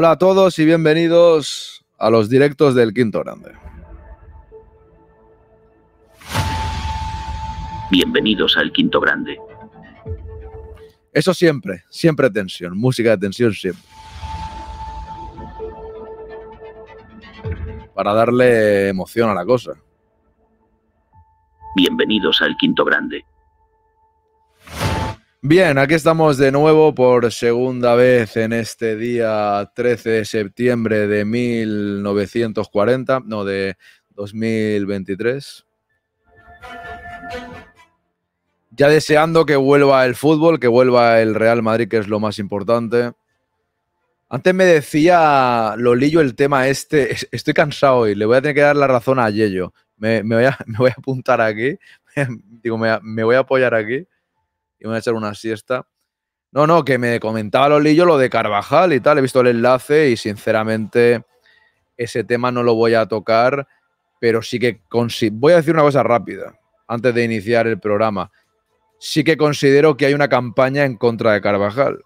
Hola a todos y bienvenidos a los directos del Quinto Grande. Bienvenidos al Quinto Grande. Eso siempre, siempre tensión, música de tensión siempre. Para darle emoción a la cosa. Bienvenidos al Quinto Grande. Bien, aquí estamos de nuevo por segunda vez en este día 13 de septiembre de 1940, no, de 2023. Ya deseando que vuelva el fútbol, que vuelva el Real Madrid, que es lo más importante. Antes me decía Lolillo el tema este, estoy cansado hoy, le voy a tener que dar la razón a Yello. Me, voy, a, a, apuntar aquí, digo, me voy a apoyar aquí y me voy a echar una siesta. No, no, que me comentaba Lolillo lo de Carvajal y tal. He visto el enlace y sinceramente ese tema no lo voy a tocar, pero sí que voy a decir una cosa rápida antes de iniciar el programa. Sí que considero que hay una campaña en contra de Carvajal.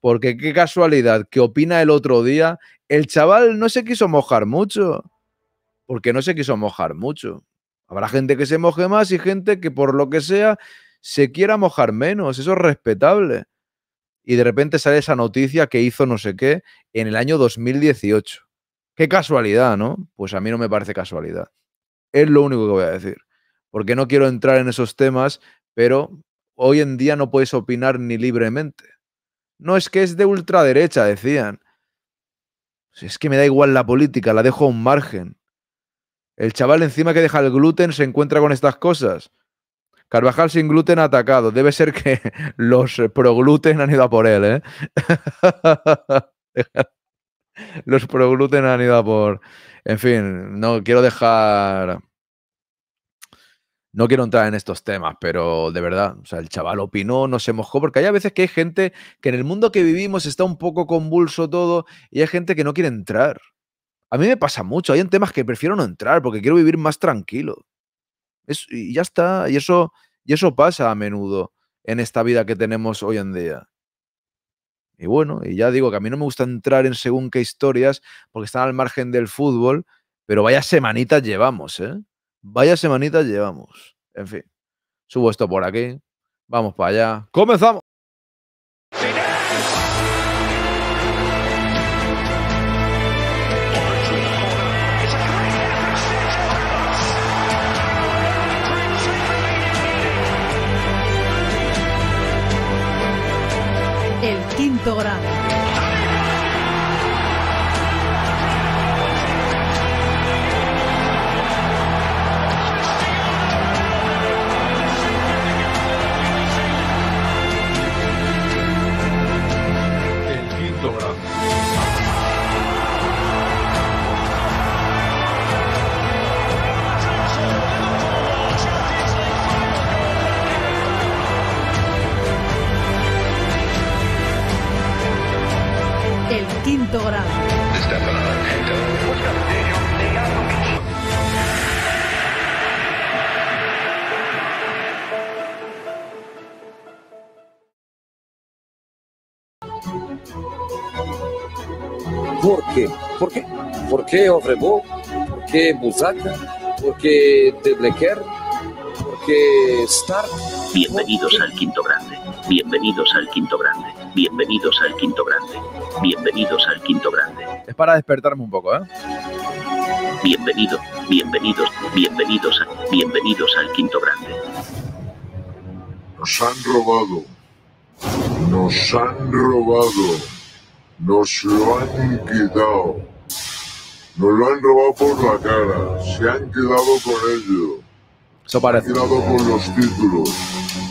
Porque qué casualidad, que opina el otro día, el chaval no se quiso mojar mucho. Porque no se quiso mojar mucho. Habrá gente que se moje más y gente que por lo que sea se quiera mojar menos, eso es respetable. Y de repente sale esa noticia que hizo no sé qué en el año 2018. Qué casualidad, ¿no? Pues a mí no me parece casualidad. Es lo único que voy a decir. Porque no quiero entrar en esos temas, pero hoy en día no puedes opinar ni libremente. No es que es de ultraderecha, decían. Es que me da igual la política, la dejo a un margen. El chaval encima que deja el gluten se encuentra con estas cosas. Carvajal sin gluten atacado. Debe ser que los progluten han ido a por él, ¿eh? los progluten han ido a por. En fin, no quiero dejar. No quiero entrar en estos temas, pero de verdad, o sea, el chaval opinó, no se mojó, porque hay a veces que hay gente que en el mundo que vivimos está un poco convulso todo y hay gente que no quiere entrar. A mí me pasa mucho, hay en temas que prefiero no entrar porque quiero vivir más tranquilo y ya está. Y eso, y eso pasa a menudo en esta vida que tenemos hoy en día. Y bueno, y ya digo que a mí no me gusta entrar en según qué historias porque están al margen del fútbol, pero vaya semanitas llevamos, ¿eh? Vaya semanitas llevamos. En fin, subo esto por aquí, vamos para allá. ¡Comenzamos! quinto grado. qué Ovrebo? ¿Por qué Busaka? ¿Por qué Deblequer? ¿Por qué Stark? Bienvenidos al Quinto Grande. Bienvenidos al Quinto Grande. Bienvenidos al Quinto Grande. Bienvenidos al Quinto Grande. Es para despertarme un poco, ¿eh? Bienvenido, bienvenidos, bienvenidos, bienvenidos al Quinto Grande. Nos han robado. Nos han robado. Nos lo han quitado. Nos lo han robado por la cara, se han quedado con ello. Se han quedado con los títulos.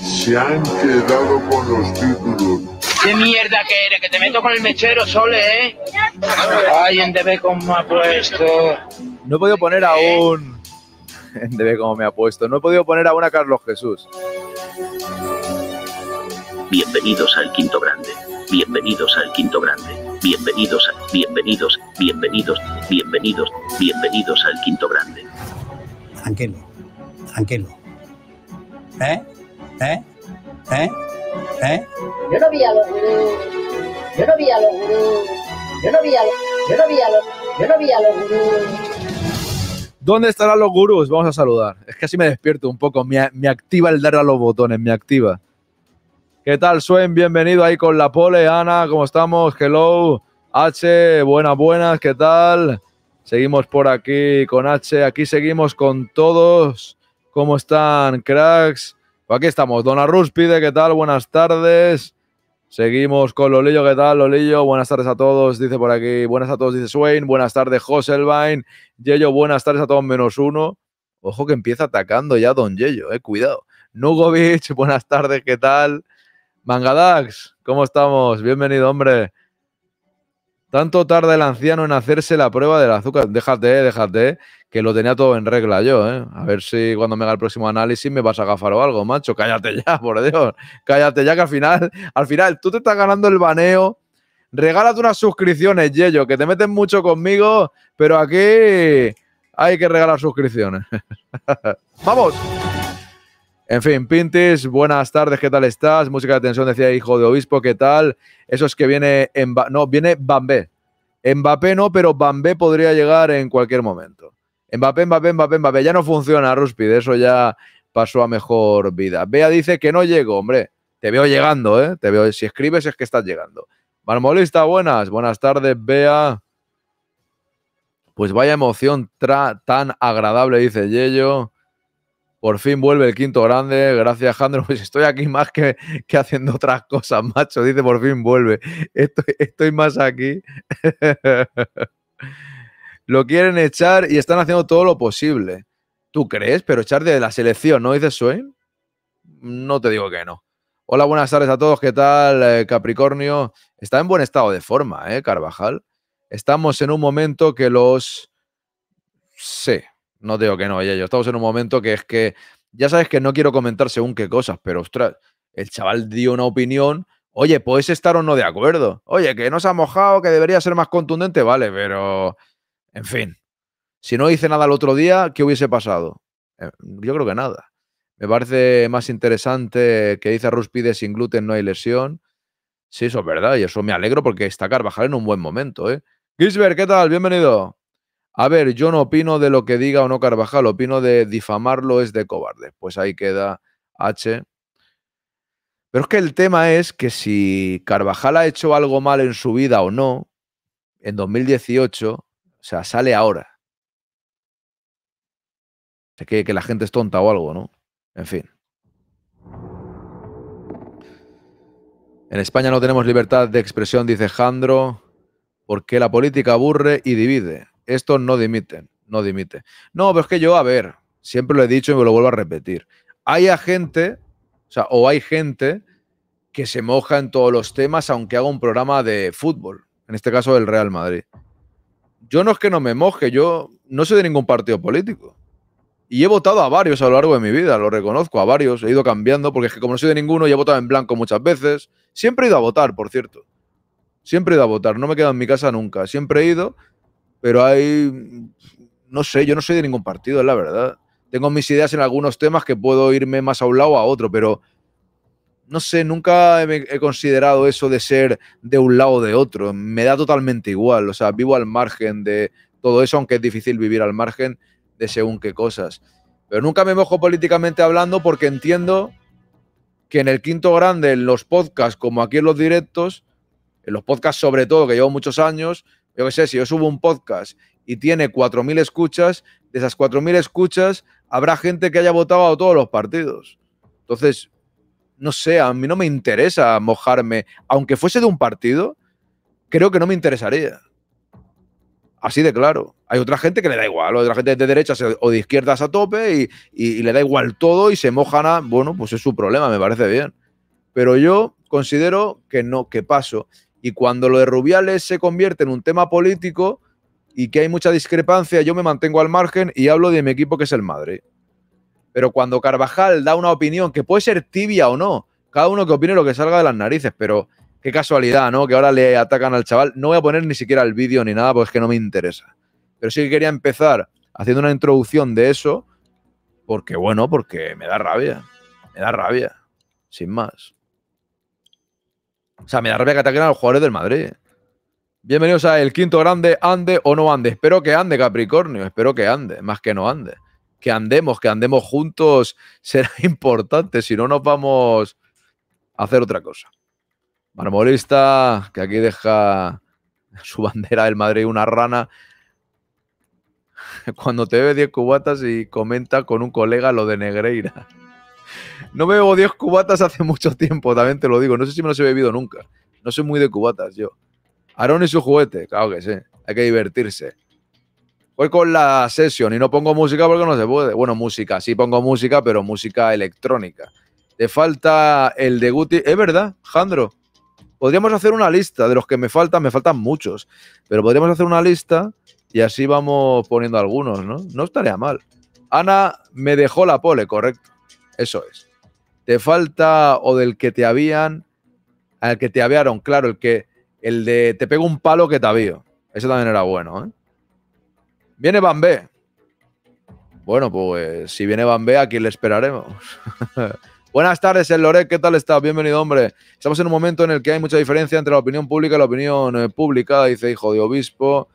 Se han quedado con los títulos. ¿Qué mierda que eres? Que te meto con el mechero, Sole, ¿eh? Ay, en DB me ha puesto. No he podido poner a un... En DB como me ha puesto. No he podido poner a una Carlos Jesús. Bienvenidos al Quinto Grande. Bienvenidos al Quinto Grande. Bienvenidos, bienvenidos, bienvenidos, bienvenidos, bienvenidos al Quinto Grande. Tranquilo, tranquilo. ¿Eh? ¿Eh? ¿Eh? ¿Eh? Yo no vi a los gurús. Yo no vi a los gurús. Yo no vi a los... Yo no vi a los... Yo no vi a los ¿Dónde estarán los gurús? Vamos a saludar. Es que así me despierto un poco. Me, me activa el dar a los botones, me activa. ¿Qué tal, Swain? Bienvenido ahí con la pole. Ana, ¿cómo estamos? Hello. H, buenas, buenas, ¿qué tal? Seguimos por aquí con H, aquí seguimos con todos. ¿Cómo están, cracks? aquí estamos, Dona pide, ¿qué tal? Buenas tardes. Seguimos con Lolillo, ¿qué tal, Lolillo? Buenas tardes a todos, dice por aquí. Buenas a todos, dice Swain. Buenas tardes, Elvain. Yello, buenas tardes a todos menos uno. Ojo que empieza atacando ya Don Yello, eh, cuidado. Nugovic, buenas tardes, ¿qué tal? Mangadax, ¿cómo estamos? Bienvenido, hombre. Tanto tarda el anciano en hacerse la prueba del azúcar. Déjate, déjate, que lo tenía todo en regla yo, ¿eh? A ver si cuando me haga el próximo análisis me vas a gafar o algo, macho. Cállate ya, por Dios. Cállate ya, que al final, al final, tú te estás ganando el baneo. Regálate unas suscripciones, Yello, que te meten mucho conmigo, pero aquí hay que regalar suscripciones. ¡Vamos! En fin, Pintis, buenas tardes, ¿qué tal estás? Música de tensión, decía hijo de obispo, ¿qué tal? Eso es que viene, en no, viene Bambé. Mbappé no, pero Bambé podría llegar en cualquier momento. Mbappé, Mbappé, Mbappé, Mbappé, ya no funciona, de eso ya pasó a mejor vida. Bea dice que no llego, hombre, te veo llegando, ¿eh? Te veo, si escribes es que estás llegando. Marmolista, buenas, buenas tardes, Bea. Pues vaya emoción tan agradable, dice Yello. Por fin vuelve el quinto grande. Gracias, Jandro. Pues estoy aquí más que, que haciendo otras cosas, macho. Dice, por fin vuelve. Estoy, más aquí. lo quieren echar y están haciendo todo lo posible. ¿Tú crees? Pero echar de la selección, ¿no? Dice Swain. No te digo que no. Hola, buenas tardes a todos. ¿Qué tal, eh, Capricornio? Está en buen estado de forma, ¿eh, Carvajal? Estamos en un momento que los... Sí, no digo que no, oye, yo. Estamos en un momento que es que ya sabes que no quiero comentar según qué cosas, pero ostras, el chaval dio una opinión. Oye, puedes estar o no de acuerdo. Oye, que no se ha mojado, que debería ser más contundente, vale, pero. En fin. Si no hice nada el otro día, ¿qué hubiese pasado? Eh, yo creo que nada. Me parece más interesante que dice Ruspide sin gluten no hay lesión. Sí, eso es verdad, y eso me alegro porque está Carvajal en un buen momento, ¿eh? Gisbert, ¿qué tal? Bienvenido. A ver, yo no opino de lo que diga o no Carvajal, opino de difamarlo es de cobarde. Pues ahí queda H. Pero es que el tema es que si Carvajal ha hecho algo mal en su vida o no, en 2018, o sea, sale ahora. sé que la gente es tonta o algo, ¿no? En fin. En España no tenemos libertad de expresión, dice Jandro, porque la política aburre y divide esto no dimiten, no dimite. No, pero es que yo, a ver, siempre lo he dicho y me lo vuelvo a repetir. Hay gente, o sea, o hay gente que se moja en todos los temas aunque haga un programa de fútbol, en este caso del Real Madrid. Yo no es que no me moje, yo no soy de ningún partido político. Y he votado a varios a lo largo de mi vida, lo reconozco, a varios, he ido cambiando, porque es que como no soy de ninguno, he votado en blanco muchas veces. Siempre he ido a votar, por cierto. Siempre he ido a votar, no me he quedado en mi casa nunca. Siempre he ido pero hay, no sé, yo no soy de ningún partido, es la verdad. Tengo mis ideas en algunos temas que puedo irme más a un lado o a otro, pero no sé, nunca he, considerado eso de ser de un lado o de otro. Me da totalmente igual, o sea, vivo al margen de todo eso, aunque es difícil vivir al margen de según qué cosas. Pero nunca me mojo políticamente hablando porque entiendo que en el quinto grande, en los podcasts, como aquí en los directos, en los podcasts sobre todo, que llevo muchos años, yo qué sé, si yo subo un podcast y tiene 4.000 escuchas, de esas 4.000 escuchas habrá gente que haya votado a todos los partidos. Entonces, no sé, a mí no me interesa mojarme. Aunque fuese de un partido, creo que no me interesaría. Así de claro. Hay otra gente que le da igual, otra gente de derechas o de izquierdas a tope y, y le da igual todo y se mojan a. Bueno, pues es su problema, me parece bien. Pero yo considero que no, que paso. Y cuando lo de Rubiales se convierte en un tema político y que hay mucha discrepancia, yo me mantengo al margen y hablo de mi equipo que es el madre. Pero cuando Carvajal da una opinión que puede ser tibia o no, cada uno que opine lo que salga de las narices, pero qué casualidad, ¿no? Que ahora le atacan al chaval. No voy a poner ni siquiera el vídeo ni nada, porque es que no me interesa. Pero sí que quería empezar haciendo una introducción de eso, porque bueno, porque me da rabia. Me da rabia. Sin más. O sea, me da rabia que ataquen a los jugadores del Madrid. Bienvenidos a El Quinto Grande, ande o no ande. Espero que ande, Capricornio. Espero que ande, más que no ande. Que andemos, que andemos juntos será importante. Si no, nos vamos a hacer otra cosa. Marmolista, que aquí deja su bandera del Madrid una rana. Cuando te ve 10 cubatas y comenta con un colega lo de Negreira. No bebo 10 cubatas hace mucho tiempo, también te lo digo. No sé si me los he bebido nunca. No soy muy de cubatas yo. Aaron y su juguete, claro que sí. Hay que divertirse. Voy con la sesión y no pongo música porque no se puede. Bueno, música, sí pongo música, pero música electrónica. Te falta el de Guti. Es verdad, Jandro. Podríamos hacer una lista de los que me faltan, me faltan muchos, pero podríamos hacer una lista y así vamos poniendo algunos, ¿no? No estaría mal. Ana me dejó la pole, correcto. Eso es te falta o del que te habían, al que te aviaron, claro, el que, el de te pego un palo que te avío. Eso también era bueno, ¿eh? Viene Bambé? Bueno, pues si viene Bambé, aquí le esperaremos. Buenas tardes, el Lore, ¿qué tal estás? Bienvenido, hombre. Estamos en un momento en el que hay mucha diferencia entre la opinión pública y la opinión publicada, eh, pública, dice hijo de obispo.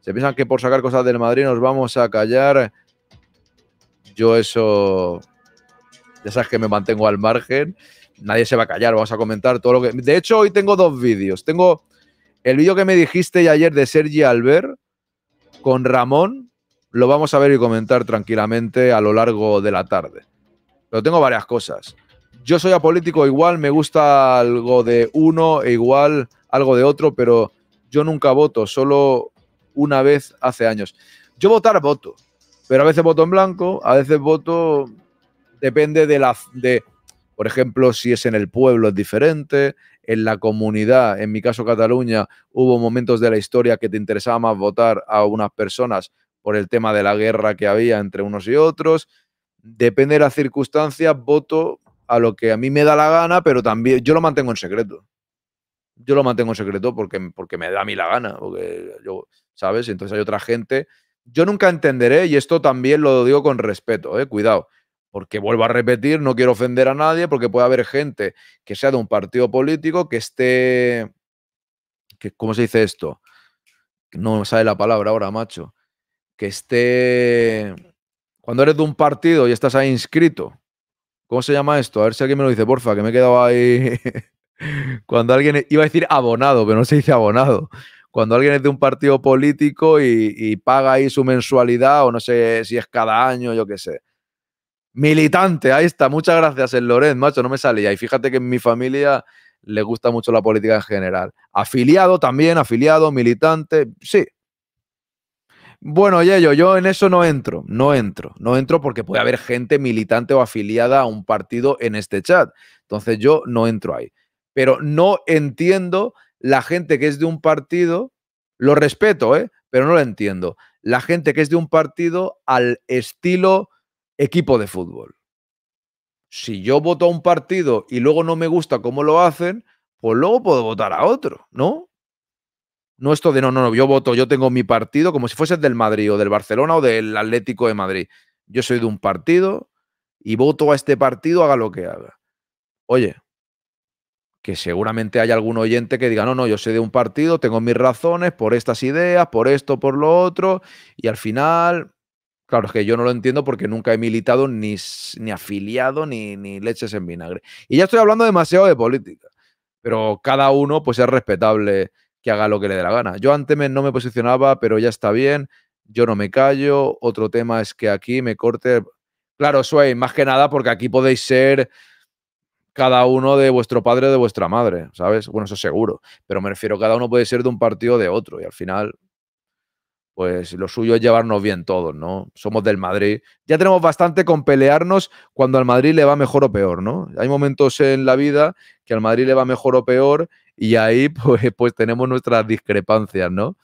Se piensan que por sacar cosas del Madrid nos vamos a callar. Yo eso ya sabes que me mantengo al margen, nadie se va a callar, vamos a comentar todo lo que... De hecho, hoy tengo dos vídeos. Tengo el vídeo que me dijiste ayer de Sergi Albert con Ramón, lo vamos a ver y comentar tranquilamente a lo largo de la tarde. Pero tengo varias cosas. Yo soy apolítico igual, me gusta algo de uno e igual algo de otro, pero yo nunca voto, solo una vez hace años. Yo votar voto, pero a veces voto en blanco, a veces voto depende de la... De, por ejemplo, si es en el pueblo es diferente, en la comunidad, en mi caso Cataluña, hubo momentos de la historia que te interesaba más votar a unas personas por el tema de la guerra que había entre unos y otros. Depende de las circunstancias, voto a lo que a mí me da la gana, pero también yo lo mantengo en secreto. Yo lo mantengo en secreto porque, porque me da a mí la gana, porque yo, ¿sabes? Entonces hay otra gente. Yo nunca entenderé, y esto también lo digo con respeto, eh, cuidado porque vuelvo a repetir, no quiero ofender a nadie, porque puede haber gente que sea de un partido político que esté, que, ¿cómo se dice esto? No me sale la palabra ahora, macho, que esté, cuando eres de un partido y estás ahí inscrito, ¿cómo se llama esto? A ver si alguien me lo dice, porfa, que me he quedado ahí. cuando alguien iba a decir abonado, pero no se dice abonado. Cuando alguien es de un partido político y, y paga ahí su mensualidad, o no sé si es cada año, yo qué sé. Militante, ahí está. Muchas gracias, el Lorenz, macho, no me salía. Y fíjate que en mi familia le gusta mucho la política en general. Afiliado también, afiliado, militante, sí. Bueno, Yello, yo en eso no entro, no entro, no entro porque puede haber gente militante o afiliada a un partido en este chat. Entonces yo no entro ahí. Pero no entiendo la gente que es de un partido, lo respeto, ¿eh? pero no lo entiendo. La gente que es de un partido al estilo equipo de fútbol. Si yo voto a un partido y luego no me gusta cómo lo hacen, pues luego puedo votar a otro, ¿no? No esto de no, no, no, yo voto, yo tengo mi partido como si fuese del Madrid o del Barcelona o del Atlético de Madrid. Yo soy de un partido y voto a este partido, haga lo que haga. Oye, que seguramente hay algún oyente que diga, no, no, yo soy de un partido, tengo mis razones por estas ideas, por esto, por lo otro, y al final Claro, es que yo no lo entiendo porque nunca he militado ni, ni afiliado ni, ni leches en vinagre. Y ya estoy hablando demasiado de política, pero cada uno pues es respetable que haga lo que le dé la gana. Yo antes no me posicionaba, pero ya está bien, yo no me callo, otro tema es que aquí me corte... Claro, Sway, más que nada porque aquí podéis ser cada uno de vuestro padre o de vuestra madre, ¿sabes? Bueno, eso seguro, pero me refiero, cada uno puede ser de un partido o de otro y al final pues lo suyo es llevarnos bien todos, ¿no? Somos del Madrid. Ya tenemos bastante con pelearnos cuando al Madrid le va mejor o peor, ¿no? Hay momentos en la vida que al Madrid le va mejor o peor y ahí pues, pues tenemos nuestras discrepancias, ¿no?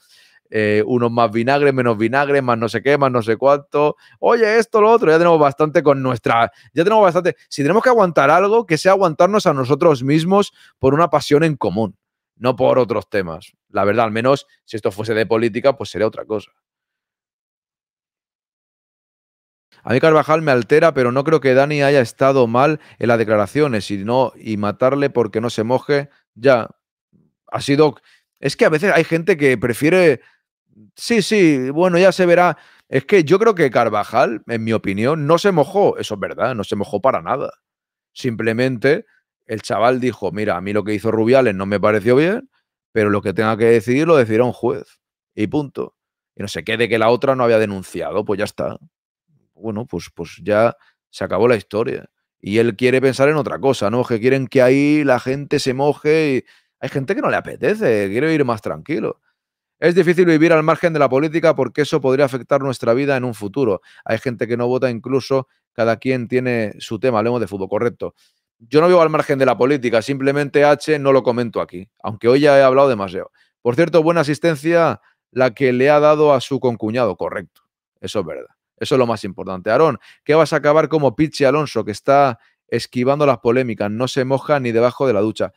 Eh, unos más vinagre, menos vinagre, más no sé qué, más no sé cuánto. Oye, esto, lo otro, ya tenemos bastante con nuestra. Ya tenemos bastante. Si tenemos que aguantar algo, que sea aguantarnos a nosotros mismos por una pasión en común no por otros temas. La verdad, al menos si esto fuese de política, pues sería otra cosa. A mí Carvajal me altera, pero no creo que Dani haya estado mal en las declaraciones y, no, y matarle porque no se moje. Ya, ha sido... Es que a veces hay gente que prefiere... Sí, sí, bueno, ya se verá. Es que yo creo que Carvajal, en mi opinión, no se mojó. Eso es verdad, no se mojó para nada. Simplemente el chaval dijo, mira, a mí lo que hizo Rubiales no me pareció bien, pero lo que tenga que decidir lo decidirá un juez. Y punto. Y no se quede que la otra no había denunciado, pues ya está. Bueno, pues, pues ya se acabó la historia. Y él quiere pensar en otra cosa, ¿no? Que quieren que ahí la gente se moje y hay gente que no le apetece, quiere ir más tranquilo. Es difícil vivir al margen de la política porque eso podría afectar nuestra vida en un futuro. Hay gente que no vota, incluso cada quien tiene su tema, hablemos de fútbol, correcto yo no vivo al margen de la política, simplemente H no lo comento aquí, aunque hoy ya he hablado demasiado. Por cierto, buena asistencia la que le ha dado a su concuñado, correcto. Eso es verdad. Eso es lo más importante. Aarón, ¿qué vas a acabar como Pichi Alonso, que está esquivando las polémicas, no se moja ni debajo de la ducha.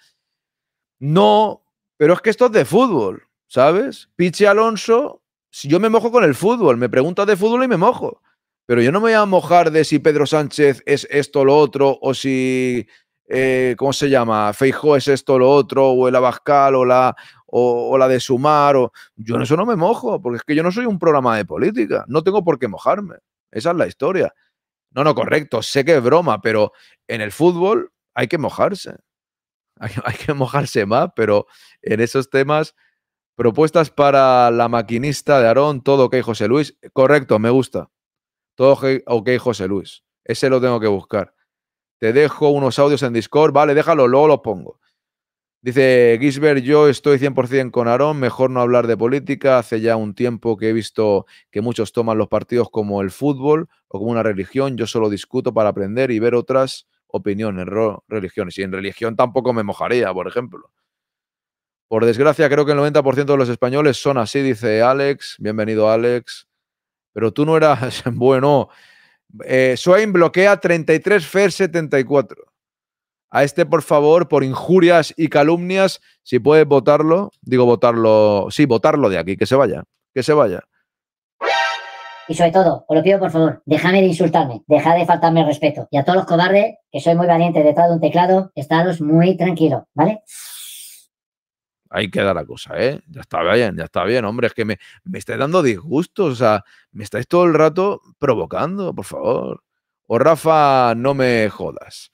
No, pero es que esto es de fútbol, ¿sabes? Pichi Alonso, si yo me mojo con el fútbol, me preguntas de fútbol y me mojo. Pero yo no me voy a mojar de si Pedro Sánchez es esto o lo otro, o si, eh, ¿cómo se llama? Feijó es esto o lo otro, o el Abascal, o la, o, la de Sumar. O... Yo en eso no me mojo, porque es que yo no soy un programa de política. No tengo por qué mojarme. Esa es la historia. No, no, correcto. Sé que es broma, pero en el fútbol hay que mojarse. Hay, hay, que mojarse más, pero en esos temas, propuestas para la maquinista de Aarón, todo que hay José Luis. Correcto, me gusta. Todo ok, José Luis. Ese lo tengo que buscar. Te dejo unos audios en Discord. Vale, déjalo, luego los pongo. Dice Gisbert, yo estoy 100% con Aarón, mejor no hablar de política. Hace ya un tiempo que he visto que muchos toman los partidos como el fútbol o como una religión. Yo solo discuto para aprender y ver otras opiniones, religiones. Y en religión tampoco me mojaría, por ejemplo. Por desgracia, creo que el 90% de los españoles son así, dice Alex. Bienvenido, Alex pero tú no eras bueno. Eh, Swain bloquea 33 FER 74. A este, por favor, por injurias y calumnias, si puedes votarlo, digo votarlo, sí, votarlo de aquí, que se vaya, que se vaya. Y sobre todo, os lo pido por favor, déjame de insultarme, dejad de faltarme el respeto. Y a todos los cobardes, que soy muy valiente detrás de un teclado, estados muy tranquilos, ¿vale? ahí queda la cosa, ¿eh? Ya está bien, ya está bien, hombre, es que me, estáis dando disgustos, o sea, me estáis todo el rato provocando, por favor. O Rafa, no me jodas.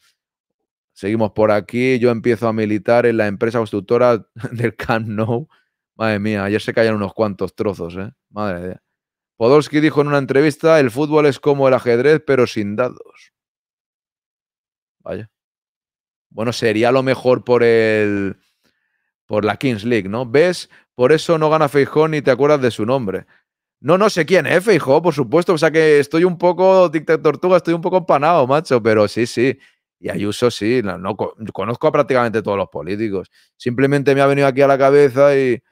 Seguimos por aquí, yo empiezo a militar en la empresa constructora del Camp Nou. Madre mía, ayer se caían unos cuantos trozos, ¿eh? Madre mía. Podolski dijo en una entrevista, el fútbol es como el ajedrez, pero sin dados. Vaya. Bueno, sería lo mejor por el por la Kings League, ¿no? ¿Ves? Por eso no gana Feijó ni te acuerdas de su nombre. No, no sé quién es ¿eh? Feijó, por supuesto. O sea que estoy un poco, tic tortuga, estoy un poco empanado, macho, pero sí, sí. Y Ayuso sí, no, conozco a prácticamente todos los políticos. Simplemente me ha venido aquí a la cabeza y,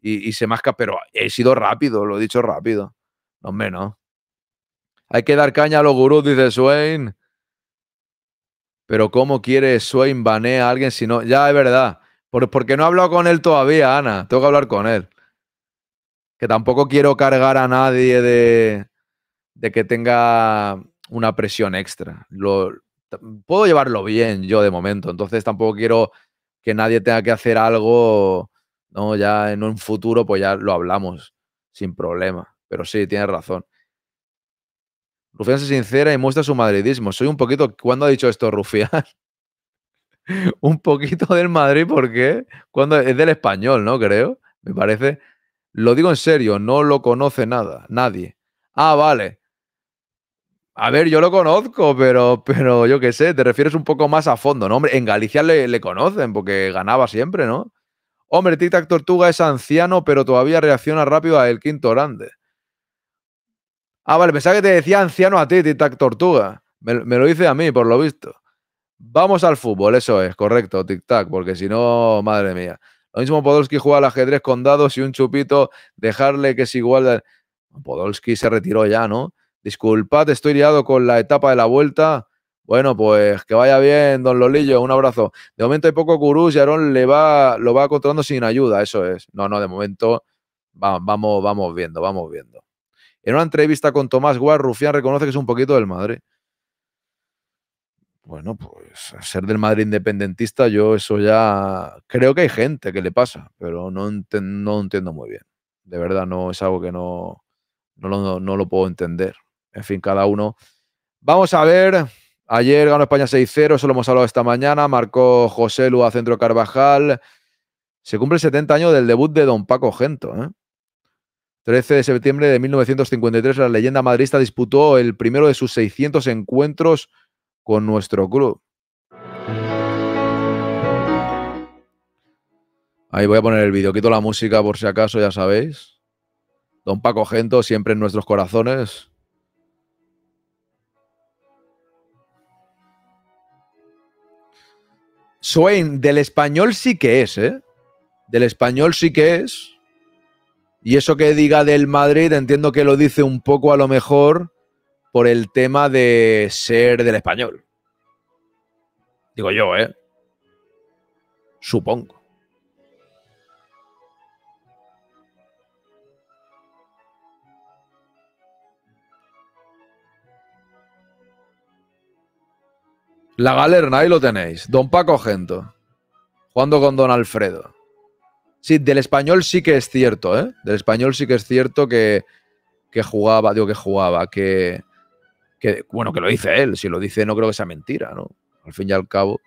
y, y se masca, pero he sido rápido, lo he dicho rápido. No, menos. Hay que dar caña a los gurús, dice Swain. Pero ¿cómo quiere Swain banear a alguien si no? Ya, es verdad. Por, porque no he hablado con él todavía, Ana. Tengo que hablar con él. Que tampoco quiero cargar a nadie de, que tenga una presión extra. Lo, puedo llevarlo bien yo de momento, entonces tampoco quiero que nadie tenga que hacer algo, no, ya en un futuro pues ya lo hablamos sin problema, pero sí, tienes razón. Rufián se sincera y muestra su madridismo. Soy un poquito, ¿cuándo ha dicho esto Rufián? un poquito del Madrid porque cuando es del español, ¿no? Creo, me parece. Lo digo en serio, no lo conoce nada, nadie. Ah, vale. A ver, yo lo conozco, pero, pero yo qué sé, te refieres un poco más a fondo, ¿no? Hombre, en Galicia le, le conocen porque ganaba siempre, ¿no? Hombre, Tic Tac Tortuga es anciano, pero todavía reacciona rápido a El Quinto Grande. Ah, vale, pensaba que te decía anciano a ti, Tic Tac Tortuga. Me, me lo dice a mí, por lo visto. Vamos al fútbol, eso es, correcto, tic-tac, porque si no, madre mía. Lo mismo Podolski juega al ajedrez con dados y un chupito, dejarle que es igual. Podolsky Podolski se retiró ya, ¿no? Disculpad, estoy liado con la etapa de la vuelta. Bueno, pues que vaya bien, don Lolillo, un abrazo. De momento hay poco gurús y le va, lo va controlando sin ayuda, eso es. No, no, de momento vamos, vamos viendo, vamos viendo. En una entrevista con Tomás Guar, Rufián reconoce que es un poquito del madre. Bueno, pues ser del Madrid independentista, yo eso ya creo que hay gente que le pasa, pero no, no entiendo muy bien. De verdad, no es algo que no, no, lo, puedo entender. En fin, cada uno. Vamos a ver. Ayer ganó España 6-0, eso lo hemos hablado esta mañana. Marcó José Lua Centro Carvajal. Se cumple el 70 años del debut de Don Paco Gento. ¿eh? 13 de septiembre de 1953, la leyenda madrista disputó el primero de sus 600 encuentros con nuestro club. Ahí voy a poner el vídeo. Quito la música por si acaso, ya sabéis. Don Paco Gento, siempre en nuestros corazones. Swain, del español sí que es, ¿eh? Del español sí que es. Y eso que diga del Madrid, entiendo que lo dice un poco a lo mejor por el tema de ser del español. Digo yo, ¿eh? Supongo. La galerna, ahí lo tenéis. Don Paco Gento. Jugando con Don Alfredo. Sí, del español sí que es cierto, ¿eh? Del español sí que es cierto que, que jugaba, digo que jugaba, que, bueno, que lo dice él, si lo dice no creo que sea mentira, ¿no? Al fin y al cabo.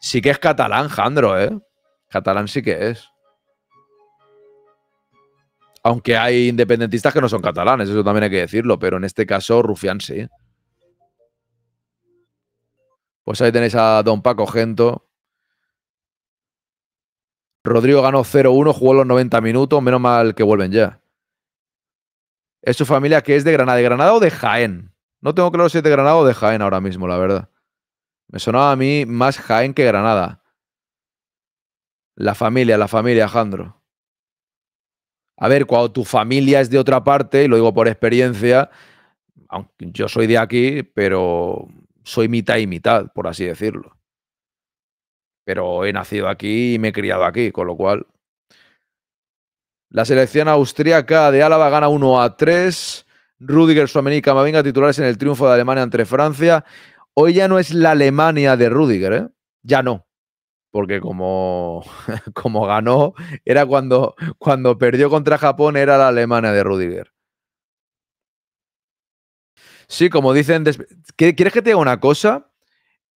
Sí que es catalán, Jandro, ¿eh? Catalán sí que es. Aunque hay independentistas que no son catalanes, eso también hay que decirlo, pero en este caso Rufián sí. Pues ahí tenéis a Don Paco Gento. Rodrigo ganó 0-1, jugó los 90 minutos, menos mal que vuelven ya es su familia que es de Granada, de Granada o de Jaén. No tengo claro si es de Granada o de Jaén ahora mismo, la verdad. Me sonaba a mí más Jaén que Granada. La familia, la familia, Jandro. A ver, cuando tu familia es de otra parte, y lo digo por experiencia, aunque yo soy de aquí, pero soy mitad y mitad, por así decirlo. Pero he nacido aquí y me he criado aquí, con lo cual la selección austríaca de Álava gana 1 a 3. Rüdiger, su y Camavinga titulares en el triunfo de Alemania ante Francia. Hoy ya no es la Alemania de Rüdiger, ¿eh? Ya no. Porque como, como ganó, era cuando, cuando perdió contra Japón, era la Alemania de Rüdiger. Sí, como dicen. ¿Quieres que te diga una cosa?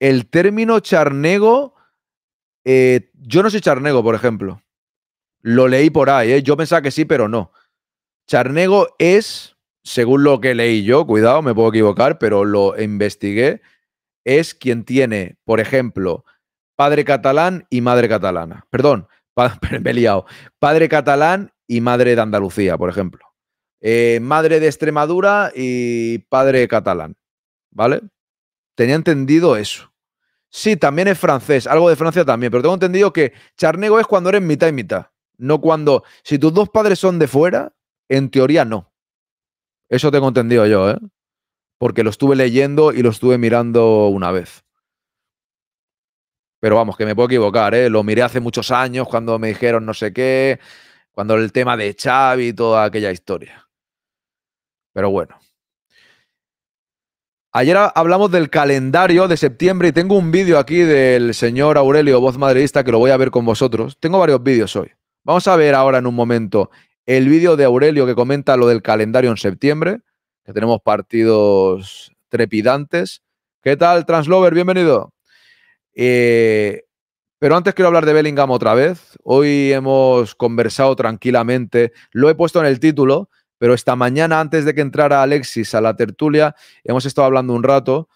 El término charnego. Eh, yo no soy charnego, por ejemplo. Lo leí por ahí, ¿eh? yo pensaba que sí, pero no. Charnego es, según lo que leí yo, cuidado, me puedo equivocar, pero lo investigué, es quien tiene, por ejemplo, padre catalán y madre catalana. Perdón, me he liado. Padre catalán y madre de Andalucía, por ejemplo. Eh, madre de Extremadura y padre catalán. ¿Vale? Tenía entendido eso. Sí, también es francés, algo de Francia también, pero tengo entendido que Charnego es cuando eres mitad y mitad. No cuando. Si tus dos padres son de fuera, en teoría no. Eso tengo entendido yo, ¿eh? Porque lo estuve leyendo y lo estuve mirando una vez. Pero vamos, que me puedo equivocar, ¿eh? Lo miré hace muchos años cuando me dijeron no sé qué, cuando el tema de Xavi y toda aquella historia. Pero bueno. Ayer hablamos del calendario de septiembre y tengo un vídeo aquí del señor Aurelio, voz madridista, que lo voy a ver con vosotros. Tengo varios vídeos hoy. Vamos a ver ahora en un momento el vídeo de Aurelio que comenta lo del calendario en septiembre, que tenemos partidos trepidantes. ¿Qué tal, Translover? Bienvenido. Eh, pero antes quiero hablar de Bellingham otra vez. Hoy hemos conversado tranquilamente. Lo he puesto en el título, pero esta mañana, antes de que entrara Alexis a la tertulia, hemos estado hablando un rato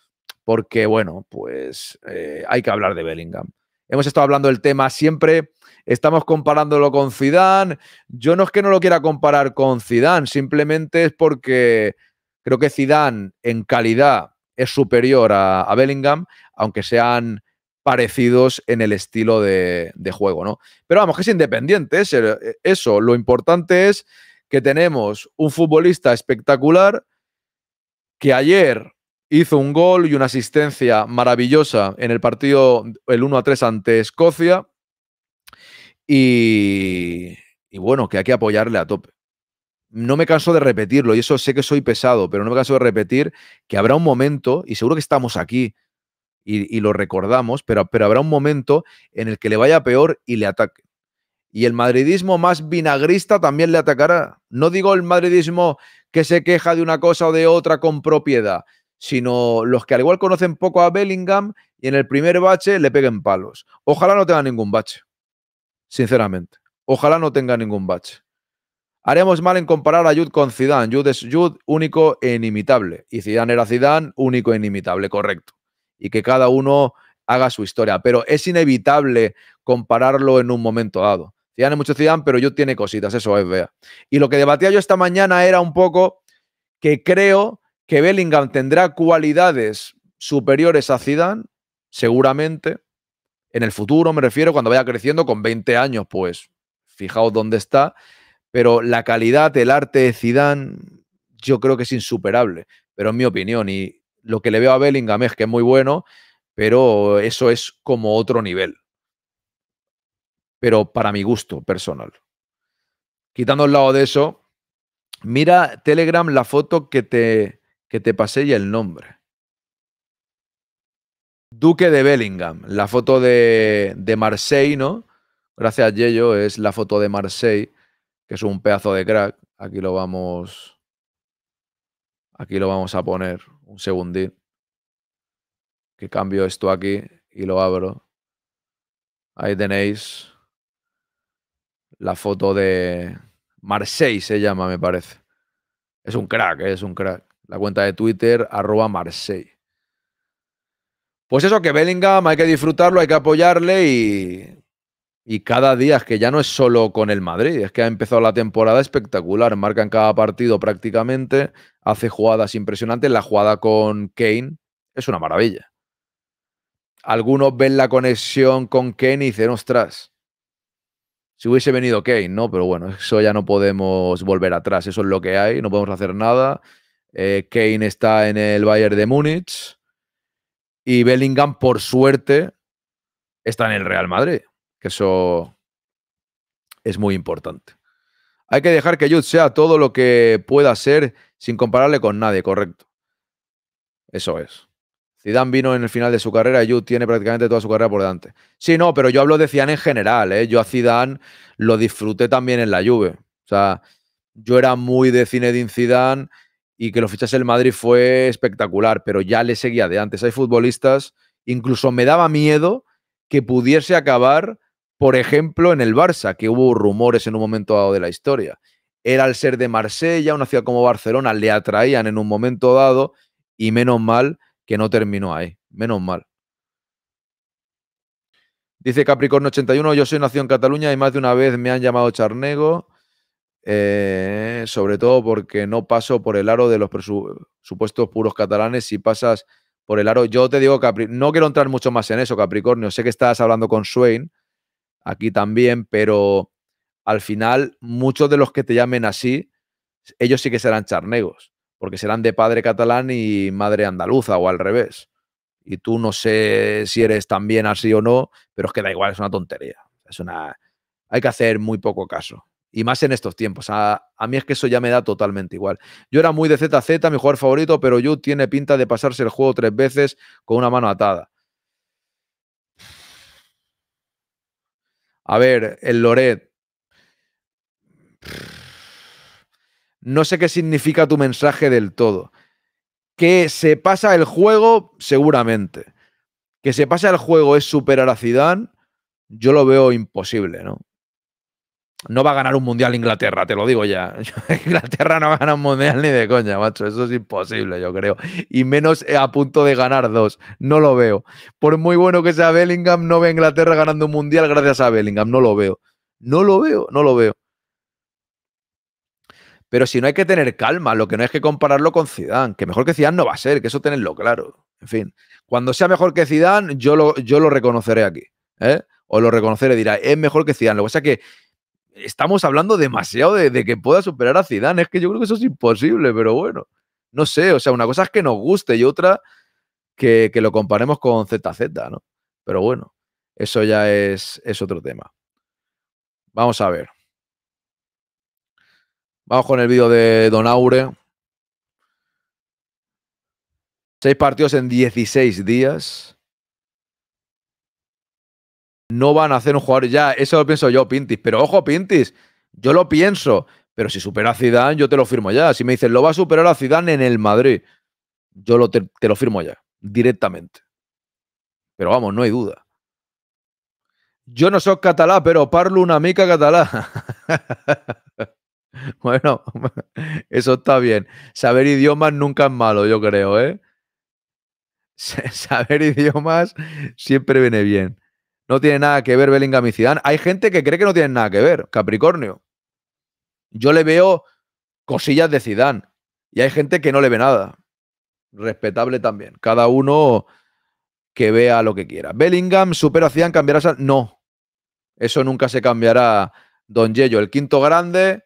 porque, bueno, pues eh, hay que hablar de Bellingham. Hemos estado hablando del tema siempre. Estamos comparándolo con Zidane. Yo no es que no lo quiera comparar con Zidane, simplemente es porque creo que Zidane en calidad es superior a, Bellingham, aunque sean parecidos en el estilo de, juego, ¿no? Pero vamos, que es independiente eso. Lo importante es que tenemos un futbolista espectacular que ayer Hizo un gol y una asistencia maravillosa en el partido el 1 a 3 ante Escocia. Y, bueno, que hay que apoyarle a tope no me canso de repetirlo, y eso sé que soy pesado, pero no me canso de repetir que habrá un momento, y seguro que estamos aquí y, lo recordamos, pero, pero, habrá un momento en el que le vaya peor y le ataque. Y el madridismo más vinagrista también le atacará. No digo el madridismo que se queja de una cosa o de otra con propiedad, sino los que al igual conocen poco a Bellingham y en el primer bache le peguen palos. Ojalá no tenga ningún bache, sinceramente. Ojalá no tenga ningún bache. Haremos mal en comparar a Jude con Zidane. Jude es Jude único e inimitable. Y Zidane era Zidane único e inimitable, correcto. Y que cada uno haga su historia. Pero es inevitable compararlo en un momento dado. Zidane es mucho Zidane, pero yo tiene cositas, eso es, vea. Y lo que debatía yo esta mañana era un poco que creo que Bellingham tendrá cualidades superiores a Zidane, seguramente. En el futuro, me refiero, cuando vaya creciendo con 20 años, pues fijaos dónde está. Pero la calidad, el arte de Zidane, yo creo que es insuperable. Pero en mi opinión. Y lo que le veo a Bellingham es que es muy bueno, pero eso es como otro nivel. Pero para mi gusto personal. Quitando el lado de eso, mira Telegram la foto que te que te pasé ya el nombre. Duque de Bellingham, la foto de, de Marseille, ¿no? Gracias, Yello, es la foto de Marseille, que es un pedazo de crack. Aquí lo vamos. Aquí lo vamos a poner. Un segundín. Que cambio esto aquí y lo abro. Ahí tenéis la foto de Marseille, se llama, me parece. Es un crack, ¿eh? es un crack. La cuenta de Twitter, arroba Marseille. Pues eso, que Bellingham hay que disfrutarlo, hay que apoyarle y, y cada día, es que ya no es solo con el Madrid, es que ha empezado la temporada espectacular, marcan cada partido prácticamente, hace jugadas impresionantes, la jugada con Kane es una maravilla. Algunos ven la conexión con Kane y dicen, ostras, si hubiese venido Kane, ¿no? Pero bueno, eso ya no podemos volver atrás, eso es lo que hay, no podemos hacer nada. Eh, Kane está en el Bayern de Múnich y Bellingham, por suerte, está en el Real Madrid, que eso es muy importante. Hay que dejar que Jude sea todo lo que pueda ser sin compararle con nadie, correcto. Eso es. Zidane vino en el final de su carrera y Jude tiene prácticamente toda su carrera por delante. Sí, no, pero yo hablo de Zidane en general. ¿eh? Yo a Zidane lo disfruté también en la Juve. O sea, yo era muy de Zinedine Zidane y que lo fichase el Madrid fue espectacular, pero ya le seguía de antes. Hay futbolistas, incluso me daba miedo que pudiese acabar, por ejemplo, en el Barça, que hubo rumores en un momento dado de la historia. Era al ser de Marsella, una ciudad como Barcelona, le atraían en un momento dado y menos mal que no terminó ahí, menos mal. Dice Capricornio 81, yo soy nacido en Cataluña y más de una vez me han llamado Charnego. Eh, sobre todo porque no paso por el aro de los supuestos puros catalanes si pasas por el aro. Yo te digo, Capri no quiero entrar mucho más en eso, Capricornio. Sé que estás hablando con Swain aquí también, pero al final muchos de los que te llamen así, ellos sí que serán charnegos, porque serán de padre catalán y madre andaluza o al revés. Y tú no sé si eres también así o no, pero es que da igual, es una tontería. Es una... Hay que hacer muy poco caso. Y más en estos tiempos. A, mí es que eso ya me da totalmente igual. Yo era muy de ZZ, mi jugador favorito, pero Yu tiene pinta de pasarse el juego tres veces con una mano atada. A ver, el Loret. No sé qué significa tu mensaje del todo. Que se pasa el juego, seguramente. Que se pasa el juego es superar a Zidane, yo lo veo imposible, ¿no? no va a ganar un mundial Inglaterra, te lo digo ya. Inglaterra no gana un mundial ni de coña, macho. Eso es imposible, yo creo. Y menos eh, a punto de ganar dos. No lo veo. Por muy bueno que sea Bellingham, no ve Inglaterra ganando un mundial gracias a Bellingham. No lo veo. No lo veo, no lo veo. Pero si no hay que tener calma, lo que no es que compararlo con Zidane, que mejor que Zidane no va a ser, que eso tenerlo claro. En fin, cuando sea mejor que Zidane, yo lo, yo lo reconoceré aquí. ¿eh? O lo reconoceré, dirá, es mejor que Zidane. Lo que pasa es que estamos hablando demasiado de, que pueda superar a Zidane. Es que yo creo que eso es imposible, pero bueno, no sé. O sea, una cosa es que nos guste y otra que, lo comparemos con ZZ, ¿no? Pero bueno, eso ya es, es otro tema. Vamos a ver. Vamos con el vídeo de Don Aure. Seis partidos en 16 días no van a hacer un jugador. Ya, eso lo pienso yo, Pintis. Pero ojo, Pintis, yo lo pienso. Pero si supera a Zidane, yo te lo firmo ya. Si me dices, lo va a superar a Zidane en el Madrid, yo te, lo firmo ya, directamente. Pero vamos, no hay duda. Yo no soy catalá, pero parlo una mica catalá. bueno, eso está bien. Saber idiomas nunca es malo, yo creo, ¿eh? Saber idiomas siempre viene bien. No tiene nada que ver Bellingham y Zidane. Hay gente que cree que no tiene nada que ver. Capricornio. Yo le veo cosillas de Zidane. Y hay gente que no le ve nada. Respetable también. Cada uno que vea lo que quiera. Bellingham supera a Zidane, cambiará... No. Eso nunca se cambiará, Don Yello. El quinto grande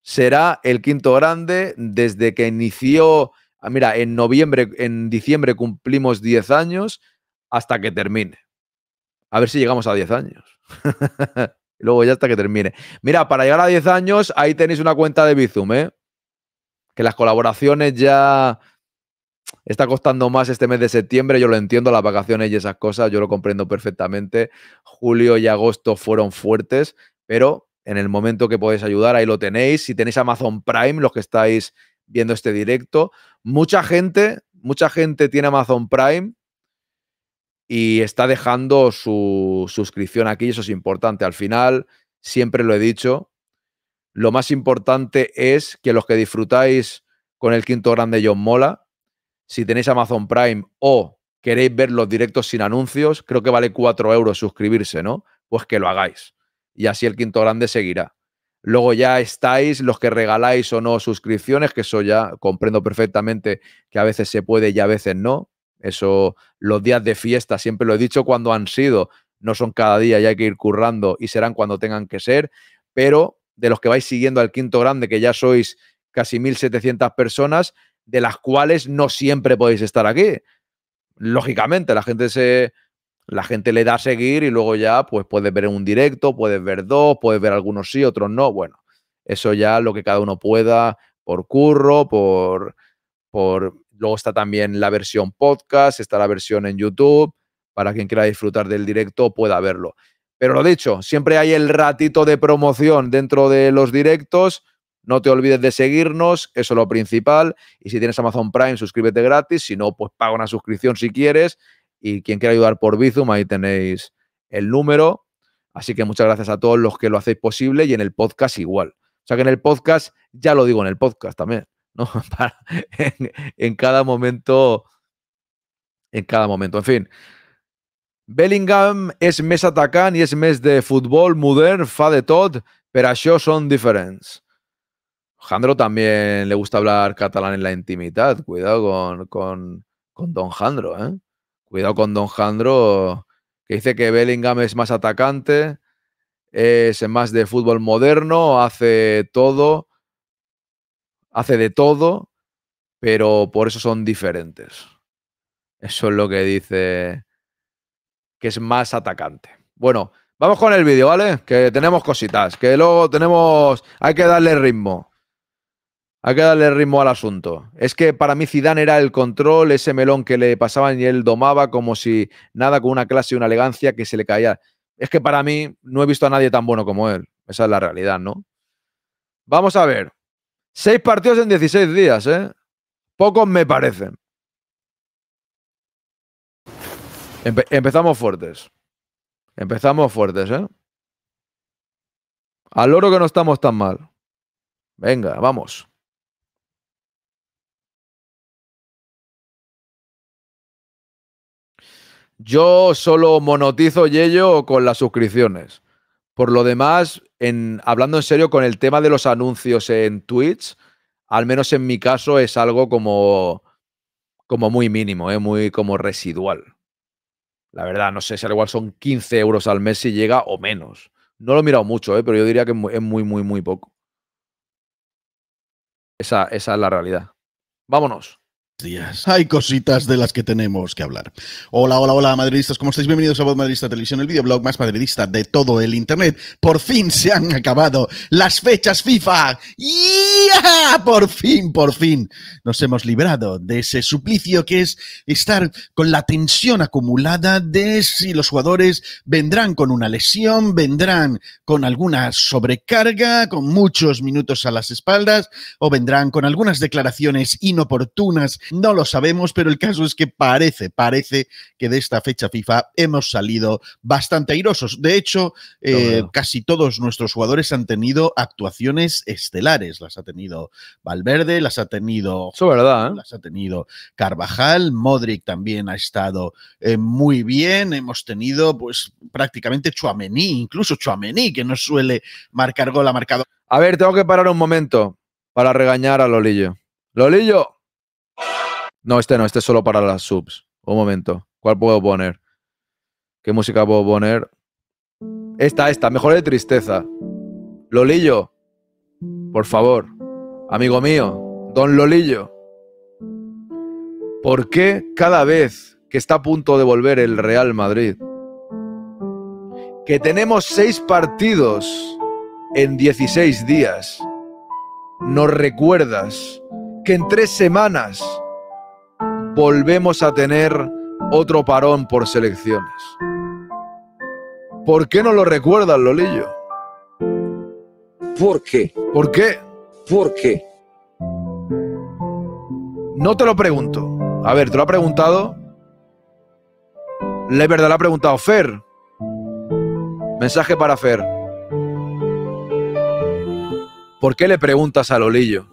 será el quinto grande desde que inició... Ah, mira, en noviembre, en diciembre cumplimos 10 años hasta que termine. A ver si llegamos a 10 años. Luego ya hasta que termine. Mira, para llegar a 10 años, ahí tenéis una cuenta de Bizum, ¿eh? Que las colaboraciones ya está costando más este mes de septiembre, yo lo entiendo, las vacaciones y esas cosas, yo lo comprendo perfectamente. Julio y agosto fueron fuertes, pero en el momento que podéis ayudar, ahí lo tenéis. Si tenéis Amazon Prime, los que estáis viendo este directo, mucha gente, mucha gente tiene Amazon Prime y está dejando su suscripción aquí, eso es importante. Al final, siempre lo he dicho, lo más importante es que los que disfrutáis con el quinto grande John Mola, si tenéis Amazon Prime o queréis ver los directos sin anuncios, creo que vale 4 euros suscribirse, ¿no? Pues que lo hagáis. Y así el quinto grande seguirá. Luego ya estáis los que regaláis o no suscripciones, que eso ya comprendo perfectamente que a veces se puede y a veces no. Eso, los días de fiesta, siempre lo he dicho, cuando han sido, no son cada día y hay que ir currando y serán cuando tengan que ser, pero de los que vais siguiendo al quinto grande, que ya sois casi 1.700 personas, de las cuales no siempre podéis estar aquí. Lógicamente, la gente se... La gente le da a seguir y luego ya pues puedes ver un directo, puedes ver dos, puedes ver algunos sí, otros no. Bueno, eso ya lo que cada uno pueda, por curro, por, por Luego está también la versión podcast, está la versión en YouTube, para quien quiera disfrutar del directo pueda verlo. Pero lo dicho, siempre hay el ratito de promoción dentro de los directos. No te olvides de seguirnos, eso es lo principal. Y si tienes Amazon Prime, suscríbete gratis. Si no, pues paga una suscripción si quieres. Y quien quiera ayudar por Bizum, ahí tenéis el número. Así que muchas gracias a todos los que lo hacéis posible y en el podcast igual. O sea que en el podcast, ya lo digo en el podcast también. en, cada momento, en cada momento. En fin, Bellingham es mes atacante y es mes de fútbol modern, fa de todo, pero això son difference. Jandro también le gusta hablar catalán en la intimidad. Cuidado con, Don Jandro, ¿eh? Cuidado con Don Jandro, que dice que Bellingham es más atacante, es más de fútbol moderno, hace todo, hace de todo, pero por eso son diferentes. Eso es lo que dice que es más atacante. Bueno, vamos con el vídeo, ¿vale? Que tenemos cositas, que luego tenemos... Hay que darle ritmo. Hay que darle ritmo al asunto. Es que para mí Zidane era el control, ese melón que le pasaban y él domaba como si nada con una clase y una elegancia que se le caía. Es que para mí no he visto a nadie tan bueno como él. Esa es la realidad, ¿no? Vamos a ver. Seis partidos en 16 días, ¿eh? Pocos me parecen. empezamos fuertes. Empezamos fuertes, ¿eh? Al oro que no estamos tan mal. Venga, vamos. Yo solo monotizo Yello con las suscripciones. Por lo demás, en, hablando en serio con el tema de los anuncios en Twitch, al menos en mi caso es algo como, como muy mínimo, ¿eh? muy como residual. La verdad, no sé si al igual son 15 euros al mes si llega o menos. No lo he mirado mucho, ¿eh? pero yo diría que es muy, muy, muy poco. esa es la realidad. Vámonos días. Hay cositas de las que tenemos que hablar. Hola, hola, hola, madridistas. ¿Cómo estáis? Bienvenidos a Voz Madridista Televisión, el videoblog más madridista de todo el Internet. Por fin se han acabado las fechas FIFA. ¡Y! ¡Ah! Por fin, por fin nos hemos librado de ese suplicio que es estar con la tensión acumulada de si los jugadores vendrán con una lesión, vendrán con alguna sobrecarga, con muchos minutos a las espaldas o vendrán con algunas declaraciones inoportunas. No lo sabemos, pero el caso es que parece, parece que de esta fecha FIFA hemos salido bastante airosos. De hecho, eh, casi todos nuestros jugadores han tenido actuaciones estelares. Las ha tenido Valverde, las ha tenido. Eso verdad. ¿eh? Las ha tenido Carvajal, Modric también ha estado eh, muy bien. Hemos tenido, pues, prácticamente Chuamení, incluso Chuamení, que no suele marcar gol, ha marcado. A ver, tengo que parar un momento para regañar a Lolillo. ¡Lolillo! No, este no, este es solo para las subs. Un momento. ¿Cuál puedo poner? ¿Qué música puedo poner? Esta, esta, mejor de tristeza. Lolillo, por favor. Amigo mío, don Lolillo, ¿por qué cada vez que está a punto de volver el Real Madrid, que tenemos seis partidos en 16 días, nos recuerdas que en tres semanas volvemos a tener otro parón por selecciones? ¿Por qué no lo recuerdas, Lolillo? ¿Por qué? ¿Por qué? ¿Por qué? No te lo pregunto. A ver, te lo ha preguntado. Le verdad le ha preguntado Fer. Mensaje para Fer. ¿Por qué le preguntas a Lolillo?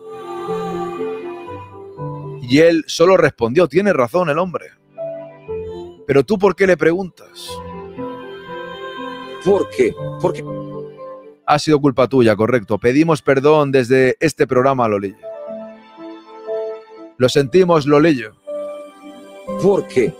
Y él solo respondió, tiene razón el hombre. Pero tú, ¿por qué le preguntas? ¿Por qué? ¿Por qué? ha sido culpa tuya, correcto. Pedimos perdón desde este programa, Lolillo. Lo sentimos, Lolillo. ¿Por qué?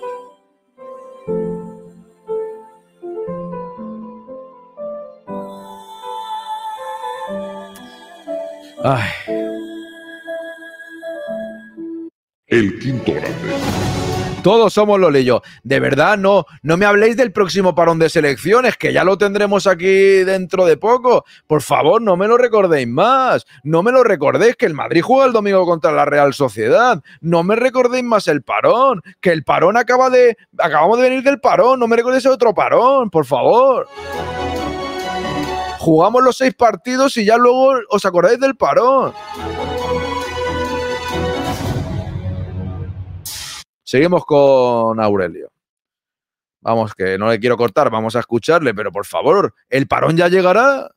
El quinto grande. Todos somos los yo. De verdad, no, no me habléis del próximo parón de selecciones, que ya lo tendremos aquí dentro de poco. Por favor, no me lo recordéis más. No me lo recordéis, que el Madrid juega el domingo contra la Real Sociedad. No me recordéis más el parón, que el parón acaba de. Acabamos de venir del parón. No me recordéis otro parón, por favor jugamos los seis partidos y ya luego os acordáis del parón. Seguimos con Aurelio. Vamos, que no le quiero cortar, vamos a escucharle, pero por favor, el parón ya llegará.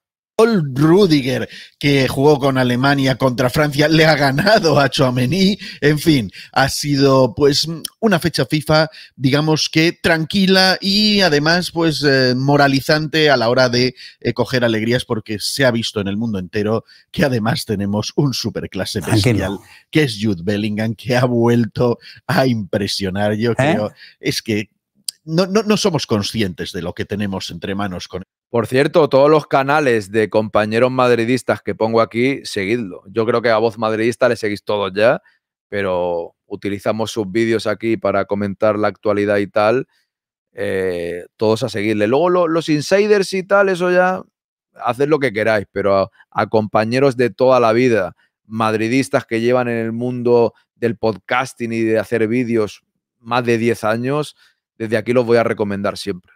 Rudiger, que jugó con Alemania contra Francia, le ha ganado a Chouameni. En fin, ha sido pues una fecha FIFA, digamos que tranquila y además pues eh, moralizante a la hora de eh, coger alegrías porque se ha visto en el mundo entero que además tenemos un superclase bestial que es Jude Bellingham que ha vuelto a impresionar. Yo ¿Eh? creo es que no, no, somos conscientes de lo que tenemos entre manos con por cierto, todos los canales de compañeros madridistas que pongo aquí, seguidlo. Yo creo que a Voz Madridista le seguís todos ya, pero utilizamos sus vídeos aquí para comentar la actualidad y tal. Eh, todos a seguirle. Luego los insiders y tal, eso ya, haced lo que queráis, pero a compañeros de toda la vida, madridistas que llevan en el mundo del podcasting y de hacer vídeos más de 10 años, desde aquí los voy a recomendar siempre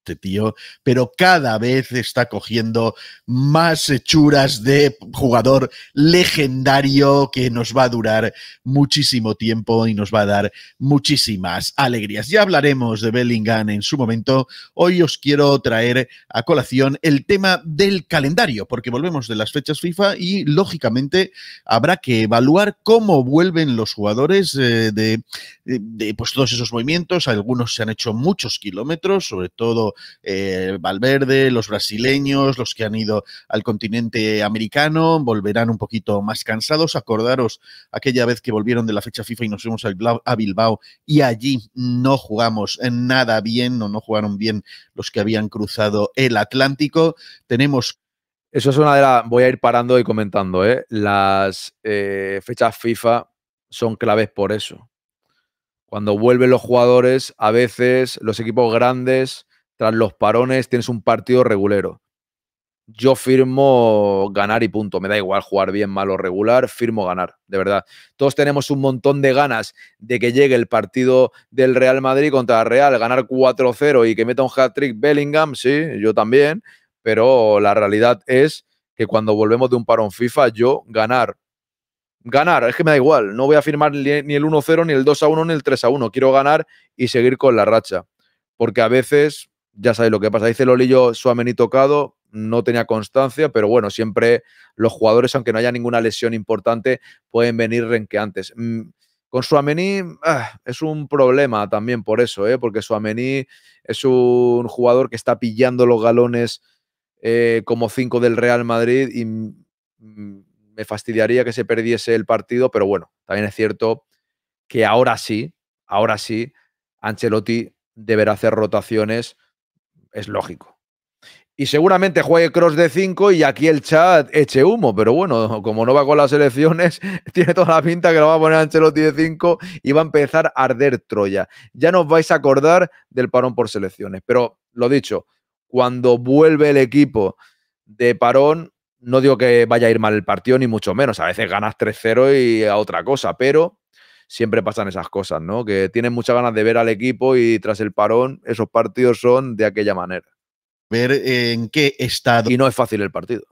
este tío, pero cada vez está cogiendo más hechuras de jugador legendario que nos va a durar muchísimo tiempo y nos va a dar muchísimas alegrías. Ya hablaremos de Bellingham en su momento. Hoy os quiero traer a colación el tema del calendario, porque volvemos de las fechas FIFA y lógicamente habrá que evaluar cómo vuelven los jugadores eh, de, de pues todos esos movimientos. Algunos se han hecho muchos kilómetros, sobre todo eh, Valverde, los brasileños, los que han ido al continente americano, volverán un poquito más cansados. Acordaros aquella vez que volvieron de la fecha FIFA y nos fuimos a Bilbao y allí no jugamos nada bien o no jugaron bien los que habían cruzado el Atlántico. Tenemos eso es una de las. Voy a ir parando y comentando, ¿eh? Las eh, fechas FIFA son claves por eso. Cuando vuelven los jugadores, a veces los equipos grandes tras los parones tienes un partido regulero. Yo firmo ganar y punto. Me da igual jugar bien, mal o regular, firmo ganar, de verdad. Todos tenemos un montón de ganas de que llegue el partido del Real Madrid contra el Real, ganar 4-0 y que meta un hat-trick Bellingham, sí, yo también, pero la realidad es que cuando volvemos de un parón FIFA, yo ganar ganar, es que me da igual, no voy a firmar ni el 1-0, ni el 2-1, ni el 3-1, quiero ganar y seguir con la racha, porque a veces ya sabéis lo que pasa. Dice Lolillo Suamení tocado, no tenía constancia, pero bueno, siempre los jugadores, aunque no haya ninguna lesión importante, pueden venir renqueantes. Mm, con Suamení ah, es un problema también por eso, ¿eh? porque Suamení es un jugador que está pillando los galones eh, como cinco del Real Madrid y mm, mm, me fastidiaría que se perdiese el partido, pero bueno, también es cierto que ahora sí, ahora sí, Ancelotti deberá hacer rotaciones es lógico. Y seguramente juegue Cross de 5 y aquí el chat eche humo, pero bueno, como no va con las elecciones, tiene toda la pinta que lo va a poner Ancelotti de 5 y va a empezar a arder Troya. Ya nos vais a acordar del parón por selecciones, pero lo dicho, cuando vuelve el equipo de parón, no digo que vaya a ir mal el partido, ni mucho menos. A veces ganas 3-0 y a otra cosa, pero siempre pasan esas cosas, ¿no? Que tienen muchas ganas de ver al equipo y tras el parón esos partidos son de aquella manera. Ver eh, en qué estado. Y no es fácil el partido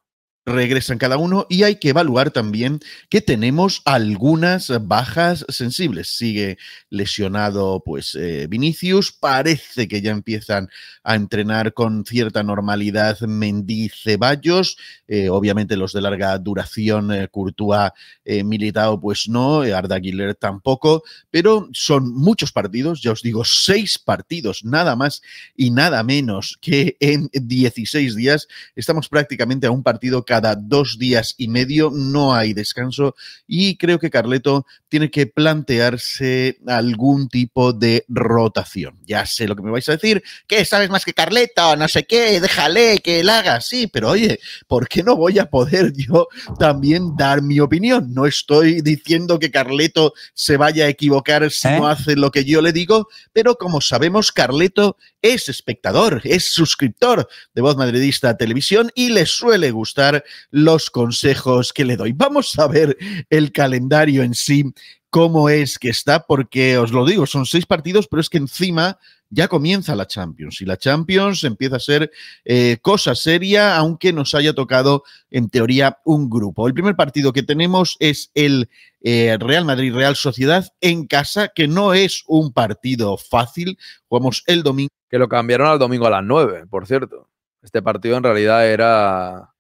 regresan cada uno y hay que evaluar también que tenemos algunas bajas sensibles. Sigue lesionado pues eh, Vinicius, parece que ya empiezan a entrenar con cierta normalidad Mendy Ceballos, eh, obviamente los de larga duración eh, Courtois eh, Militao pues no, Arda Güler tampoco, pero son muchos partidos, ya os digo, seis partidos, nada más y nada menos que en 16 días estamos prácticamente a un partido cada cada dos días y medio, no hay descanso y creo que Carleto tiene que plantearse algún tipo de rotación. Ya sé lo que me vais a decir, que sabes más que Carleto, no sé qué, déjale que él haga, sí, pero oye, ¿por qué no voy a poder yo también dar mi opinión? No estoy diciendo que Carleto se vaya a equivocar si ¿Eh? no hace lo que yo le digo, pero como sabemos, Carleto es espectador, es suscriptor de Voz Madridista Televisión y le suele gustar los consejos que le doy. Vamos a ver el calendario en sí, cómo es que está, porque os lo digo, son seis partidos, pero es que encima ya comienza la Champions y la Champions empieza a ser eh, cosa seria, aunque nos haya tocado en teoría un grupo. El primer partido que tenemos es el eh, Real Madrid Real Sociedad en casa, que no es un partido fácil. Jugamos el domingo que lo cambiaron al domingo a las 9, por cierto. Este partido en realidad era,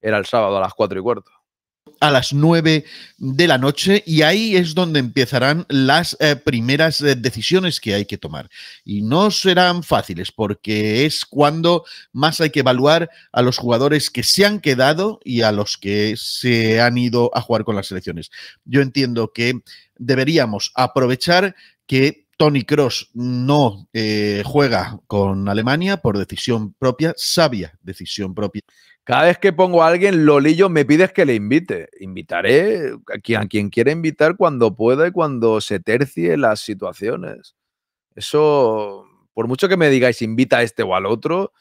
era el sábado a las 4 y cuarto a las 9 de la noche y ahí es donde empezarán las eh, primeras eh, decisiones que hay que tomar. Y no serán fáciles porque es cuando más hay que evaluar a los jugadores que se han quedado y a los que se han ido a jugar con las selecciones. Yo entiendo que deberíamos aprovechar que Tony Cross no eh, juega con Alemania por decisión propia, sabia decisión propia. Cada vez que pongo a alguien, Lolillo, me pides que le invite. Invitaré a quien quiera invitar cuando pueda y cuando se tercie las situaciones. Eso, por mucho que me digáis invita a este o al otro,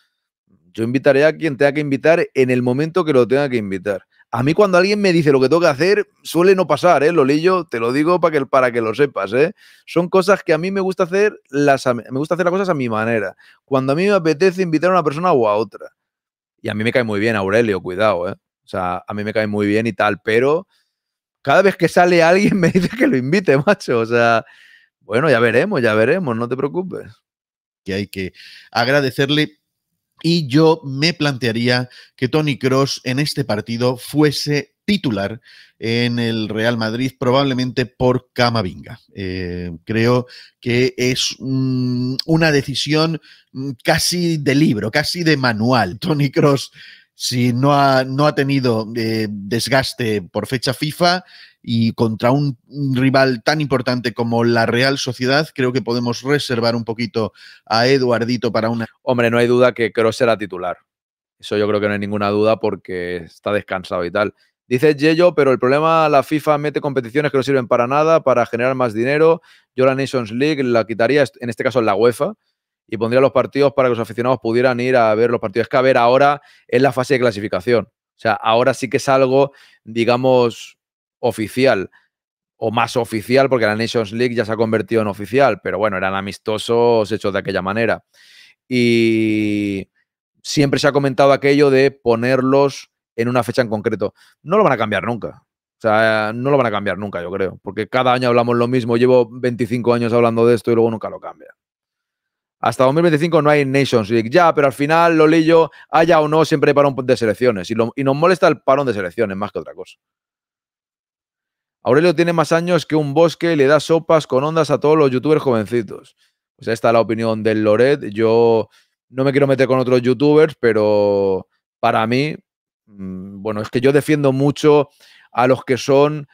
yo invitaré a quien tenga que invitar en el momento que lo tenga que invitar. A mí cuando alguien me dice lo que tengo que hacer, suele no pasar, ¿eh? Lolillo, te lo digo para que, para que lo sepas, ¿eh? Son cosas que a mí me gusta hacer, las, me gusta hacer las cosas a mi manera. Cuando a mí me apetece invitar a una persona o a otra. Y a mí me cae muy bien Aurelio, cuidado, ¿eh? O sea, a mí me cae muy bien y tal, pero cada vez que sale alguien me dice que lo invite, macho. O sea, bueno, ya veremos, ya veremos, no te preocupes. Que hay que agradecerle y yo me plantearía que Tony Cross en este partido fuese titular en el Real Madrid, probablemente por Camavinga. Eh, creo que es mm, una decisión mm, casi de libro, casi de manual. Tony Cross, si no ha, no ha tenido eh, desgaste por fecha FIFA, y contra un rival tan importante como la Real Sociedad, creo que podemos reservar un poquito a Eduardito para una... Hombre, no hay duda que Kroos será titular. Eso yo creo que no hay ninguna duda porque está descansado y tal. Dice Yello, pero el problema, la FIFA mete competiciones que no sirven para nada, para generar más dinero. Yo la Nations League la quitaría, en este caso la UEFA, y pondría los partidos para que los aficionados pudieran ir a ver los partidos. que a ver, ahora es la fase de clasificación. O sea, ahora sí que es algo, digamos, oficial o más oficial, porque la Nations League ya se ha convertido en oficial, pero bueno, eran amistosos hechos de aquella manera. Y siempre se ha comentado aquello de ponerlos en una fecha en concreto. No lo van a cambiar nunca. O sea, no lo van a cambiar nunca, yo creo, porque cada año hablamos lo mismo. Llevo 25 años hablando de esto y luego nunca lo cambia. Hasta 2025 no hay Nations League. Ya, pero al final, lo yo, haya o no, siempre hay parón de selecciones. Y, y nos molesta el parón de selecciones más que otra cosa. Aurelio tiene más años que un bosque y le da sopas con ondas a todos los youtubers jovencitos. Pues esta es la opinión del Loret. Yo no me quiero meter con otros youtubers, pero para mí, mm, bueno, es que yo defiendo mucho a los que son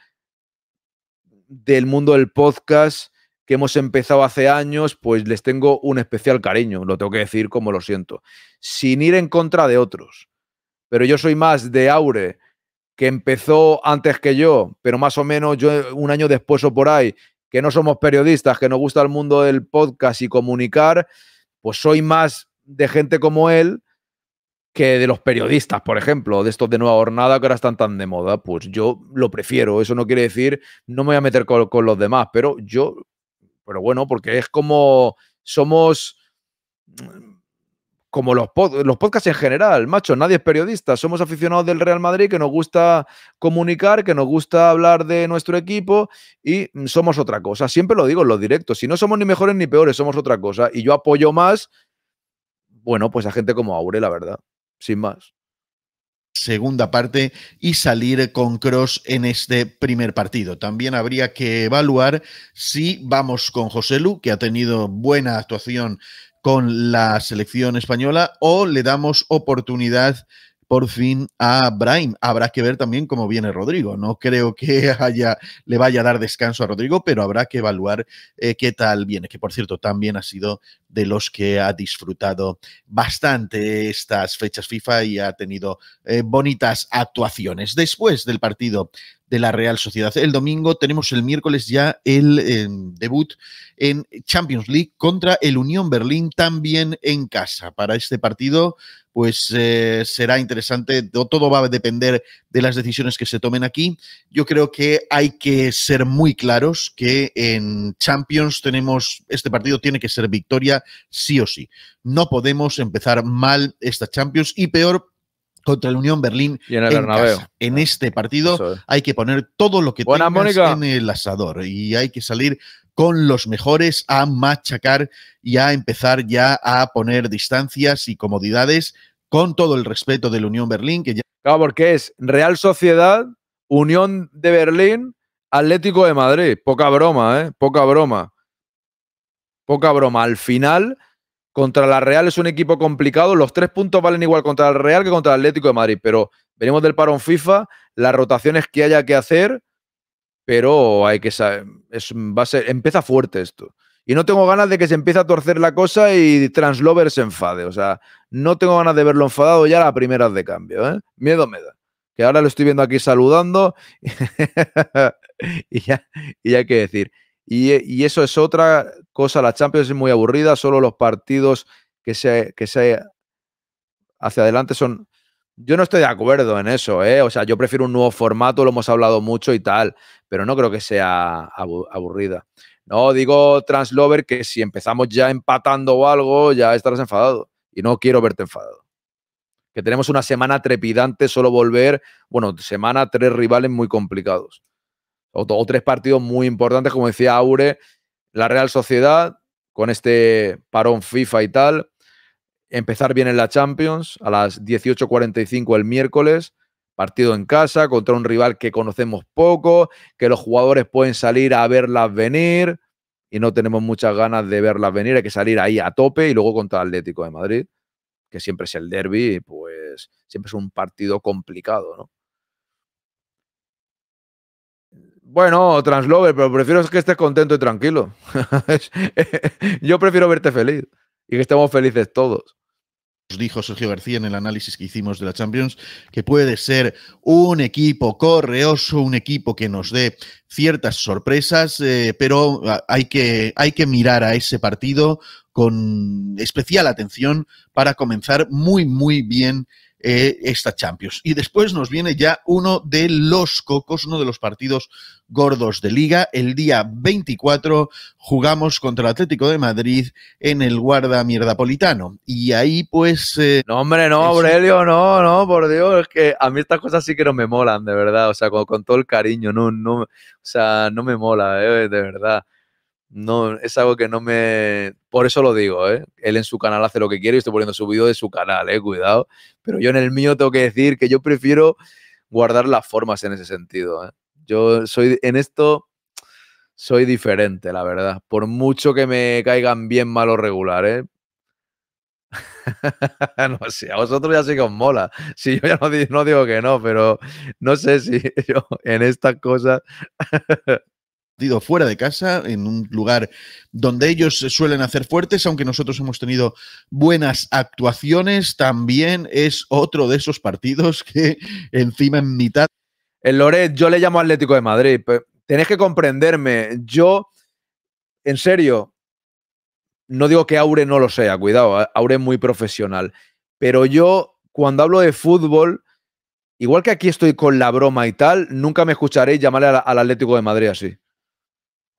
del mundo del podcast que hemos empezado hace años, pues les tengo un especial cariño, lo tengo que decir como lo siento, sin ir en contra de otros. Pero yo soy más de Aure que empezó antes que yo, pero más o menos yo eh, un año después o por ahí, que no somos periodistas, que nos gusta el mundo del podcast y comunicar, pues soy más de gente como él que de los periodistas, por ejemplo, de estos de nueva jornada que ahora están tan de moda. Pues yo lo prefiero, eso no quiere decir, no me voy a meter con, con los demás, pero yo, pero bueno, porque es como somos como los, los podcasts en general, macho, nadie es periodista, somos aficionados del Real Madrid que nos gusta comunicar, que nos gusta hablar de nuestro equipo y mm, somos otra cosa. Siempre lo digo en los directos, si no somos ni mejores ni peores, somos otra cosa. Y yo apoyo más, bueno, pues a gente como Aure, la verdad, sin más segunda parte y salir con Cross en este primer partido. También habría que evaluar si vamos con José Lu, que ha tenido buena actuación con la selección española o le damos oportunidad por fin a Brian. Habrá que ver también cómo viene Rodrigo. No creo que haya, le vaya a dar descanso a Rodrigo, pero habrá que evaluar eh, qué tal viene, que por cierto también ha sido de los que ha disfrutado bastante estas fechas FIFA y ha tenido eh, bonitas actuaciones. Después del partido de la Real Sociedad. El domingo tenemos el miércoles ya el em, debut en Champions League contra el Unión Berlín también en casa. Para este partido pues eh, será interesante. Todo va a depender de las decisiones que se tomen aquí. Yo creo que hay que ser muy claros que en Champions tenemos, este partido tiene que ser victoria sí o sí. No podemos empezar mal esta Champions y peor contra la Unión Berlín en, el en ah, este partido hay que poner todo lo que tengas en el asador y hay que salir con los mejores, a machacar y a empezar ya a poner distancias y comodidades con todo el respeto de la Unión Berlín. Que ya... Claro, porque es Real Sociedad, Unión de Berlín, Atlético de Madrid. Poca broma, ¿eh? Poca broma. Poca broma. Al final, contra la Real es un equipo complicado. Los tres puntos valen igual contra el Real que contra el Atlético de Madrid, pero venimos del parón FIFA, las rotaciones que haya que hacer, pero hay que saber va a ser, empieza fuerte esto. Y no tengo ganas de que se empiece a torcer la cosa y Translover se enfade. O sea, no tengo ganas de verlo enfadado ya a primeras de cambio. ¿eh? Miedo me da. Que ahora lo estoy viendo aquí saludando y, ya, hay que decir. Y, y, eso es otra cosa. La Champions es muy aburrida. Solo los partidos que se, que se hacia adelante son yo no estoy de acuerdo en eso, ¿eh? O sea, yo prefiero un nuevo formato, lo hemos hablado mucho y tal, pero no creo que sea aburrida. No, digo Translover que si empezamos ya empatando o algo, ya estarás enfadado. Y no quiero verte enfadado. Que tenemos una semana trepidante, solo volver, bueno, semana, tres rivales muy complicados. O, tres partidos muy importantes, como decía Aure, la Real Sociedad, con este parón FIFA y tal, empezar bien en la Champions a las 18.45 el miércoles, partido en casa contra un rival que conocemos poco, que los jugadores pueden salir a verlas venir y no tenemos muchas ganas de verlas venir, hay que salir ahí a tope y luego contra el Atlético de Madrid, que siempre es el derby, pues siempre es un partido complicado, ¿no? Bueno, Translover, pero prefiero que estés contento y tranquilo. Yo prefiero verte feliz y que estemos felices todos dijo Sergio García en el análisis que hicimos de la Champions, que puede ser un equipo correoso, un equipo que nos dé ciertas sorpresas, eh, pero hay que, hay que mirar a ese partido con especial atención para comenzar muy, muy bien eh, esta Champions. Y después nos viene ya uno de los cocos, uno de los partidos gordos de liga. El día 24 jugamos contra el Atlético de Madrid en el Guarda politano Y ahí pues... Eh, no, hombre, no, Aurelio, no, no, por Dios, es que a mí estas cosas sí que no me molan, de verdad. O sea, con, todo el cariño, no, no, o sea, no me mola, eh, de verdad. No, es algo que no me. Por eso lo digo, ¿eh? Él en su canal hace lo que quiere y estoy poniendo su video de su canal, ¿eh? Cuidado. Pero yo en el mío tengo que decir que yo prefiero guardar las formas en ese sentido, ¿eh? Yo soy. En esto soy diferente, la verdad. Por mucho que me caigan bien, malos regulares... regular, ¿eh? no sé, a vosotros ya sí que os mola. Si sí, yo ya no, no digo que no, pero no sé si yo en estas cosas partido fuera de casa, en un lugar donde ellos suelen hacer fuertes, aunque nosotros hemos tenido buenas actuaciones, también es otro de esos partidos que encima en mitad... El Loret, yo le llamo Atlético de Madrid, pero tenés que comprenderme, yo, en serio, no digo que Aure no lo sea, cuidado, Aure es muy profesional, pero yo cuando hablo de fútbol... Igual que aquí estoy con la broma y tal, nunca me escucharéis llamarle al Atlético de Madrid así.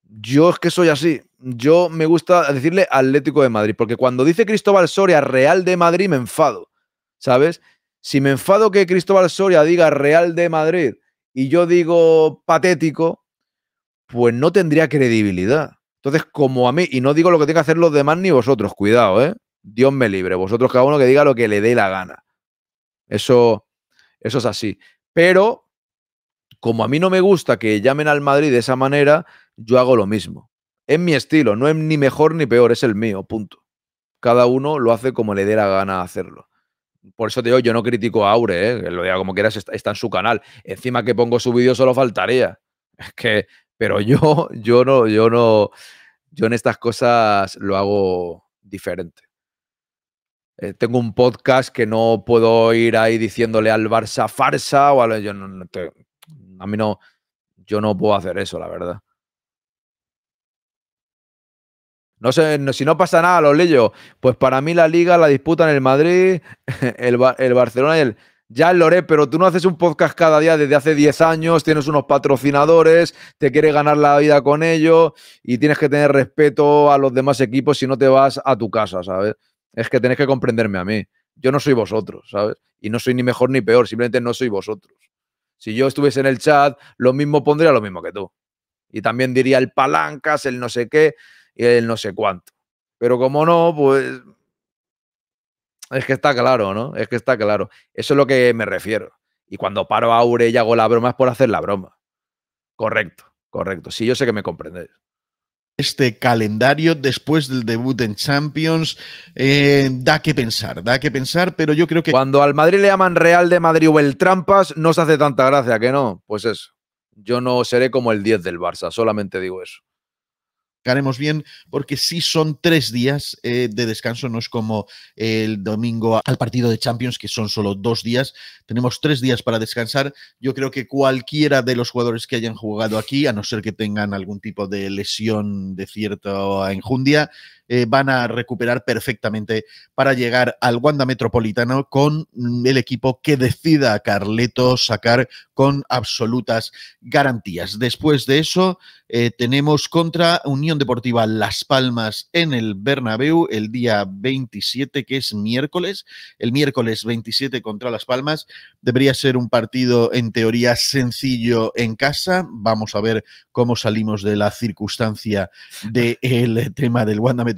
Yo es que soy así. Yo me gusta decirle Atlético de Madrid, porque cuando dice Cristóbal Soria Real de Madrid me enfado, ¿sabes? Si me enfado que Cristóbal Soria diga Real de Madrid y yo digo patético, pues no tendría credibilidad. Entonces, como a mí, y no digo lo que tenga que hacer los demás ni vosotros, cuidado, ¿eh? Dios me libre, vosotros cada uno que diga lo que le dé la gana. Eso, eso es así. Pero, como a mí no me gusta que llamen al Madrid de esa manera, yo hago lo mismo. Es mi estilo, no es ni mejor ni peor, es el mío, punto. Cada uno lo hace como le dé la gana hacerlo. Por eso te digo, yo no critico a Aure, ¿eh? lo diga como quieras, está, en su canal. Encima que pongo su vídeo solo faltaría. Es que, pero yo, yo no, yo no, yo en estas cosas lo hago diferente. Eh, tengo un podcast que no puedo ir ahí diciéndole al Barça farsa o a, yo a mí no, yo no puedo hacer eso, la verdad. No sé, si no pasa nada, lo leyo. Pues para mí la liga la disputan el Madrid, el, el Barcelona y el. Ya lo haré, pero tú no haces un podcast cada día desde hace 10 años, tienes unos patrocinadores, te quieres ganar la vida con ellos y tienes que tener respeto a los demás equipos si no te vas a tu casa, ¿sabes? Es que tenés que comprenderme a mí. Yo no soy vosotros, ¿sabes? Y no soy ni mejor ni peor, simplemente no soy vosotros. Si yo estuviese en el chat, lo mismo pondría lo mismo que tú. Y también diría el palancas, el no sé qué y él no sé cuánto. Pero como no, pues es que está claro, ¿no? Es que está claro. Eso es lo que me refiero. Y cuando paro a Aure y hago la broma es por hacer la broma. Correcto, correcto. Sí, yo sé que me comprendéis. Este calendario después del debut en Champions eh, da que pensar, da que pensar, pero yo creo que... Cuando al Madrid le llaman Real de Madrid o el Trampas, no se hace tanta gracia, que no. Pues eso. Yo no seré como el 10 del Barça, solamente digo eso haremos bien porque sí son tres días eh, de descanso, no es como el domingo al partido de Champions, que son solo dos días. Tenemos tres días para descansar. Yo creo que cualquiera de los jugadores que hayan jugado aquí, a no ser que tengan algún tipo de lesión de cierta enjundia, eh, van a recuperar perfectamente para llegar al Wanda Metropolitano con mm, el equipo que decida Carleto sacar con absolutas garantías. Después de eso, eh, tenemos contra Unión Deportiva Las Palmas en el Bernabéu el día 27, que es miércoles. El miércoles 27 contra Las Palmas. Debería ser un partido, en teoría, sencillo en casa. Vamos a ver cómo salimos de la circunstancia del tema del Wanda Metropolitano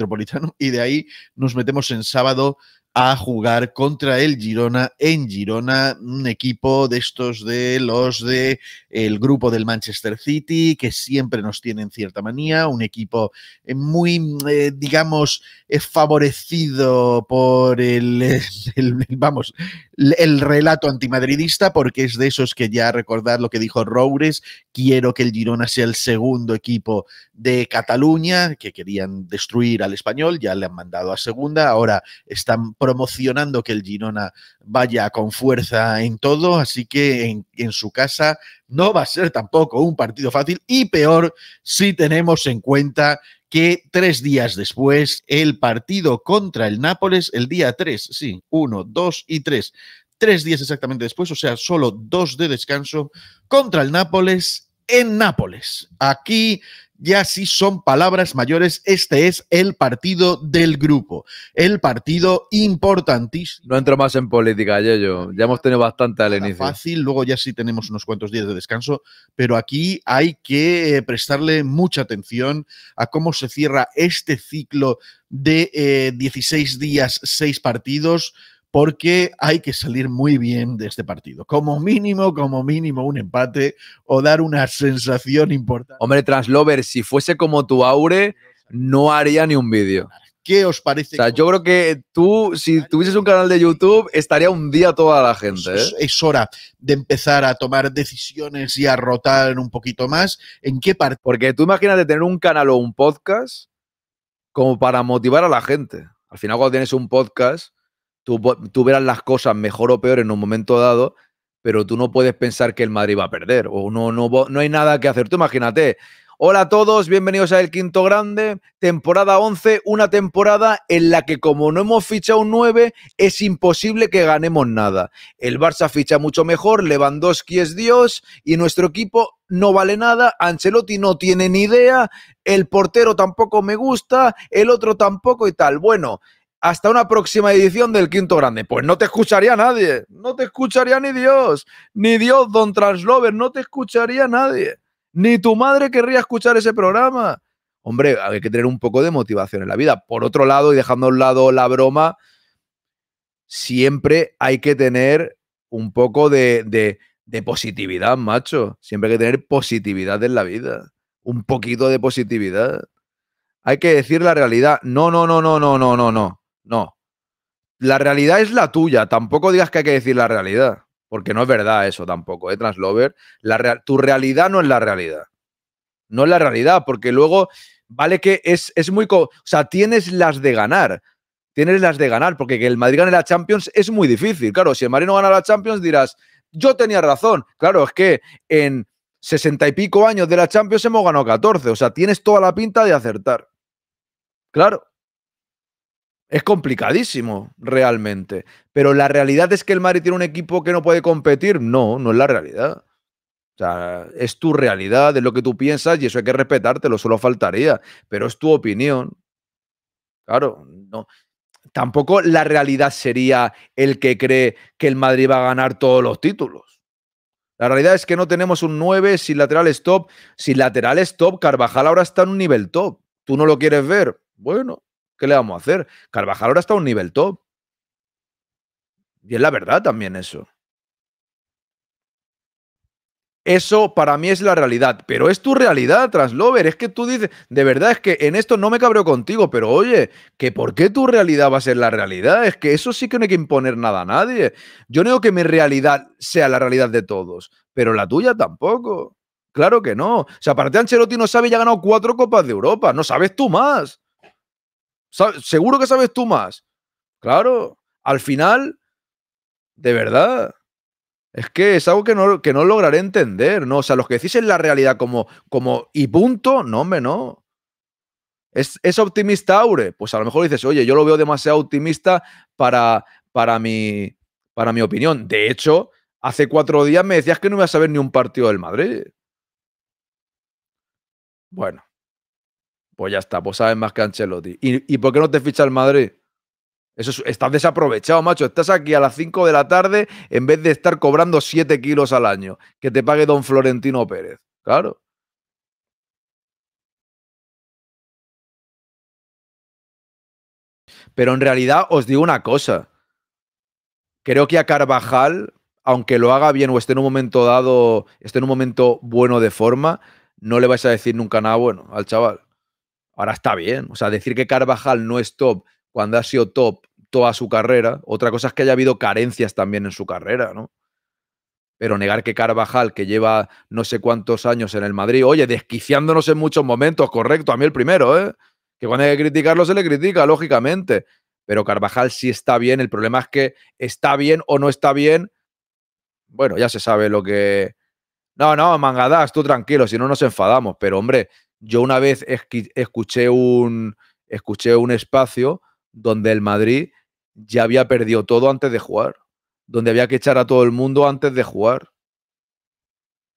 y de ahí nos metemos en sábado a jugar contra el Girona en Girona, un equipo de estos de los de el grupo del Manchester City que siempre nos tienen cierta manía, un equipo eh, muy eh, digamos eh, favorecido por el, vamos el relato antimadridista porque es de esos que ya recordar lo que dijo Roures, quiero que el Girona sea el segundo equipo de Cataluña que querían destruir al español, ya le han mandado a segunda, ahora están promocionando que el Girona vaya con fuerza en todo, así que en, su casa no va a ser tampoco un partido fácil y peor si tenemos en cuenta que tres días después el partido contra el Nápoles, el día 3, sí, 1, 2 y 3, tres días exactamente después, o sea, solo dos de descanso contra el Nápoles en Nápoles. Aquí ya sí, son palabras mayores, este es el partido del grupo, el partido importantísimo. No entro más en política, yo ya hemos tenido bastante al inicio. Fácil, luego ya sí tenemos unos cuantos días de descanso, pero aquí hay que eh, prestarle mucha atención a cómo se cierra este ciclo de 16 eh, días, 6 partidos porque hay que salir muy bien de este partido. Como mínimo, como mínimo, un empate o dar una sensación importante. Hombre, Translover, si fuese como tu aure, no haría ni un vídeo. ¿Qué os parece? O sea, yo creo que tú, si tuvieses un canal de YouTube, estaría un día toda la gente. Es, ¿eh? es, hora de empezar a tomar decisiones y a rotar un poquito más. ¿En qué parte? Porque tú imagínate tener un canal o un podcast como para motivar a la gente. Al final, cuando tienes un podcast, Tú, verás las cosas mejor o peor en un momento dado, pero tú no puedes pensar que el Madrid va a perder o no, no, hay nada que hacer. Tú imagínate. Hola a todos, bienvenidos a El Quinto Grande, temporada 11, una temporada en la que como no hemos fichado un 9, es imposible que ganemos nada. El Barça ficha mucho mejor, Lewandowski es Dios y nuestro equipo no vale nada, Ancelotti no tiene ni idea, el portero tampoco me gusta, el otro tampoco y tal. Bueno, hasta una próxima edición del Quinto Grande. Pues no te escucharía nadie, no te escucharía ni Dios, ni Dios, don Translover, no te escucharía nadie. Ni tu madre querría escuchar ese programa. Hombre, hay que tener un poco de motivación en la vida. Por otro lado, y dejando a un lado la broma, siempre hay que tener un poco de, de positividad, macho. Siempre hay que tener positividad en la vida. Un poquito de positividad. Hay que decir la realidad. No, no, no, no, no, no, no, no. No. La realidad es la tuya. Tampoco digas que hay que decir la realidad. Porque no es verdad eso tampoco, ¿eh, Translover? tu realidad no es la realidad. No es la realidad, porque luego, vale que es, es muy... O sea, tienes las de ganar. Tienes las de ganar, porque que el Madrid gane la Champions es muy difícil. Claro, si el Marino gana la Champions dirás, yo tenía razón. Claro, es que en sesenta y pico años de la Champions hemos ganado 14. O sea, tienes toda la pinta de acertar. Claro. Es complicadísimo, realmente. Pero la realidad es que el Madrid tiene un equipo que no puede competir. No, no es la realidad. O sea, es tu realidad, es lo que tú piensas y eso hay que respetártelo, solo faltaría. Pero es tu opinión. Claro, no. Tampoco la realidad sería el que cree que el Madrid va a ganar todos los títulos. La realidad es que no tenemos un 9 sin lateral stop. Sin lateral stop, Carvajal ahora está en un nivel top. ¿Tú no lo quieres ver? Bueno, ¿Qué le vamos a hacer? Carvajal ahora está a un nivel top. Y es la verdad también eso. Eso para mí es la realidad, pero es tu realidad, Translover. Es que tú dices, de verdad, es que en esto no me cabreo contigo, pero oye, que por qué tu realidad va a ser la realidad? Es que eso sí que no hay que imponer nada a nadie. Yo no digo que mi realidad sea la realidad de todos, pero la tuya tampoco. Claro que no. O sea, aparte Ancelotti no sabe y ha ganado cuatro copas de Europa. No sabes tú más. Seguro que sabes tú más. Claro, al final, de verdad, es que es algo que no, que no lograré entender, ¿no? O sea, los que decís en la realidad como, como y punto, no, hombre, no. ¿Es, ¿Es, optimista Aure? Pues a lo mejor dices, oye, yo lo veo demasiado optimista para, para, mi, para mi opinión. De hecho, hace cuatro días me decías que no ibas a ver ni un partido del Madrid. Bueno, pues ya está, pues sabes más que Ancelotti. ¿Y, por qué no te ficha el Madrid? Eso estás desaprovechado, macho. Estás aquí a las 5 de la tarde en vez de estar cobrando 7 kilos al año. Que te pague don Florentino Pérez. Claro. Pero en realidad os digo una cosa. Creo que a Carvajal, aunque lo haga bien o esté en un momento dado, esté en un momento bueno de forma, no le vais a decir nunca nada bueno al chaval. Ahora está bien. O sea, decir que Carvajal no es top cuando ha sido top toda su carrera. Otra cosa es que haya habido carencias también en su carrera, ¿no? Pero negar que Carvajal, que lleva no sé cuántos años en el Madrid, oye, desquiciándonos en muchos momentos, correcto, a mí el primero, ¿eh? Que cuando hay que criticarlo se le critica, lógicamente. Pero Carvajal sí está bien, el problema es que está bien o no está bien. Bueno, ya se sabe lo que... No, no, mangadas, tú tranquilo, si no nos enfadamos, pero hombre, yo una vez escuché un, escuché un espacio donde el Madrid ya había perdido todo antes de jugar, donde había que echar a todo el mundo antes de jugar.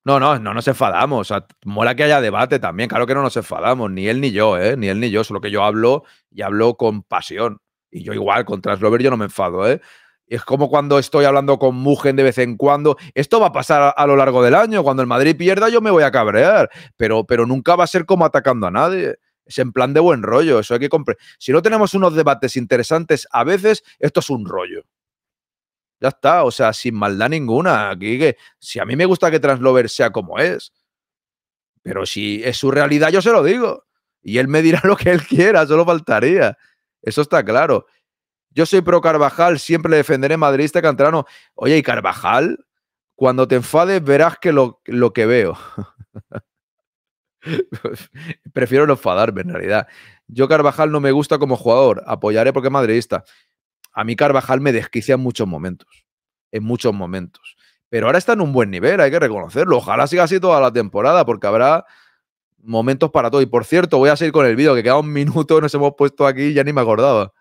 No, no, no nos enfadamos. mola que haya debate también. Claro que no nos enfadamos, ni él ni yo, ¿eh? Ni él ni yo. Solo que yo hablo y hablo con pasión. Y yo igual, con Translover yo no me enfado, ¿eh? Es como cuando estoy hablando con Mugen de vez en cuando. Esto va a pasar a, lo largo del año. Cuando el Madrid pierda, yo me voy a cabrear. Pero, pero nunca va a ser como atacando a nadie. Es en plan de buen rollo. Eso hay que comprar. Si no tenemos unos debates interesantes a veces, esto es un rollo. Ya está, o sea, sin maldad ninguna. Aquí que si a mí me gusta que Translover sea como es, pero si es su realidad, yo se lo digo. Y él me dirá lo que él quiera, solo faltaría. Eso está claro. Yo soy pro Carvajal, siempre defenderé madridista este canterano. Oye, y Carvajal, cuando te enfades verás que lo, que veo. Prefiero no enfadarme, en realidad. Yo Carvajal no me gusta como jugador, apoyaré porque es madridista. A mí Carvajal me desquicia en muchos momentos, en muchos momentos. Pero ahora está en un buen nivel, hay que reconocerlo. Ojalá siga así toda la temporada, porque habrá momentos para todo. Y por cierto, voy a seguir con el vídeo, que queda un minuto, nos hemos puesto aquí y ya ni me acordaba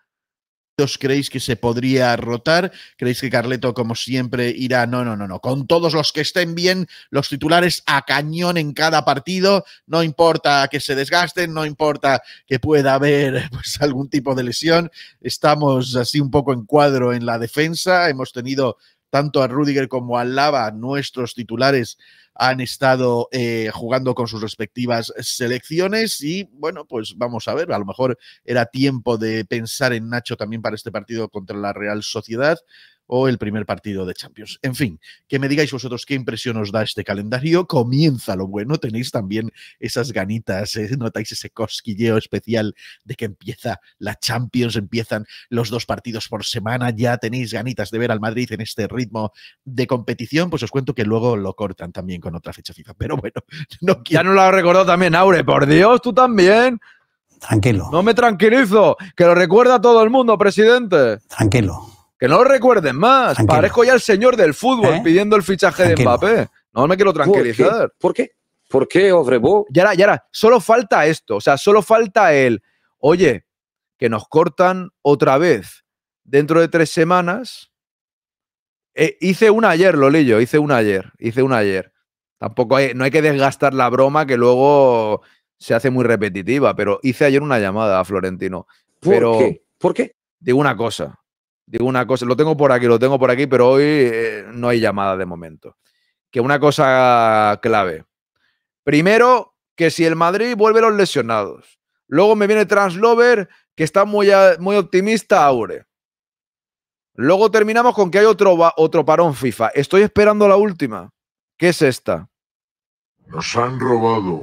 creéis que se podría rotar? ¿Creéis que Carleto, como siempre, irá? No, no, no, no. Con todos los que estén bien, los titulares a cañón en cada partido. No importa que se desgasten, no importa que pueda haber pues, algún tipo de lesión. Estamos así un poco en cuadro en la defensa. Hemos tenido tanto a Rudiger como a Lava, nuestros titulares han estado eh, jugando con sus respectivas selecciones y bueno, pues vamos a ver, a lo mejor era tiempo de pensar en Nacho también para este partido contra la Real Sociedad, o el primer partido de Champions. En fin, que me digáis vosotros qué impresión os da este calendario. Comienza lo bueno, tenéis también esas ganitas, eh, notáis ese cosquilleo especial de que empieza la Champions, empiezan los dos partidos por semana, ya tenéis ganitas de ver al Madrid en este ritmo de competición, pues os cuento que luego lo cortan también con otra fecha FIFA. Pero bueno, no quiero... ya no lo ha recordado también, Aure, por Dios, tú también. Tranquilo. No me tranquilizo, que lo recuerda todo el mundo, presidente. Tranquilo. Que no lo recuerden más. Parezco ya el señor del fútbol ¿Eh? pidiendo el fichaje de Mbappé. No me quiero tranquilizar. ¿Por qué? ¿Por qué, Obrebo? Ya era, ya era. Solo falta esto. O sea, solo falta el, oye, que nos cortan otra vez dentro de tres semanas. Eh, hice una ayer, Lolillo, hice una ayer, hice una ayer. Tampoco hay, no hay que desgastar la broma que luego se hace muy repetitiva, pero hice ayer una llamada a Florentino. ¿Por qué? ¿Por qué? Digo una cosa, digo una cosa, lo tengo por aquí, lo tengo por aquí, pero hoy eh, no hay llamada de momento. Que una cosa clave. Primero, que si el Madrid vuelve los lesionados. Luego me viene Translover, que está muy, muy optimista, Aure. Luego terminamos con que hay otro, otro parón FIFA. Estoy esperando la última. ¿Qué es esta? Nos han robado.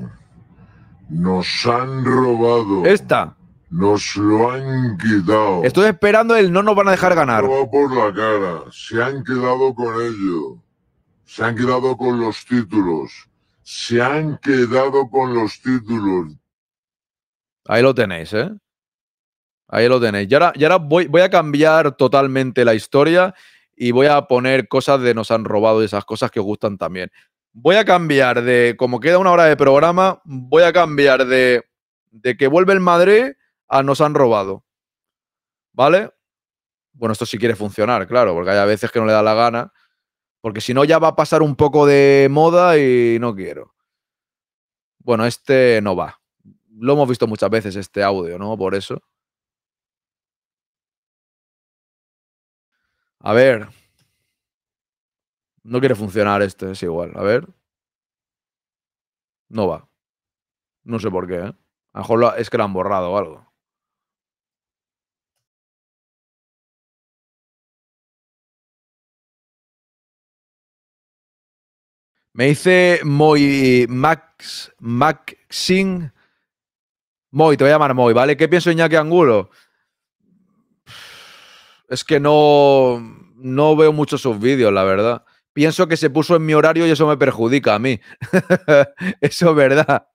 Nos han robado. Esta. Nos lo han quitado. Estoy esperando el no nos van a dejar ganar. por la cara. Se han quedado con ello. Se han quedado con los títulos. Se han quedado con los títulos. Ahí lo tenéis, ¿eh? Ahí lo tenéis. Y ahora, voy, voy a cambiar totalmente la historia y voy a poner cosas de nos han robado y esas cosas que gustan también. Voy a cambiar de, como queda una hora de programa, voy a cambiar de, de que vuelve el Madrid ah, nos han robado. ¿Vale? Bueno, esto sí quiere funcionar, claro, porque hay a veces que no le da la gana, porque si no ya va a pasar un poco de moda y no quiero. Bueno, este no va. Lo hemos visto muchas veces este audio, ¿no? Por eso. A ver. No quiere funcionar este, es igual. A ver. No va. No sé por qué, ¿eh? A lo mejor es que lo han borrado o algo. Me dice Moy Max Maxing Moy, te voy a llamar Moy, ¿vale? ¿Qué pienso Iñaki Angulo? Es que no, no veo mucho sus vídeos, la verdad. Pienso que se puso en mi horario y eso me perjudica a mí. eso es verdad.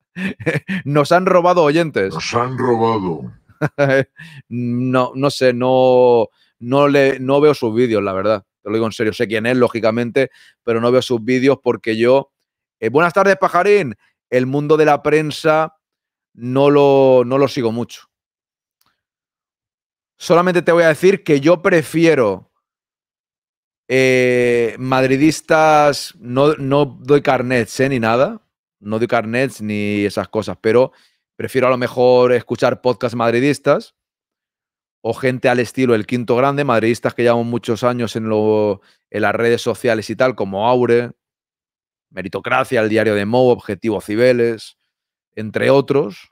Nos han robado oyentes. Nos han robado. no, no sé, no, no, le, no veo sus vídeos, la verdad. Te lo digo en serio, sé quién es, lógicamente, pero no veo sus vídeos porque yo... Eh, buenas tardes, pajarín. El mundo de la prensa no lo, no lo sigo mucho. Solamente te voy a decir que yo prefiero eh, madridistas, no, no, doy carnets eh, ni nada, no doy carnets ni esas cosas, pero prefiero a lo mejor escuchar podcasts madridistas o gente al estilo El Quinto Grande, madridistas que llevan muchos años en, en las redes sociales y tal, como Aure, Meritocracia, el diario de Mou, Objetivo Cibeles, entre otros.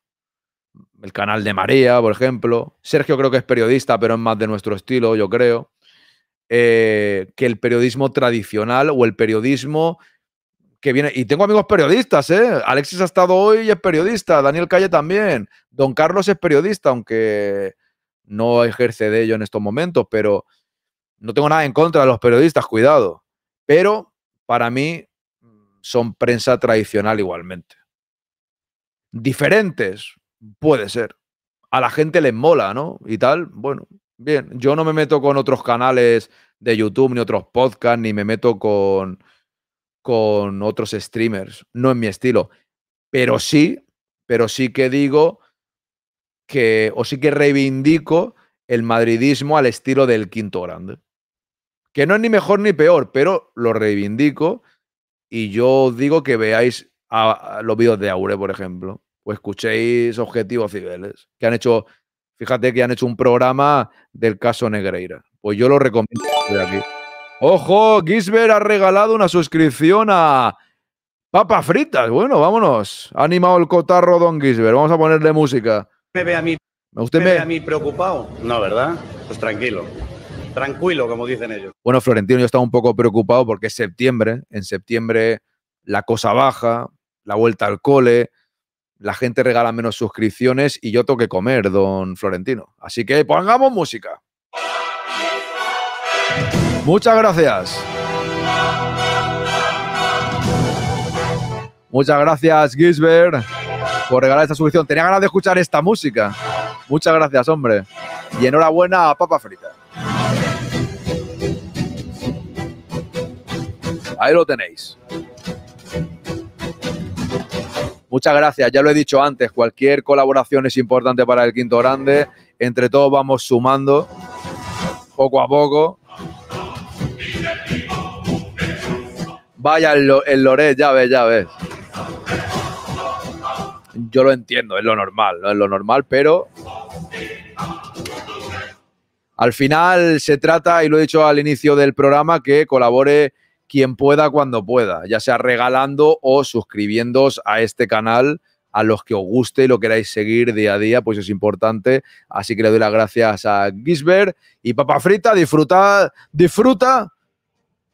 El canal de María, por ejemplo. Sergio creo que es periodista, pero es más de nuestro estilo, yo creo. Eh, que el periodismo tradicional o el periodismo que viene. Y tengo amigos periodistas, ¿eh? Alexis ha estado hoy y es periodista, Daniel Calle también. Don Carlos es periodista, aunque no ejerce de ello en estos momentos, pero no tengo nada en contra de los periodistas, cuidado. Pero para mí son prensa tradicional igualmente. Diferentes, puede ser. A la gente les mola, ¿no? Y tal, bueno, bien. Yo no me meto con otros canales de YouTube, ni otros podcasts, ni me meto con, con otros streamers. No es mi estilo. Pero sí, pero sí que digo que, o sí que reivindico el madridismo al estilo del quinto grande. Que no es ni mejor ni peor, pero lo reivindico y yo digo que veáis a, los vídeos de Aure, por ejemplo, o escuchéis Objetivos Cibeles, que han hecho, fíjate que han hecho un programa del caso Negreira. Pues yo lo recomiendo aquí. Ojo, Gisbert ha regalado una suscripción a Papas Fritas. Bueno, vámonos. Ha animado el cotarro Don Gisbert. Vamos a ponerle música me ve a mí, ¿Usted me... ve a mí preocupado? No, ¿verdad? Pues tranquilo. Tranquilo, como dicen ellos. Bueno, Florentino, yo estaba un poco preocupado porque es septiembre. En septiembre la cosa baja, la vuelta al cole, la gente regala menos suscripciones y yo tengo que comer, don Florentino. Así que pongamos música. Muchas gracias. Muchas gracias, Gisbert por regalar esta solución. Tenía ganas de escuchar esta música. Muchas gracias, hombre. Y enhorabuena a Papa Frita. Ahí lo tenéis. Muchas gracias, ya lo he dicho antes, cualquier colaboración es importante para el Quinto Grande. Entre todos vamos sumando poco a poco. Vaya, el, el ya ves, ya ves yo lo entiendo, es lo normal, no es lo normal, pero al final se trata, y lo he dicho al inicio del programa, que colabore quien pueda cuando pueda, ya sea regalando o suscribiéndoos a este canal a los que os guste y lo queráis seguir día a día, pues es importante. Así que le doy las gracias a Gisbert y Papa Frita. Disfruta, disfruta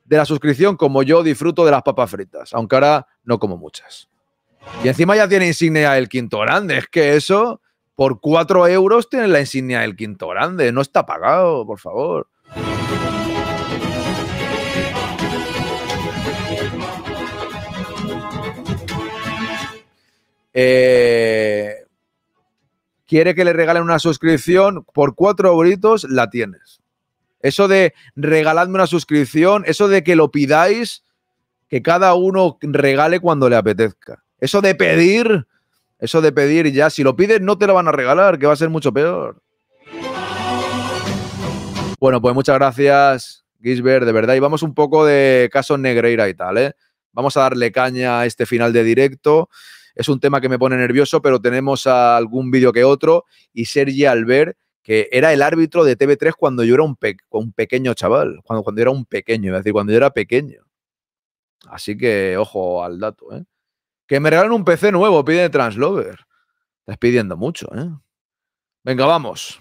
de la suscripción como yo disfruto de las papas fritas, aunque ahora no como muchas. Y encima ya tiene insignia del quinto grande. Es que eso, por 4 euros, tiene la insignia del quinto grande. No está pagado, por favor. Eh, quiere que le regalen una suscripción, por cuatro euritos la tienes. Eso de regalarme una suscripción, eso de que lo pidáis, que cada uno regale cuando le apetezca. Eso de pedir, eso de pedir ya, si lo pides no te lo van a regalar, que va a ser mucho peor. Bueno, pues muchas gracias, Gisbert, de verdad. Y vamos un poco de caso Negreira y tal, ¿eh? Vamos a darle caña a este final de directo. Es un tema que me pone nervioso, pero tenemos algún vídeo que otro. Y Sergi Albert, que era el árbitro de TV3 cuando yo era un, un pequeño chaval, cuando, cuando yo era un pequeño, es decir, cuando yo era pequeño. Así que ojo al dato, ¿eh? Que me regalen un PC nuevo, pide Translover. Estás pidiendo mucho, ¿eh? Venga, vamos.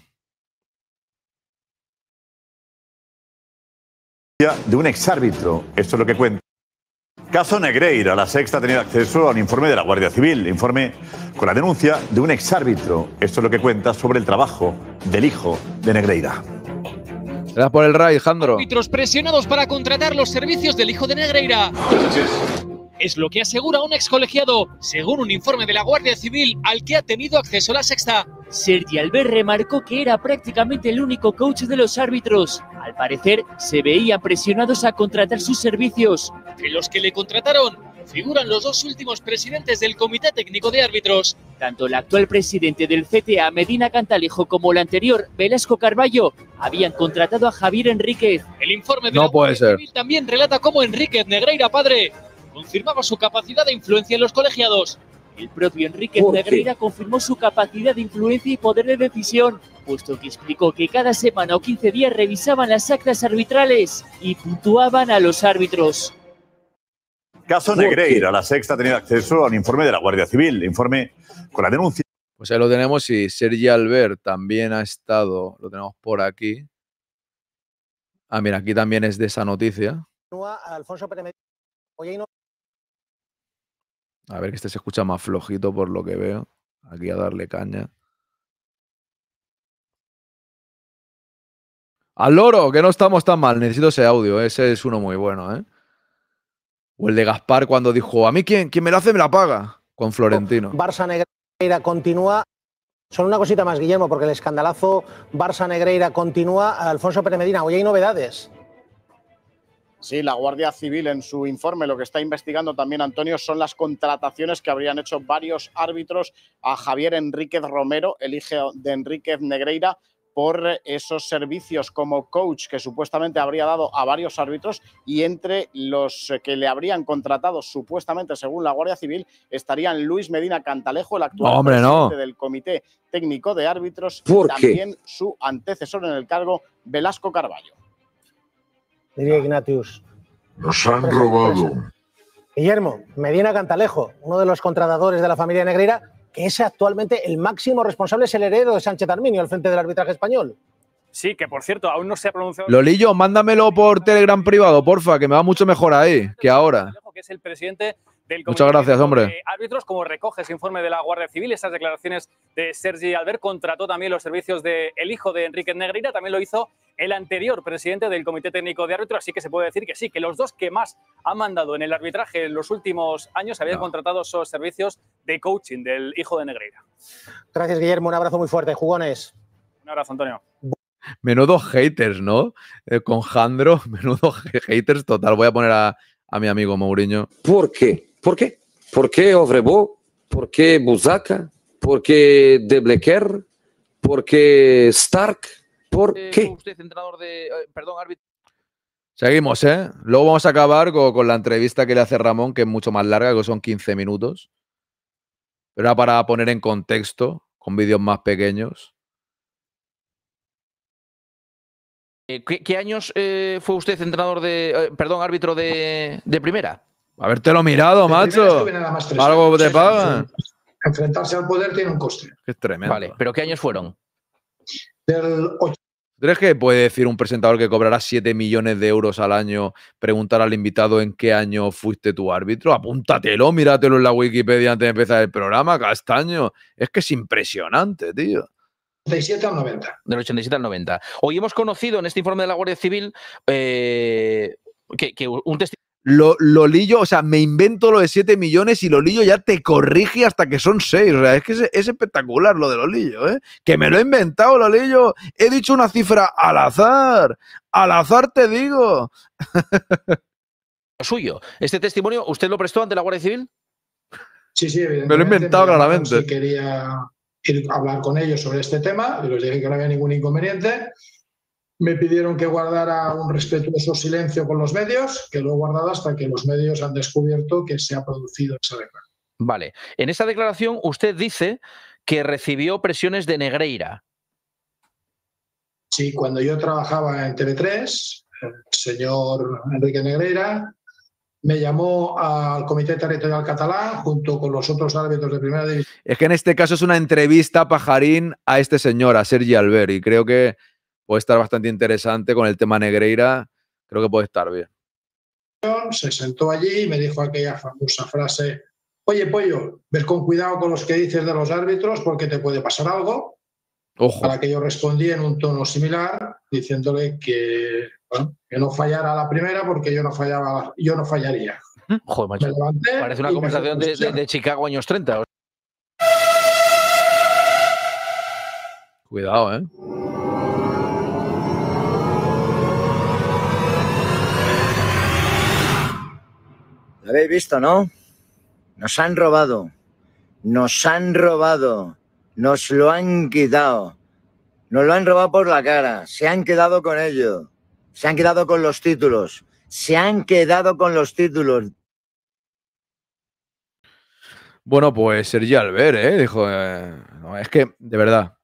De un exárbitro, esto es lo que cuenta. Caso Negreira, la sexta ha tenido acceso a un informe de la Guardia Civil, informe con la denuncia de un exárbitro. Esto es lo que cuenta sobre el trabajo del hijo de Negreira. Gracias por el raid, Jandro. Árbitros presionados para contratar los servicios del hijo de Negreira. Es lo que asegura un ex colegiado... según un informe de la Guardia Civil al que ha tenido acceso la sexta. Sergi Albert remarcó que era prácticamente el único coach de los árbitros. Al parecer, se veía presionados a contratar sus servicios. De los que le contrataron figuran los dos últimos presidentes del Comité Técnico de Árbitros. Tanto el actual presidente del CTA, Medina Cantalejo, como el anterior, Velasco Carballo, habían contratado a Javier Enríquez. El informe de la Guardia Civil... también relata cómo Enríquez Negreira Padre confirmaba su capacidad de influencia en los colegiados. El propio Enrique Negreira confirmó su capacidad de influencia y poder de decisión, puesto que explicó que cada semana o 15 días revisaban las actas arbitrales y puntuaban a los árbitros. Caso Negreira, la sexta ha tenido acceso al informe de la Guardia Civil, informe con la denuncia. Pues ahí lo tenemos y Sergi Albert también ha estado, lo tenemos por aquí. Ah, mira, aquí también es de esa noticia. Alfonso a ver, que este se escucha más flojito por lo que veo. Aquí a darle caña. Al loro, que no estamos tan mal. Necesito ese audio. Ese es uno muy bueno, ¿eh? O el de Gaspar cuando dijo, a mí quien, quien me lo hace me la paga. Con Florentino. Barça Negreira continúa. Solo una cosita más, Guillermo, porque el escandalazo Barça Negreira continúa. Alfonso Premedina, hoy hay novedades. Sí, la Guardia Civil en su informe lo que está investigando también, Antonio, son las contrataciones que habrían hecho varios árbitros a Javier Enríquez Romero, el hijo de Enríquez Negreira, por esos servicios como coach que supuestamente habría dado a varios árbitros y entre los que le habrían contratado supuestamente según la Guardia Civil estarían Luis Medina Cantalejo, el actual presidente del Comité Técnico de Árbitros, y también su antecesor en el cargo, Velasco Carballo diría ah. Ignatius. Nos han robado. Guillermo, Medina Cantalejo, uno de los contratadores de la familia Negrera, que es actualmente el máximo responsable, es el heredero de Sánchez Arminio al frente del arbitraje español. Sí, que por cierto, aún no se ha pronunciado. Lolillo, mándamelo por Telegram privado, porfa, que me va mucho mejor ahí que ahora. Que es el presidente Muchas gracias, hombre. árbitros, como recoge ese informe de la Guardia Civil, esas declaraciones de Sergi Albert, contrató también los servicios del hijo de Enrique Negreira, también lo hizo el anterior presidente del Comité Técnico de Árbitros, así que se puede decir que sí, que los dos que más han mandado en el arbitraje en los últimos años habían contratado esos servicios de coaching del hijo de Negreira. Gracias, Guillermo, un abrazo muy fuerte, jugones. Un abrazo, Antonio. Menudo haters, ¿no? Eh, con Jandro, menudo haters total. Voy a poner a, a mi amigo Mourinho. ¿Por qué? ¿Por qué? ¿Por qué Ovrebo? ¿Por qué Buzaca? ¿Por qué Deblequer? ¿Por qué Stark? ¿Por eh, qué? Usted, entrenador de. Eh, perdón, árbitro. Seguimos, ¿eh? Luego vamos a acabar con, la entrevista que le hace Ramón, que es mucho más larga, que son 15 minutos. Pero era para poner en contexto, con vídeos más pequeños. Eh, ¿Qué, años fue usted entrenador de. perdón, árbitro de primera? Habértelo mirado, macho. Algo te pagan. Enfrentarse al poder tiene un coste. Es tremendo. Vale, pero ¿qué años fueron? Del 8. ¿Crees que puede decir un presentador que cobrará 7 millones de euros al año preguntar al invitado en qué año fuiste tu árbitro? Apúntatelo, míratelo en la Wikipedia antes de empezar el programa, Castaño. Es que es impresionante, tío. Del 87 al 90. Del 87 al 90. Hoy hemos conocido en este informe de la Guardia Civil eh, que, que un testigo lo, lillo o sea, me invento lo de 7 millones y Lolillo ya te corrige hasta que son 6. O sea, es que es, espectacular lo de Lolillo, ¿eh? Que me lo he inventado, Lolillo. He dicho una cifra al azar. Al azar te digo. suyo. ¿Este testimonio usted lo prestó ante la Guardia Civil? Sí, sí, evidentemente. Me lo he inventado claramente. Si quería ir a hablar con ellos sobre este tema. Les dije que no había ningún inconveniente me pidieron que guardara un respetuoso silencio con los medios, que lo he guardado hasta que los medios han descubierto que se ha producido esa declaración. Vale. En esa declaración usted dice que recibió presiones de Negreira. Sí, cuando yo trabajaba en TV3, el señor Enrique Negreira me llamó al Comité Territorial Catalán junto con los otros árbitros de primera división. Es que en este caso es una entrevista pajarín a este señor, a Sergi Albert, y creo que puede estar bastante interesante con el tema Negreira, creo que puede estar bien. Se sentó allí y me dijo aquella famosa frase, oye pollo, ves con cuidado con los que dices de los árbitros porque te puede pasar algo. Ojo. Para que yo respondí en un tono similar, diciéndole que, que no fallara la primera porque yo no, fallaba, yo no fallaría. Joder, macho. Parece una conversación de, Chicago años 30. Cuidado, ¿eh? ¿Lo habéis visto, no? Nos han robado. Nos han robado. Nos lo han quitado. Nos lo han robado por la cara. Se han quedado con ello. Se han quedado con los títulos. Se han quedado con los títulos. Bueno, pues Sergio Albert, ¿eh? dijo, eh, es que, de verdad,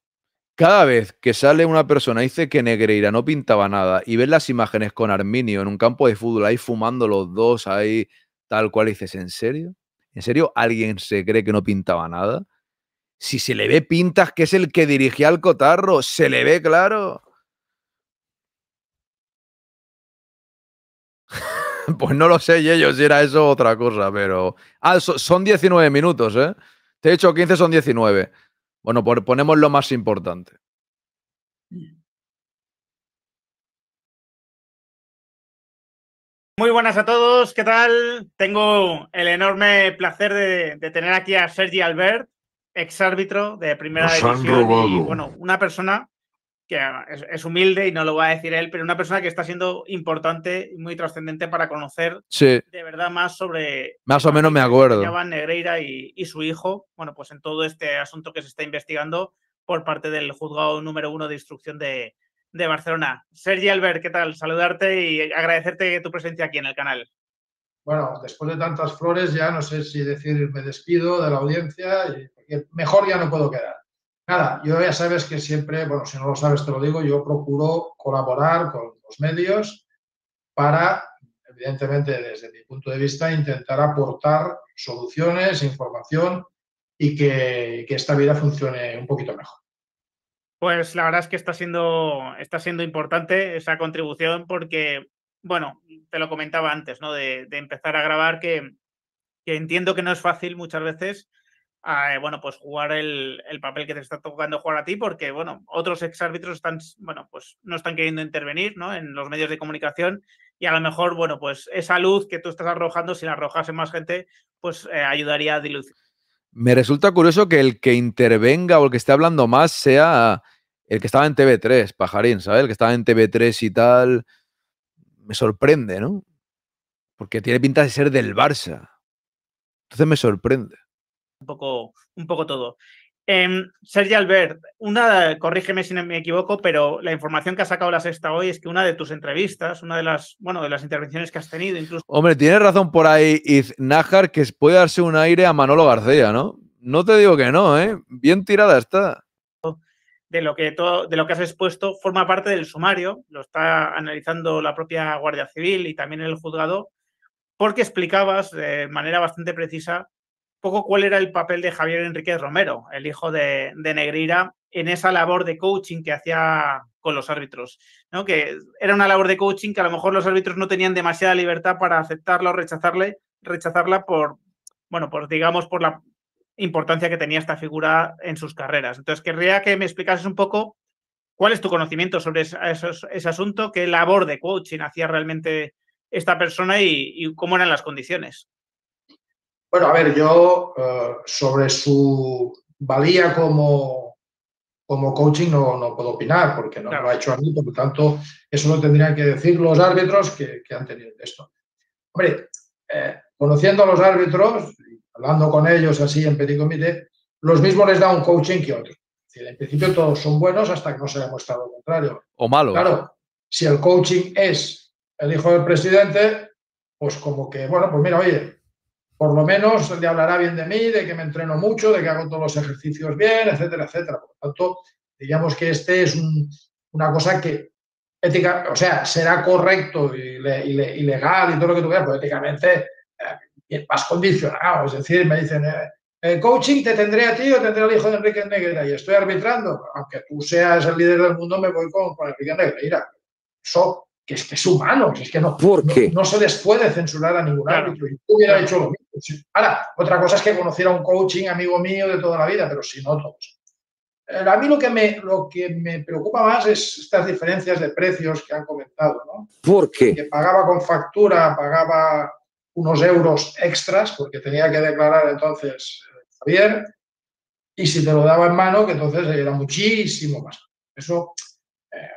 cada vez que sale una persona y dice que Negreira no pintaba nada y ves las imágenes con Arminio en un campo de fútbol ahí fumando los dos, ahí tal cual dices, ¿en serio? ¿En serio alguien se cree que no pintaba nada? Si se le ve pintas que es el que dirigía al cotarro, se le ve claro. pues no lo sé, y ellos si era eso otra cosa, pero. Ah, son 19 minutos, ¿eh? Te he dicho 15, son 19. Bueno, ponemos lo más importante. Mm. Muy buenas a todos, ¿qué tal? Tengo el enorme placer de, tener aquí a Sergi Albert, ex árbitro de primera Nos división. Y, bueno, una persona que es, humilde y no lo va a decir él, pero una persona que está siendo importante y muy trascendente para conocer de verdad más sobre. Más o menos me acuerdo. Negreira y su hijo, bueno, pues en todo este asunto que se está investigando por parte del juzgado número uno de instrucción de, de Barcelona. Sergi Albert, ¿qué tal? Saludarte y agradecerte tu presencia aquí en el canal. Bueno, después de tantas flores ya no sé si decirme despido de la audiencia, mejor ya no puedo quedar. Nada, yo ya sabes que siempre, bueno, si no lo sabes te lo digo, yo procuro colaborar con los medios para, evidentemente desde mi punto de vista, intentar aportar soluciones, información y que, que esta vida funcione un poquito mejor pues la verdad es que está siendo, está siendo importante esa contribución porque, bueno, te lo comentaba antes, ¿no? De, empezar a grabar, que, que, entiendo que no es fácil muchas veces, ah, bueno, pues jugar el, papel que te está tocando jugar a ti porque, bueno, otros exárbitros están, bueno, pues no están queriendo intervenir, ¿no? En los medios de comunicación y a lo mejor, bueno, pues esa luz que tú estás arrojando, si la arrojase más gente, pues eh, ayudaría a diluir me resulta curioso que el que intervenga o el que esté hablando más sea el que estaba en TV3, pajarín, ¿sabes? El que estaba en TV3 y tal. Me sorprende, ¿no? Porque tiene pinta de ser del Barça. Entonces me sorprende. Un poco, un poco todo. Em, Sergio Albert, una, corrígeme si me equivoco, pero la información que ha sacado la sexta hoy es que una de tus entrevistas, una de las, bueno, de las intervenciones que has tenido, incluso. Hombre, tienes razón por ahí, Iznájar, que puede darse un aire a Manolo García, ¿no? No te digo que no, ¿eh? Bien tirada está. De lo que de lo que has expuesto, forma parte del sumario, lo está analizando la propia Guardia Civil y también el juzgado, porque explicabas de manera bastante precisa poco cuál era el papel de Javier Enríquez Romero, el hijo de, de en esa labor de coaching que hacía con los árbitros, ¿no? que era una labor de coaching que a lo mejor los árbitros no tenían demasiada libertad para aceptarla o rechazarle, rechazarla por, bueno, por, digamos, por la importancia que tenía esta figura en sus carreras. Entonces, querría que me explicases un poco cuál es tu conocimiento sobre ese, ese asunto, qué labor de coaching hacía realmente esta persona y cómo eran las condiciones. Bueno, a ver, yo eh, sobre su valía como, como coaching no, puedo opinar porque no lo ha hecho a mí, por lo tanto, eso lo tendrían que decir los árbitros que, han tenido esto. Hombre, eh, conociendo a los árbitros, hablando con ellos así en petit los mismos les da un coaching que otro. en principio todos son buenos hasta que no se ha mostrado lo contrario. O malo. Claro, si el coaching es el hijo del presidente, pues como que, bueno, pues mira, oye, por lo menos le hablará bien de mí, de que me entreno mucho, de que hago todos los ejercicios bien, etcétera, etcétera. Por lo tanto, digamos que este es una cosa que ética, o sea, será correcto y, y, legal y todo lo que tú quieras, pero éticamente más eh, condicionado. Es decir, me dicen, el eh, eh, coaching te tendré a ti o tendré al hijo de Enrique Neguera y estoy arbitrando, aunque tú seas el líder del mundo, me voy con, con Enrique Neguera. Eso que es que es humano, que es que no, no, se les puede censurar a ningún claro. árbitro. hubiera hecho lo mismo. Ahora, otra cosa es que conociera un coaching amigo mío de toda la vida, pero si no, todos. Eh, a mí lo que, me, lo que me preocupa más es estas diferencias de precios que han comentado, ¿no? Porque Que pagaba con factura, pagaba unos euros extras, porque tenía que declarar entonces eh, Javier, y si te lo daba en mano, que entonces era muchísimo más. Eso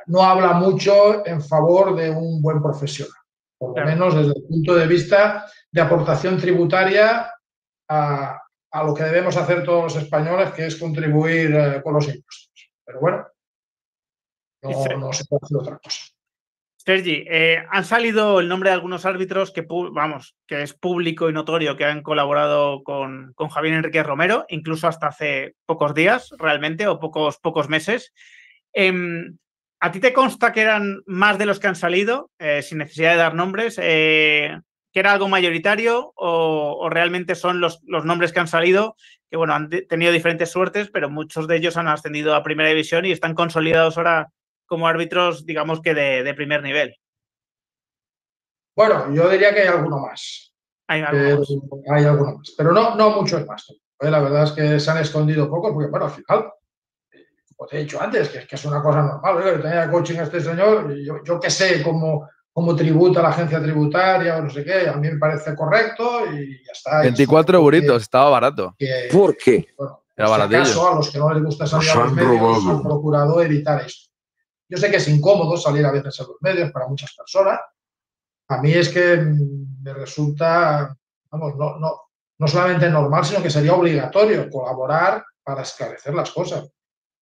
no habla mucho en favor de un buen profesional, por lo menos desde el punto de vista de aportación tributaria a, lo que debemos hacer todos los españoles, que es contribuir eh, con los impuestos. Pero bueno, no, se puede hacer otra cosa. Sergi, eh, han salido el nombre de algunos árbitros que, vamos, que es público y notorio que han colaborado con, Javier Enrique Romero, incluso hasta hace pocos días realmente o pocos, pocos meses. Em, ¿A ti te consta que eran más de los que han salido, eh, sin necesidad de dar nombres? Eh, ¿Que era algo mayoritario o, realmente son los, los, nombres que han salido, que bueno, han tenido diferentes suertes, pero muchos de ellos han ascendido a primera división y están consolidados ahora como árbitros, digamos que de, primer nivel? Bueno, yo diría que hay alguno más. Hay alguno, eh, más. Hay alguno Pero no, no muchos más. La verdad es que se han escondido pocos, porque bueno, al final te pues, he dicho antes, que, es una cosa normal, Yo tenía coaching a este señor, yo, yo qué sé cómo, tributa la agencia tributaria o no sé qué, a mí me parece correcto y ya está. 24 euritos, estaba barato. ¿Por qué? Era en este caso, a los que no les gusta salir a los medios, han procurado evitar esto. Yo sé que es incómodo salir a veces a los medios para muchas personas. A mí es que me resulta, vamos, no, no solamente normal, sino que sería obligatorio colaborar para esclarecer las cosas.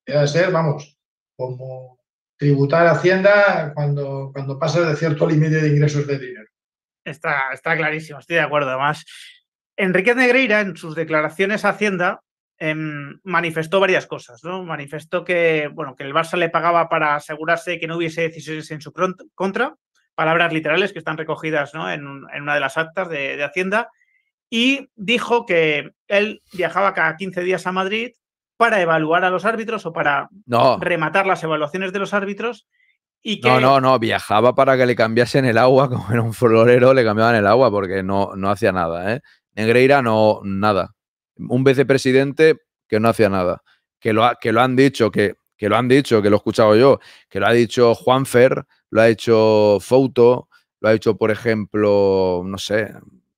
Debe de ser, vamos, como tributar a Hacienda cuando, cuando de cierto límite de ingresos de dinero. Está, está clarísimo, estoy de acuerdo. Además, Enrique Negreira, en sus declaraciones a Hacienda, em, manifestó varias cosas, ¿no? Manifestó que, bueno, que el Barça le pagaba para asegurarse que no hubiese decisiones en su contra, palabras literales que están recogidas ¿no? en, una de las actas de, de Hacienda, y dijo que él viajaba cada 15 días a Madrid para evaluar a los árbitros o para rematar las evaluaciones de los árbitros. Y que... No, no, no, viajaba para que le cambiasen el agua, como era un florero, le cambiaban el agua porque no, no hacía nada. ¿eh? Negreira no, nada. Un vicepresidente que no hacía nada. Que lo, que lo han dicho, que, lo han dicho, que lo he escuchado yo, que lo ha dicho Juanfer, lo ha hecho Fouto, lo ha hecho, por ejemplo, no sé,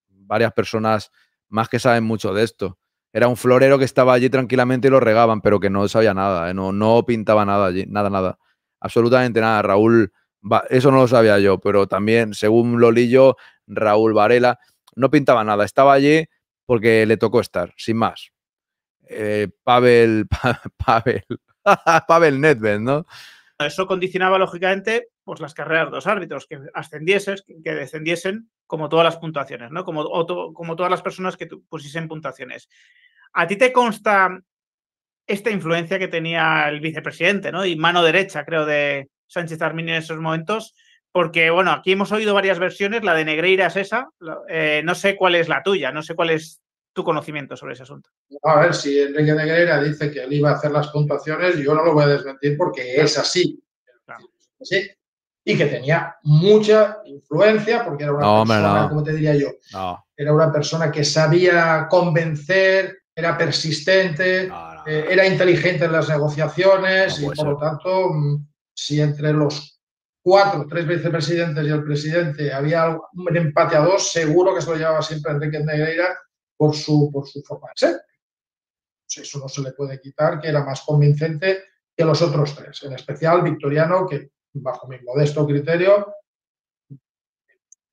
varias personas más que saben mucho de esto. Era un florero que estaba allí tranquilamente y lo regaban, pero que no sabía nada, ¿eh? no, no pintaba nada allí, nada, nada. Absolutamente nada. Raúl, eso no lo sabía yo, pero también, según Lolillo, Raúl Varela, no pintaba nada. Estaba allí porque le tocó estar, sin más. Eh, Pavel, Pavel, Pavel Nedved, ¿no? Eso condicionaba lógicamente pues las carreras de los árbitros, que ascendiesen, que descendiesen, como todas las puntuaciones, ¿no? Como, como todas las personas que pusiesen puntuaciones. ¿A ti te consta esta influencia que tenía el vicepresidente, ¿no? Y mano derecha, creo, de Sánchez Arminio en esos momentos, porque, bueno, aquí hemos oído varias versiones, la de Negreira es esa, eh, no sé cuál es la tuya, no sé cuál es tu conocimiento sobre ese asunto. A ver, si Enrique Negreira dice que él iba a hacer las puntuaciones, yo no lo voy a desmentir porque es así. Sí, y que tenía mucha influencia porque era una persona, como te diría yo, era una persona que sabía convencer, era persistente, eh, era inteligente en las negociaciones y por lo tanto, mm, si entre los cuatro, tres vicepresidentes y el presidente había un empate a dos, seguro que se lo llevaba siempre Enrique Negreira por su, por su forma de ser. Pues eso no se le puede quitar, que era más convincente que los otros tres, en especial Victoriano, que bajo mi modesto criterio,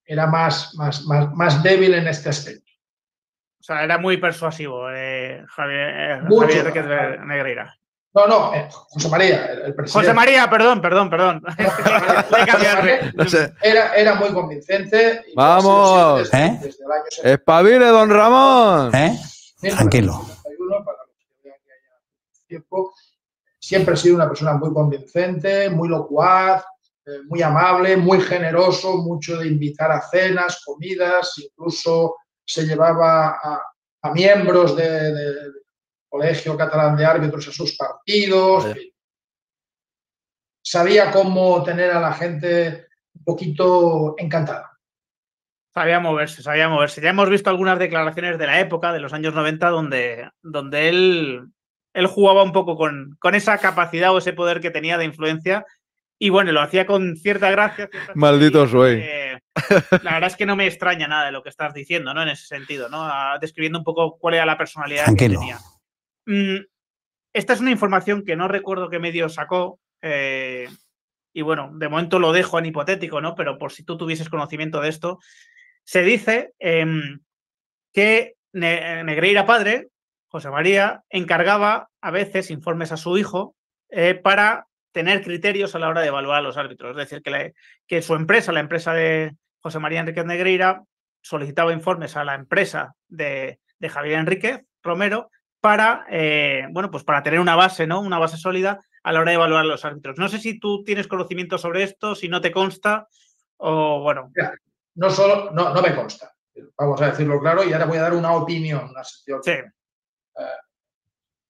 era más, más, más, débil en este aspecto. O sea, era muy persuasivo eh, eh, Javier, Negreira. No, no, eh, José María, el, José María, perdón, perdón, perdón. era, era, muy convincente. Y Vamos, ¿eh? Desde Espabile, don Ramón. Tranquilo. tiempo, siempre ha sido una persona muy convincente, muy locuaz, eh, muy amable, muy generoso, mucho de invitar a cenas, comidas, incluso se llevaba a, miembros del Colegio Catalán de Árbitros a sus partidos. Sabía cómo tener a la gente un poquito encantada. Sabía moverse, sabía moverse. Ya hemos visto algunas declaraciones de la época, de los años 90, donde, donde él él jugaba un poco con, con esa capacidad o ese poder que tenía de influencia. Y bueno, lo hacía con cierta gracia. Maldito soy. la verdad es que no me extraña nada de lo que estás diciendo, ¿no? En ese sentido, ¿no? Ah, describiendo un poco cuál era la personalidad que tenía. Mm, esta es una información que no recuerdo qué medio sacó. Eh, y bueno, de momento lo dejo en hipotético, ¿no? Pero por si tú tuvieses conocimiento de esto, se dice em, que Negreira padre José María encargaba a veces informes a su hijo eh, para tener criterios a la hora de evaluar a los árbitros. Es decir, que, su empresa, la empresa de José María Enriquez Negreira, solicitaba informes a la empresa de, Javier Enríquez Romero para, eh, bueno, pues para tener una base, ¿no? Una base sólida a la hora de evaluar a los árbitros. No sé si tú tienes conocimiento sobre esto, si no te consta, o bueno. no solo, no, no me consta. Vamos a decirlo claro, y ahora voy a dar una opinión,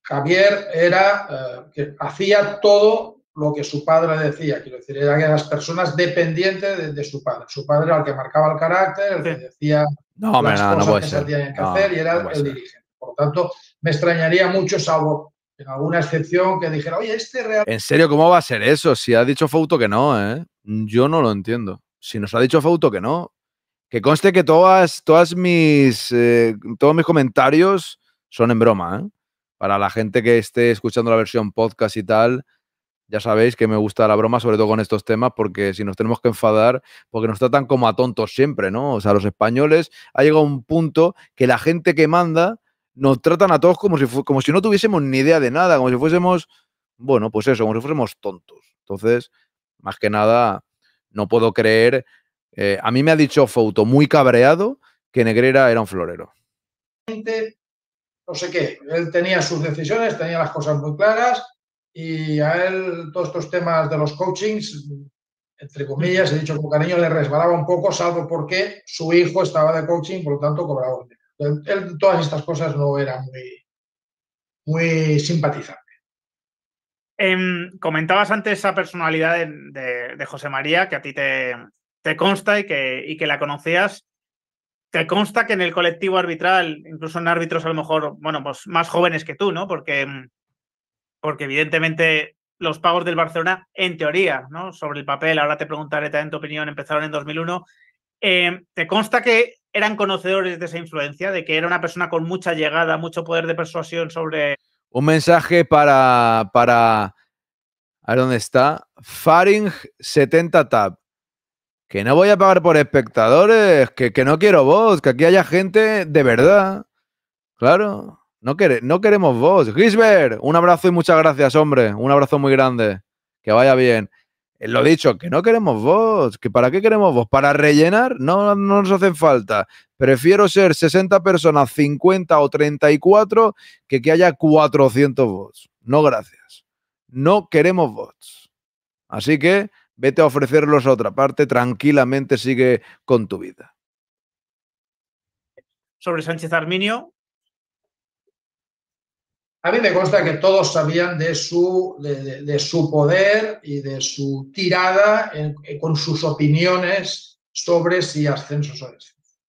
Javier era eh, que hacía todo lo que su padre decía, quiero decir, era las personas dependientes de, su padre. Su padre era el que marcaba el carácter, el que decía no, las cosas que se que hacer y era el dirigente. Por tanto, me extrañaría mucho, salvo en alguna excepción, que dijera, oye, este real... ¿En serio cómo va a ser eso? Si ha dicho Fauto que no, ¿eh? Yo no lo entiendo. Si nos ha dicho Fauto que no, que conste que todas, todas mis, eh, todos mis comentarios son en broma. ¿eh? Para la gente que esté escuchando la versión podcast y tal, ya sabéis que me gusta la broma, sobre todo con estos temas, porque si nos tenemos que enfadar, porque nos tratan como a tontos siempre, ¿no? O sea, los españoles ha llegado un punto que la gente que manda nos tratan a todos como si, como si no tuviésemos ni idea de nada, como si fuésemos, bueno, pues eso, como si fuésemos tontos. Entonces, más que nada, no puedo creer. Eh, a mí me ha dicho Fouto, muy cabreado, que Negrera era un florero no sé qué. Él tenía sus decisiones, tenía las cosas muy claras y a él todos estos temas de los coachings, entre comillas, he dicho con cariño, le resbalaba un poco, salvo porque su hijo estaba de coaching, por lo tanto cobraba dinero. todas estas cosas no eran muy, muy em, comentabas antes esa personalidad de, de, José María que a ti te, te consta y que, y que la conocías te consta que en el colectivo arbitral, incluso en árbitros a lo mejor, bueno, pues más jóvenes que tú, ¿no? Porque, mm, porque evidentemente los pagos del Barcelona, en teoría, ¿no? Sobre el papel, ahora te preguntaré también tu opinión, empezaron en 2001. Eh, ¿Te consta que eran conocedores de esa influencia, de que era una persona con mucha llegada, mucho poder de persuasión sobre... Un mensaje para... para... A dónde está. Faring 70 Tab. Que no voy a pagar por espectadores, que, no quiero bots, que aquí haya gente de verdad. Claro, no, no queremos bots. Gisbert, un abrazo y muchas gracias, hombre. Un abrazo muy grande. Que vaya bien. Eh, lo dicho, que no queremos bots. ¿Que ¿Para qué queremos vos? ¿Para rellenar? No, no nos hacen falta. Prefiero ser 60 personas, 50 o 34, que que haya 400 bots. No, gracias. No queremos bots. Así que Vete a ofrecerlos a otra parte, tranquilamente sigue con tu vida. Sobre Sánchez Arminio. A mí me consta que todos sabían de su, de, su poder y de su tirada eh, con sus opiniones sobre si ascensos o no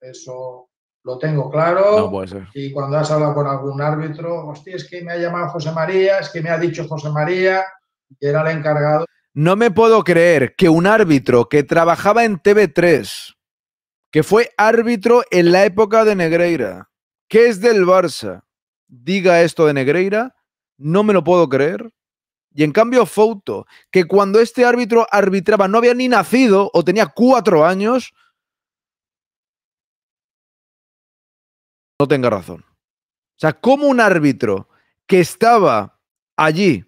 Eso lo tengo claro. Y cuando has hablado con algún árbitro, hostia, es que me ha llamado José María, es que me ha dicho José María, que era el encargado no me puedo creer que un árbitro que trabajaba en TV3, que fue árbitro en la época de Negreira, que es del Barça, diga esto de Negreira, no me lo puedo creer. Y en cambio, Fouto, que cuando este árbitro arbitraba no había ni nacido o tenía cuatro años, no tenga razón. O sea, como un árbitro que estaba allí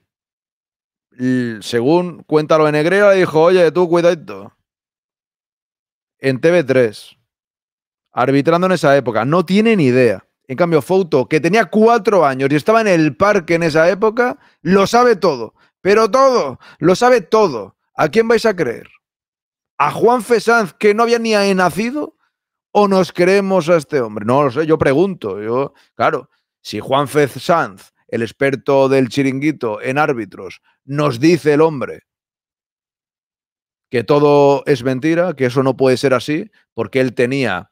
según cuenta lo de dijo, oye, tú cuidadito. En TV3, arbitrando en esa época, no tiene ni idea. En cambio, Fouto, que tenía cuatro años y estaba en el parque en esa época, lo sabe todo. Pero todo, lo sabe todo. ¿A quién vais a creer? ¿A Juan Fesanz, que no había ni nacido? ¿O nos creemos a este hombre? No lo sé, yo pregunto. Yo, claro, si Juan Fesanz el experto del chiringuito en árbitros, nos dice el hombre que todo es mentira, que eso no puede ser así, porque él tenía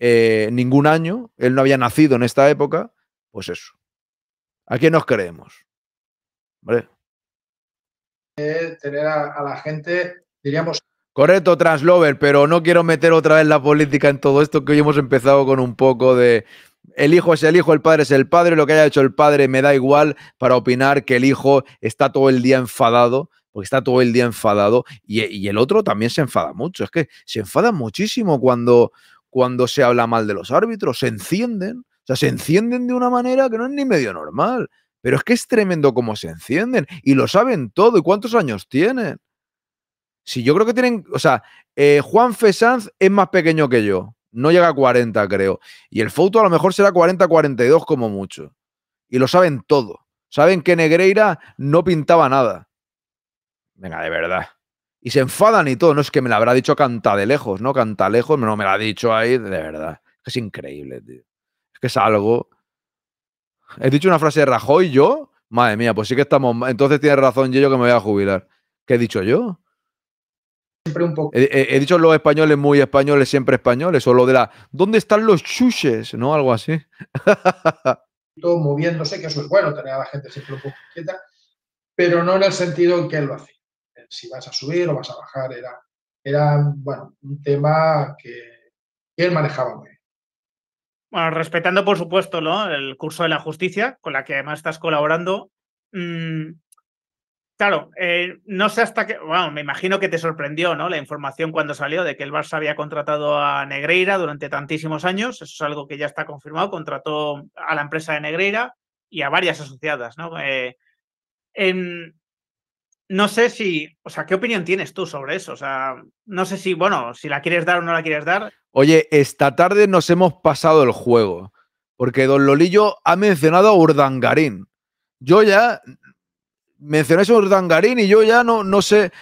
eh, ningún año, él no había nacido en esta época, pues eso. ¿A quién nos creemos? Eh, tener a, la gente, diríamos, Correcto, Translover, pero no quiero meter otra vez la política en todo esto, que hoy hemos empezado con un poco de, el hijo es el hijo, el padre es el padre, lo que haya hecho el padre me da igual para opinar que el hijo está todo el día enfadado, porque está todo el día enfadado e, y, el otro también se enfada mucho, es que se enfada muchísimo cuando, cuando se habla mal de los árbitros, se encienden, o sea, se encienden de una manera que no es ni medio normal, pero es que es tremendo cómo se encienden y lo saben todo y cuántos años tienen. Si yo creo que tienen, o sea, eh, Juan Fesanz es más pequeño que yo. No llega a 40, creo. Y el foto a lo mejor será 40-42 como mucho. Y lo saben todo. Saben que Negreira no pintaba nada. Venga, de verdad. Y se enfadan y todo. No es que me lo habrá dicho canta de lejos, ¿no? Canta lejos, no me lo ha dicho ahí, de verdad. Es increíble, tío. Es que es algo. He dicho una frase de Rajoy, yo. Madre mía, pues sí que estamos. Entonces tiene razón, yo que me voy a jubilar. ¿Qué he dicho yo? He, dicho los españoles muy españoles, siempre españoles, o lo de la. ¿Dónde están los chuches? ¿No? Algo así. Todo moviéndose, que eso es bueno, tener a la gente siempre un poco quieta, pero no en el sentido en que él lo hacía. Eh, si vas a subir o vas a bajar, era, era bueno, un tema que, él manejaba muy bien. Bueno, respetando, por supuesto, ¿no? el curso de la justicia, con la que además estás colaborando. Mm, Claro, eh, no sé hasta qué. Bueno, me imagino que te sorprendió, ¿no? La información cuando salió de que el Barça había contratado a Negreira durante tantísimos años. Eso es algo que ya está confirmado. Contrató a la empresa de Negreira y a varias asociadas, ¿no? Eh, no sé si, o sea, ¿qué opinión tienes tú sobre eso? O sea, no sé si, bueno, si la quieres dar o no la quieres dar. Oye, esta tarde nos hemos pasado el juego, porque don Lolillo ha mencionado a Urdangarín. Yo ya mencionáis a tangarín y yo ya no, no sé,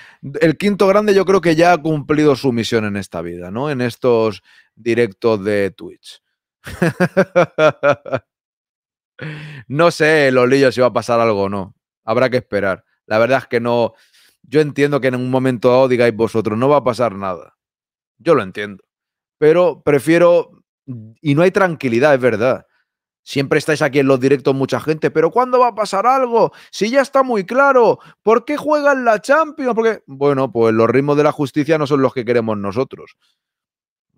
el quinto grande yo creo que ya ha cumplido su misión en esta vida, ¿no? En estos directos de Twitch. no sé, Lolillo, si va a pasar algo o no. Habrá que esperar. La verdad es que no. Yo entiendo que en un momento dado digáis vosotros, no va a pasar nada. Yo lo entiendo. Pero prefiero. Y no hay tranquilidad, es verdad. Siempre estáis aquí en los directos mucha gente, pero ¿cuándo va a pasar algo? Si ya está muy claro, ¿por qué juegan la Champions? Porque, bueno, pues los ritmos de la justicia no son los que queremos nosotros.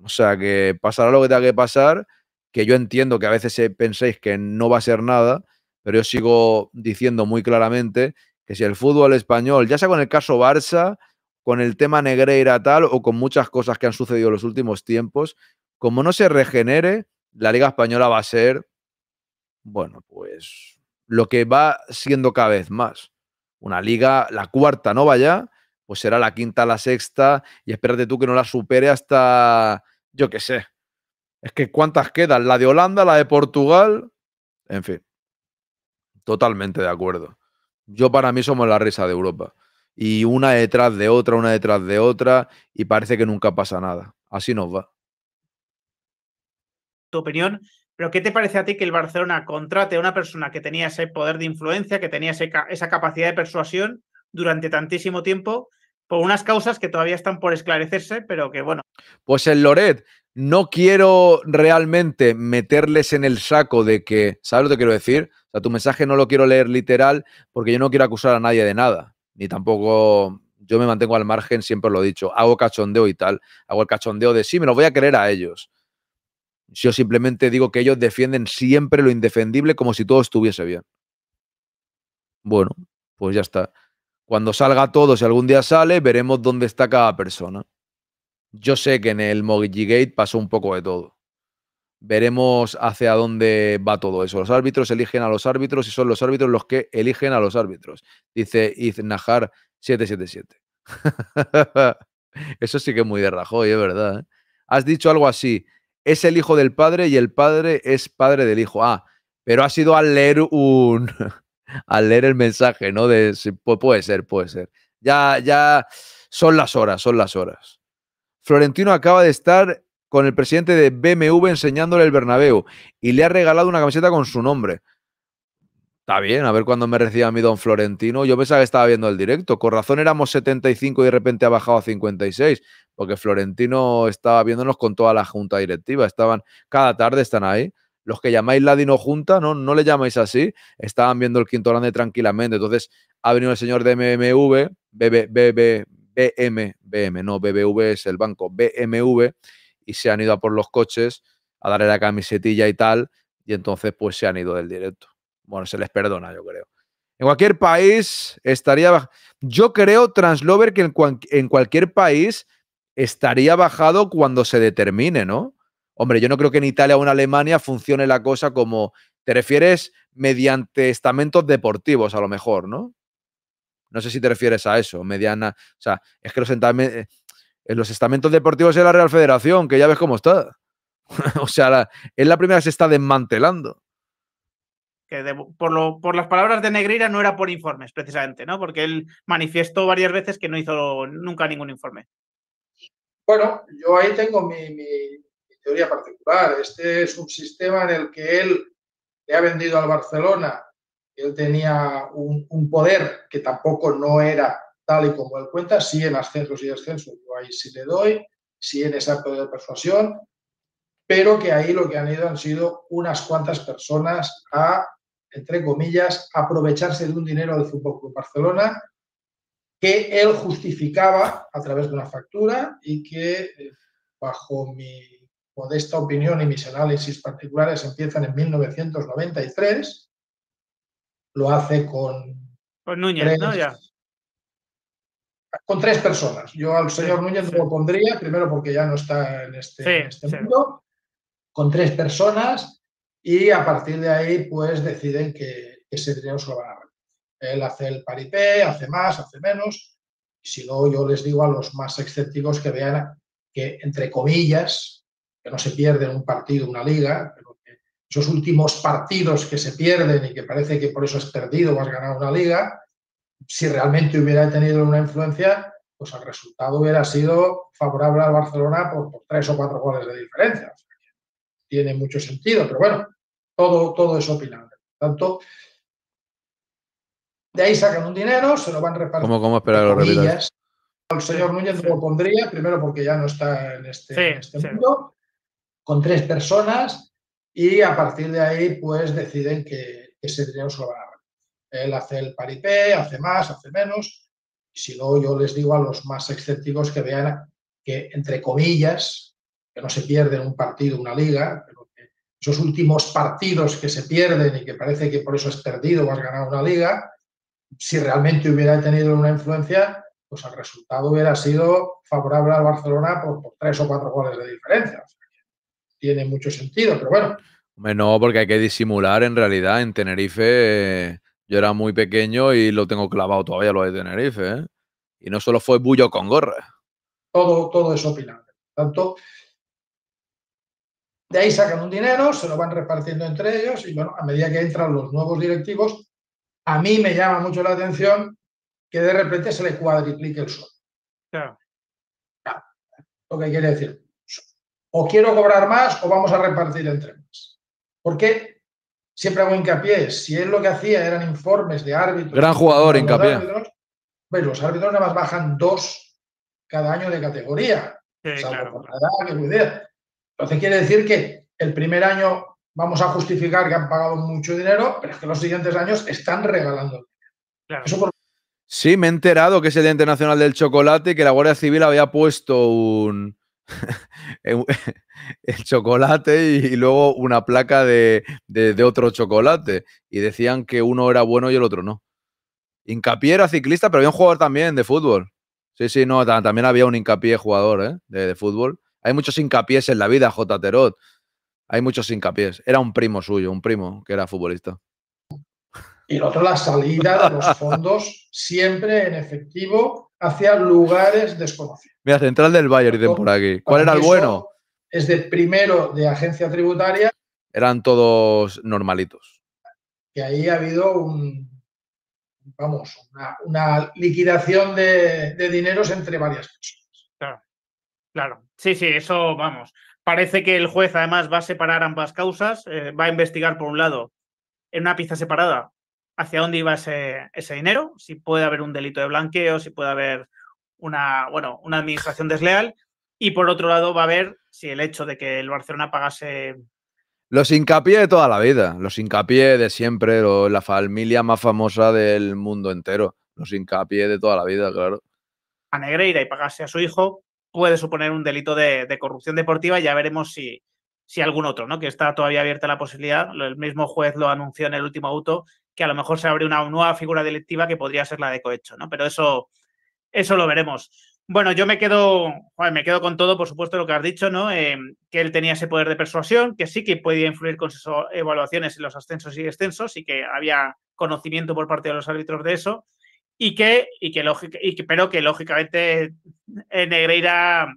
O sea, que pasará lo que tenga que pasar, que yo entiendo que a veces penséis que no va a ser nada, pero yo sigo diciendo muy claramente que si el fútbol español, ya sea con el caso Barça, con el tema Negreira tal, o con muchas cosas que han sucedido en los últimos tiempos, como no se regenere, la Liga Española va a ser bueno, pues lo que va siendo cada vez más. Una liga, la cuarta no vaya, pues será la quinta, la sexta, y espérate tú que no la supere hasta, yo qué sé. Es que cuántas quedan, la de Holanda, la de Portugal, en fin. Totalmente de acuerdo. Yo para mí somos la risa de Europa. Y una detrás de otra, una detrás de otra, y parece que nunca pasa nada. Así nos va. Tu opinión pero ¿qué te parece a ti que el Barcelona contrate a una persona que tenía ese poder de influencia, que tenía esa capacidad de persuasión durante tantísimo tiempo por unas causas que todavía están por esclarecerse, pero que bueno. Pues el eh, Loret, no quiero realmente meterles en el saco de que, ¿sabes lo que quiero decir? O sea, tu mensaje no lo quiero leer literal porque yo no quiero acusar a nadie de nada, ni tampoco yo me mantengo al margen, siempre lo he dicho, hago cachondeo y tal, hago el cachondeo de sí, me lo voy a querer a ellos. Yo simplemente digo que ellos defienden siempre lo indefendible como si todo estuviese bien. Bueno, pues ya está. Cuando salga todo, si algún día sale, veremos dónde está cada persona. Yo sé que en el Mogi Gate pasó un poco de todo. Veremos hacia dónde va todo eso. Los árbitros eligen a los árbitros y son los árbitros los que eligen a los árbitros. Dice Iznajar 777. eso sí que es muy de Rajoy, es verdad. ¿eh? Has dicho algo así es el hijo del padre y el padre es padre del hijo. Ah, pero ha sido al leer un. al leer el mensaje, ¿no? De, puede ser, puede ser. Ya, ya. Son las horas, son las horas. Florentino acaba de estar con el presidente de BMW enseñándole el Bernabéu y le ha regalado una camiseta con su nombre. Está bien, a ver cuándo me reciba mi don Florentino. Yo pensaba que estaba viendo el directo. Con razón éramos 75 y de repente ha bajado a 56 porque Florentino estaba viéndonos con toda la junta directiva, estaban, cada tarde están ahí. Los que llamáis Ladino Junta, no, no le llamáis así, estaban viendo el quinto grande tranquilamente. Entonces ha venido el señor de MMV, BB, BB, BM, BM, no, BBV es el banco, BMV, y se han ido a por los coches, a darle la camisetilla y tal, y entonces pues se han ido del directo. Bueno, se les perdona, yo creo. En cualquier país estaría... Yo creo, Translover, que en, cualquier país estaría bajado cuando se determine, ¿no? Hombre, yo no creo que en Italia o en Alemania funcione la cosa como te refieres mediante estamentos deportivos, a lo mejor, ¿no? No sé si te refieres a eso, mediana. O sea, es que los, eh, estamentos deportivos de la Real Federación, que ya ves cómo está. o sea, es la primera que se está desmantelando. Que por, por, las palabras de Negreira no era por informes, precisamente, ¿no? Porque él manifestó varias veces que no hizo nunca ningún informe. Bueno, yo ahí tengo mi, teoría particular. Este subsistema en el que él le ha vendido al Barcelona. Él tenía un, poder que tampoco no era tal y como él cuenta, sí en ascensos y descensos, yo ahí sí le doy, sí en esa poder de persuasión, pero que ahí lo que han ido han sido unas cuantas personas a, entre comillas, aprovecharse de un dinero del Fútbol Club Barcelona que él justificaba a través de una factura y que, eh, bajo mi modesta opinión y mis análisis particulares, empiezan en 1993. Lo hace con. Con Núñez, ¿no? Con tres personas. Yo al señor Núñez lo pondría, primero porque ya no está en este, este mundo. Con tres personas y a partir de ahí, pues deciden que ese dinero se lo van a él hace el parité, hace más, hace menos. Y si no, yo les digo a los más escépticos que vean que, entre comillas, que no se pierden un partido, una liga, esos últimos partidos que se pierden y que parece que por eso has perdido o has ganado una liga, si realmente hubiera tenido una influencia, pues el resultado hubiera sido favorable al Barcelona por, tres o cuatro goles de diferencia. tiene mucho sentido, pero bueno, todo, todo es opinable. Por tanto, de ahí sacan un dinero, se lo van repartiendo. ¿Cómo, cómo esperar los repitas? El señor Núñez lo pondría, primero porque ya no está en este, este mundo, con tres personas, y a partir de ahí, pues deciden que, ese dinero se lo van a repartir. Él hace el paripé, hace más, hace menos. Y si no, yo les digo a los más escépticos que vean que, entre comillas, que no se pierde un partido, una liga, esos últimos partidos que se pierden y que parece que por eso has perdido o has ganado una liga, si realmente hubiera tenido una influencia, pues el resultado hubiera sido favorable al Barcelona por, tres o cuatro goles de diferencia. tiene mucho sentido, pero bueno. Hombre, porque hay que disimular en realidad. En Tenerife eh, yo era muy pequeño y lo tengo clavado todavía lo de Tenerife. ¿eh? Y no solo fue bullo con gorra. Todo, todo es opinable. tanto, de ahí sacan un dinero, se lo van repartiendo entre ellos y bueno, a medida que entran los nuevos directivos, a mí me llama mucho la atención que de repente se le cuadriplique el sueldo. Claro. Lo que quiere decir, o quiero cobrar más o vamos a repartir entre más. Porque siempre hago hincapié, si él lo que hacía eran informes de árbitros. Gran jugador, hincapié. Pues los árbitros nada más bajan dos cada año de categoría. Sí, claro. Entonces quiere decir que el primer año vamos a justificar que han pagado mucho dinero, pero es que los siguientes años están regalando claro. Sí, me he enterado que es el Día Internacional del Chocolate y que la Guardia Civil había puesto un... el chocolate y, luego una placa de, otro chocolate. Y decían que uno era bueno y el otro no. Hincapié era ciclista, pero había un jugador también de fútbol. Sí, sí, no, también había un hincapié jugador ¿eh? de, fútbol. Hay muchos hincapiés en la vida, J. Terot hay muchos hincapiés. Era un primo suyo, un primo que era futbolista. Y el otro, la salida de los fondos siempre en efectivo hacia lugares desconocidos. Mira, central del Bayern, dicen por aquí. ¿Cuál era el bueno? Es de primero de agencia tributaria. Eran todos normalitos. Y ahí ha habido un, vamos, una, liquidación de, de, dineros entre varias personas. Claro, claro. Sí, sí, eso, vamos. Parece que el juez además va a separar ambas causas, eh, va a investigar por un lado en una pieza separada hacia dónde iba ese, dinero, si puede haber un delito de blanqueo, si puede haber una, bueno, una administración desleal. Y por otro lado va a ver si el hecho de que el Barcelona pagase... Los hincapié de toda la vida, los hincapié de siempre, la familia más famosa del mundo entero, los hincapié de toda la vida, claro. A Negreira y pagase a su hijo, puede suponer un delito de, corrupción deportiva. Ya veremos si, si algún otro, ¿no? Que está todavía abierta la posibilidad. El mismo juez lo anunció en el último auto, que a lo mejor se abre una nueva figura delictiva que podría ser la de cohecho, ¿no? Pero eso, eso lo veremos. Bueno, yo me quedo, me quedo con todo, por supuesto, lo que has dicho, ¿no? Em, que él tenía ese poder de persuasión, que sí que podía influir con sus evaluaciones en los ascensos y descensos y que había conocimiento por parte de los árbitros de eso y que, y que, lógica, y pero que lógicamente eh, Negreira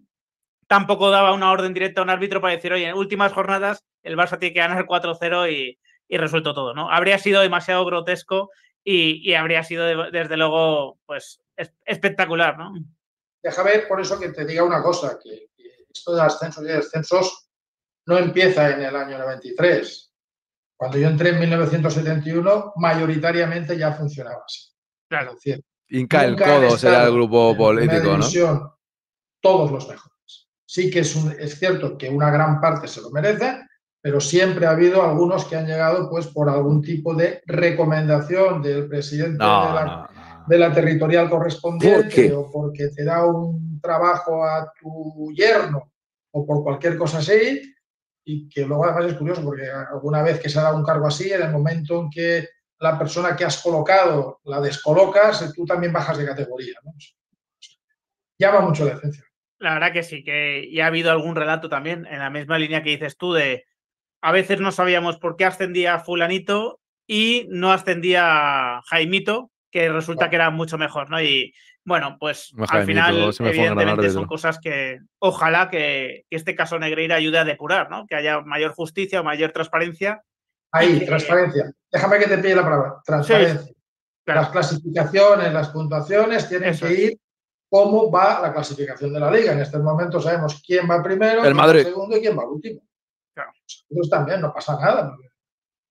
tampoco daba una orden directa a un árbitro para decir, oye, en últimas jornadas el Barça tiene que ganar 4-0 y, resuelto todo, ¿no? Habría sido demasiado grotesco y, habría sido, desde luego, pues espectacular, ¿no? Déjame por eso que te diga una cosa, que, que esto de ascensos y descensos no empieza en el año 93. Cuando yo entré en 1971, mayoritariamente ya funcionaba así. Claro, cierto. Inca el codo será el grupo político, ¿no? Todos los mejores. Sí que es, cierto que una gran parte se lo merece, pero siempre ha habido algunos que han llegado pues por algún tipo de recomendación del presidente de, la, territorial correspondiente o porque te da un trabajo a tu yerno o por cualquier cosa así y que luego además es curioso porque alguna vez que se ha dado un cargo así, en el momento en que la persona que has colocado la descolocas, tú también bajas de categoría. ya va mucho la atención. La verdad que sí, que ya ha habido algún relato también en la misma línea que dices tú de a veces no sabíamos por qué ascendía fulanito y no ascendía Jaimito, que resulta que era mucho mejor, ¿no? Y bueno, pues al final, evidentemente, son cosas que ojalá que, este caso Negreira ayude a depurar, ¿no? Que haya mayor justicia o mayor transparencia Ahí, transparencia. Déjame que te pille la palabra. Transparencia. Las clasificaciones, las puntuaciones tienen que ir cómo va la clasificación de la liga. En este momento sabemos quién va primero, el segundo y quién va último. Claro. Entonces también no pasa nada.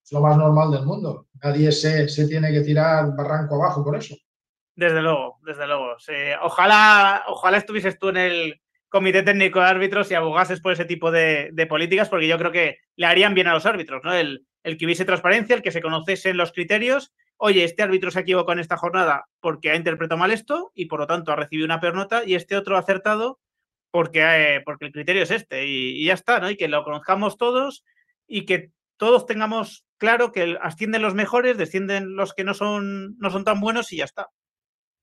Es lo más normal del mundo. Nadie se, tiene que tirar barranco abajo por eso. Desde luego, desde luego. Ojalá, ojalá estuvieses tú en el comité técnico de árbitros y abogases por ese tipo de, de, políticas, porque yo creo que le harían bien a los árbitros, ¿no? El, el que hubiese transparencia, el que se conociesen los criterios. Oye, este árbitro se ha en esta jornada porque ha interpretado mal esto y por lo tanto ha recibido una nota, y este otro ha acertado porque, eh, porque el criterio es este y, y, ya está, ¿no? Y que lo conozcamos todos y que todos tengamos claro que ascienden los mejores, descienden los que no son, no son tan buenos y ya está.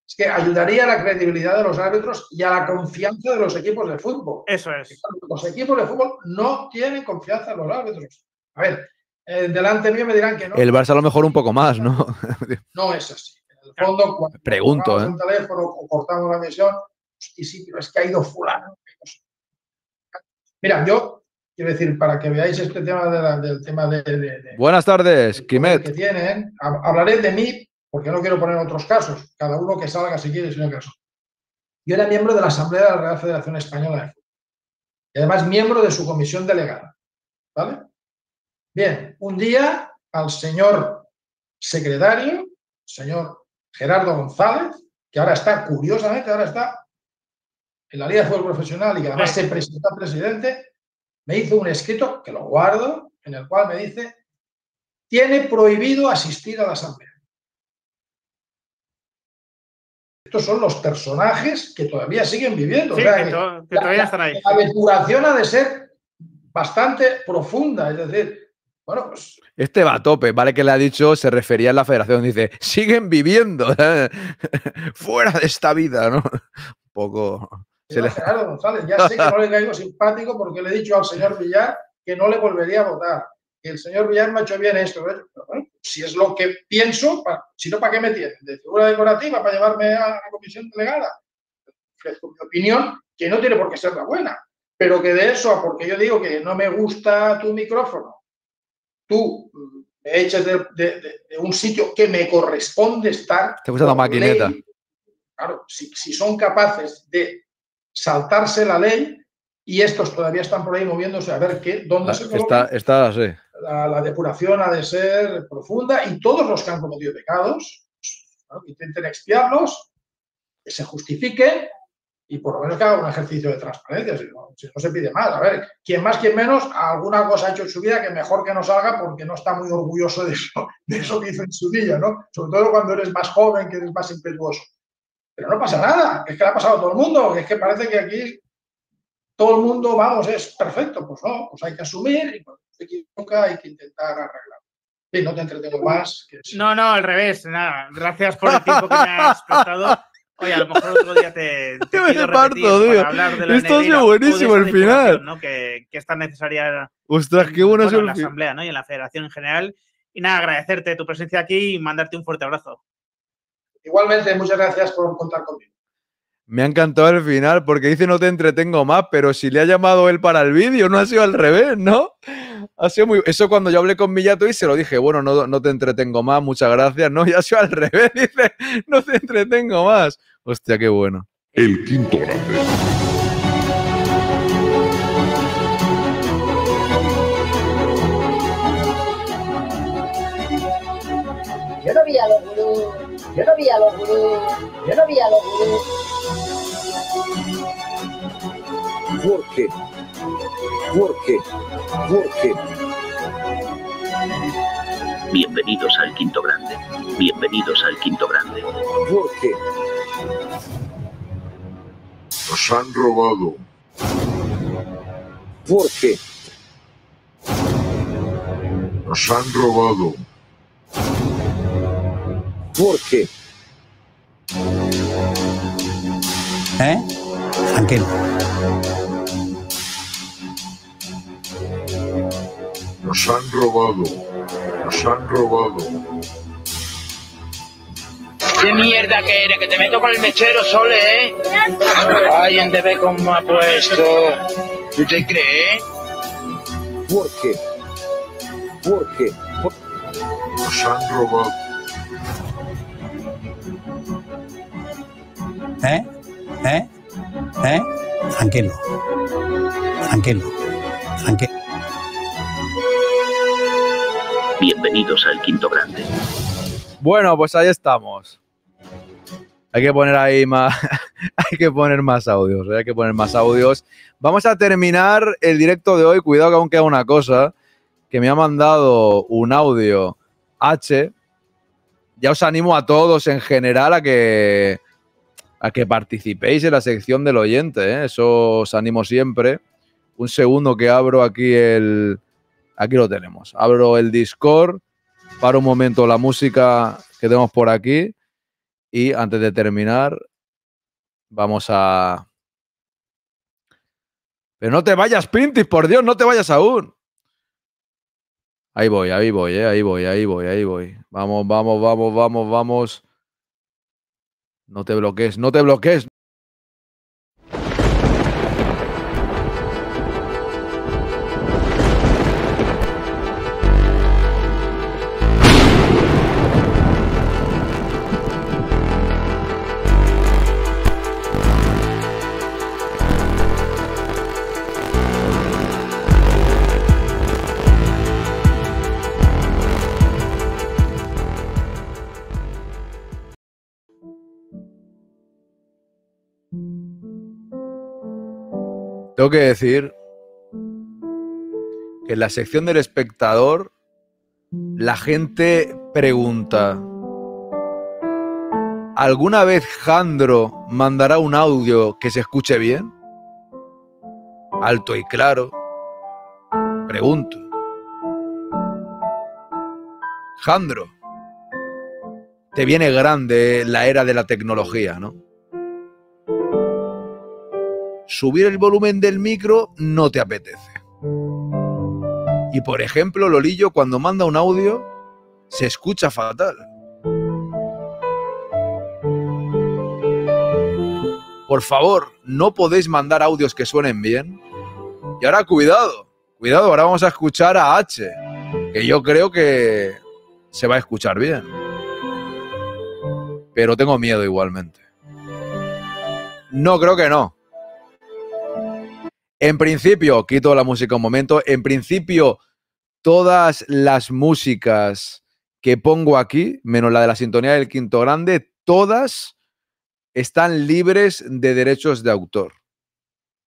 Es que ayudaría a la credibilidad de los árbitros y a la confianza de los equipos de fútbol. Eso es. Los equipos de fútbol no tienen confianza en los árbitros. A ver, eh, delante mío me dirán que no. El Barça a lo mejor un poco más, ¿no? no es así. En el fondo, cuando Pregunto, ¿eh? un teléfono o cortamos la misión, y sí, pero es que ha ido fulano. Mira, yo quiero decir, para que veáis este tema del tema de, Buenas tardes, Quimet. Que tienen, hablaré de mí, porque no quiero poner otros casos, cada uno que salga si quiere, si no caso. Yo era miembro de la Asamblea de la Real Federación Española de Fútbol y además miembro de su comisión delegada. ¿Vale? Bien, un día al señor secretario, señor Gerardo González, que ahora está, curiosamente, ahora está en la Liga de Fútbol Profesional y que además se presenta presidente, me hizo un escrito, que lo guardo, en el cual me dice, tiene prohibido asistir a la asamblea. Estos son los personajes que todavía siguen viviendo. están La aventuración ha de ser bastante profunda, es decir, bueno, pues, Este va a tope, vale que le ha dicho, se refería a la federación, dice, siguen viviendo ¿eh? fuera de esta vida, ¿no? Un poco. González, ya sé que no le caigo simpático porque le he dicho al señor Villar que no le volvería a votar. Que el señor Villar me ha hecho bien esto. ¿eh? si es lo que pienso, si no, ¿para qué me tiene? ¿De figura decorativa para llevarme a la comisión delegada? Es mi opinión, que no tiene por qué ser la buena, pero que de eso, porque yo digo que no me gusta tu micrófono, tú me eches de, un sitio que me corresponde estar. Te gusta la maquineta. Claro, si, si, son capaces de saltarse la ley y estos todavía están por ahí moviéndose a ver qué, dónde ah, se Está, está, sí. la, depuración ha de ser profunda y todos los que han cometido pecados, pues, intenten expiarlos, que se justifiquen y por lo menos que haga un ejercicio de transparencia, si no, se pide más. A ver, quien más, quien menos, alguna cosa ha hecho en su vida que mejor que no salga porque no está muy orgulloso de eso, de eso que hizo en su día, ¿no? Sobre todo cuando eres más joven, que eres más impetuoso. Pero no pasa nada, es que le ha pasado a todo el mundo, es que parece que aquí todo el mundo, vamos, es perfecto. Pues no, pues hay que asumir y cuando se equivoca hay que intentar arreglar. Sí, no te entretengo más. No, no, al revés, nada. Gracias por el tiempo que me has prestado. Oye, a lo mejor otro día te, te me parto, tío. Esto ha sido buenísimo el final. Que, que, es tan necesaria Ostras, qué bueno, bueno en la asamblea ¿no? y en la federación en general. Y nada, agradecerte tu presencia aquí y mandarte un fuerte abrazo. Igualmente, muchas gracias por contar conmigo. Me ha encantado el final porque dice no te entretengo más, pero si le ha llamado él para el vídeo, no ha sido al revés, ¿no? Ha sido muy... Eso cuando yo hablé con Millato y se lo dije, bueno, no, te entretengo más, muchas gracias, ¿no? ya ha sido al revés, dice, no te entretengo más. Hostia, qué bueno. El quinto grande. Yo no vi a los gurús, yo no vi a los gurús, yo no vi a los gurús. ¿Por qué? ¿Por qué? ¿Por qué? Bienvenidos al Quinto Grande. Bienvenidos al Quinto Grande. ¿Por qué? Nos han robado. ¿Por qué? Nos han robado. ¿Por qué? ¿Eh? Tranquilo. Nos han robado. Nos han robado. ¿Qué mierda que eres? Que te meto con el mechero, solo, ¿eh? Ay, en ve cómo ha puesto. ¿Tú te crees? ¿Por qué? ¿Por qué? Nos han robado. ¿Eh? ¿Eh? ¿Eh? Tranquilo. Tranquilo. Tranquilo. Bienvenidos al Quinto Grande. Bueno, pues ahí estamos. Hay que poner ahí más, hay que poner más audios, hay que poner más audios. Vamos a terminar el directo de hoy. Cuidado que aún queda una cosa, que me ha mandado un audio H. Ya os animo a todos en general a que, a que participéis en la sección del oyente. ¿eh? Eso os animo siempre. Un segundo que abro aquí el, Aquí lo tenemos. Abro el Discord, Para un momento la música que tenemos por aquí y antes de terminar vamos a... Pero no te vayas, Pintis, por Dios, no te vayas aún. Ahí voy, ahí voy, eh, ahí voy, ahí voy, ahí voy. Vamos, vamos, vamos, vamos, vamos. No te bloques, no te bloques. Tengo que decir que en la sección del espectador la gente pregunta, ¿alguna vez Jandro mandará un audio que se escuche bien? Alto y claro. Pregunto. Jandro, te viene grande la era de la tecnología, ¿no? subir el volumen del micro no te apetece. Y por ejemplo, Lolillo cuando manda un audio se escucha fatal. Por favor, no podéis mandar audios que suenen bien. Y ahora cuidado, cuidado, ahora vamos a escuchar a H, que yo creo que se va a escuchar bien. Pero tengo miedo igualmente. No creo que no. En principio, quito la música un momento, en principio todas las músicas que pongo aquí, menos la de la sintonía del quinto grande, todas están libres de derechos de autor.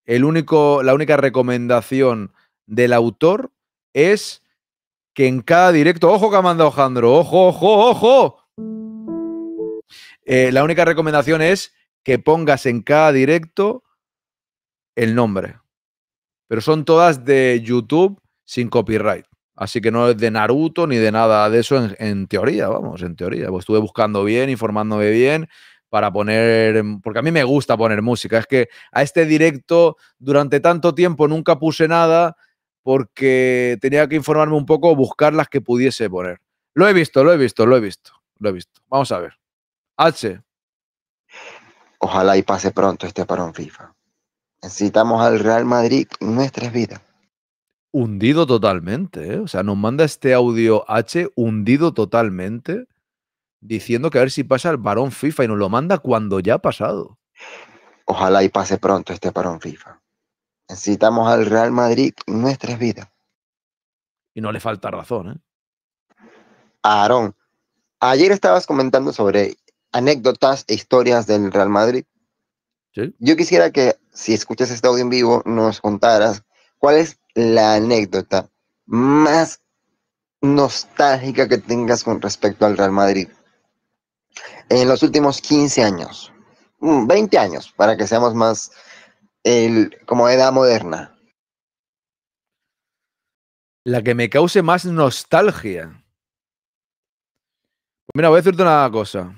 El único, la única recomendación del autor es que en cada directo, ojo que ha mandado Jandro, ojo, ojo, ojo. Eh, la única recomendación es que pongas en cada directo el nombre pero son todas de YouTube sin copyright. Así que no es de Naruto ni de nada de eso en, teoría, vamos, en teoría. Pues estuve buscando bien, informándome bien para poner, porque a mí me gusta poner música. Es que a este directo durante tanto tiempo nunca puse nada porque tenía que informarme un poco, o buscar las que pudiese poner. Lo he visto, lo he visto, lo he visto, lo he visto. Vamos a ver. H. Ojalá y pase pronto este parón FIFA. Necesitamos al Real Madrid nuestras vidas. Hundido totalmente, ¿eh? O sea, nos manda este audio H hundido totalmente, diciendo que a ver si pasa el varón FIFA y nos lo manda cuando ya ha pasado. Ojalá y pase pronto este varón FIFA. Necesitamos al Real Madrid nuestras vidas. Y no le falta razón, ¿eh? Aarón, ayer estabas comentando sobre anécdotas e historias del Real Madrid. ¿Sí? Yo quisiera que si escuchas este audio en vivo, nos contarás cuál es la anécdota más nostálgica que tengas con respecto al Real Madrid en los últimos 15 años, 20 mm, años, para que seamos más como edad moderna. La que me cause más nostalgia. mira, voy a decirte una cosa.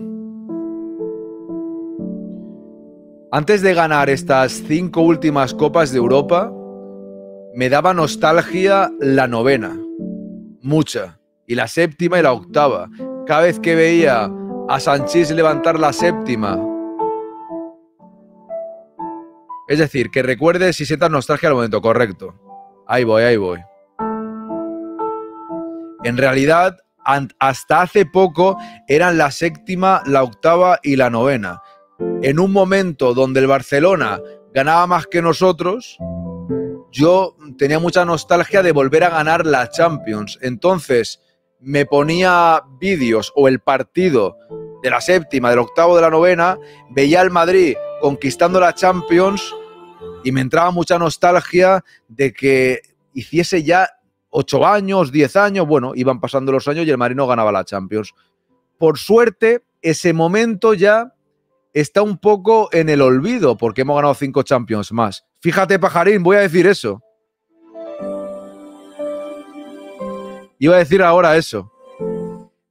Antes de ganar estas cinco últimas copas de Europa, me daba nostalgia la novena, mucha, y la séptima y la octava. Cada vez que veía a Sanchís levantar la séptima. Es decir, que recuerdes si sientas nostalgia al momento correcto. Ahí voy, ahí voy. En realidad, hasta hace poco eran la séptima, la octava y la novena en un momento donde el Barcelona ganaba más que nosotros, yo tenía mucha nostalgia de volver a ganar la Champions. Entonces me ponía vídeos o el partido de la séptima, del octavo, de la novena, veía al Madrid conquistando la Champions y me entraba mucha nostalgia de que hiciese ya ocho años, diez años, bueno, iban pasando los años y el marino ganaba la Champions. Por suerte, ese momento ya está un poco en el olvido porque hemos ganado cinco Champions más. Fíjate, pajarín, voy a decir eso. Iba a decir ahora eso.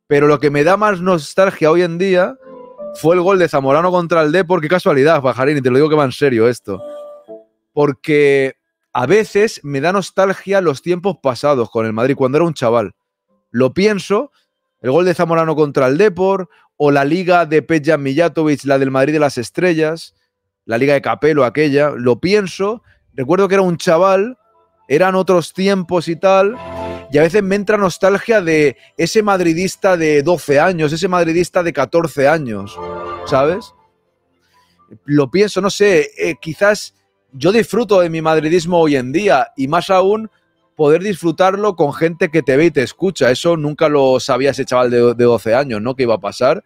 Pero lo que me da más nostalgia hoy en día fue el gol de Zamorano contra el D, porque casualidad, pajarín, y te lo digo que va en serio esto. Porque a veces me da nostalgia los tiempos pasados con el Madrid, cuando era un chaval. Lo pienso el gol de Zamorano contra el Depor, o la liga de Petjan Mijatovic, la del Madrid de las Estrellas, la liga de Capelo, aquella, lo pienso, recuerdo que era un chaval, eran otros tiempos y tal, y a veces me entra nostalgia de ese madridista de 12 años, ese madridista de 14 años, ¿sabes? Lo pienso, no sé, eh, quizás yo disfruto de mi madridismo hoy en día, y más aún poder disfrutarlo con gente que te ve y te escucha. Eso nunca lo sabía ese chaval de, 12 años, ¿no? Que iba a pasar.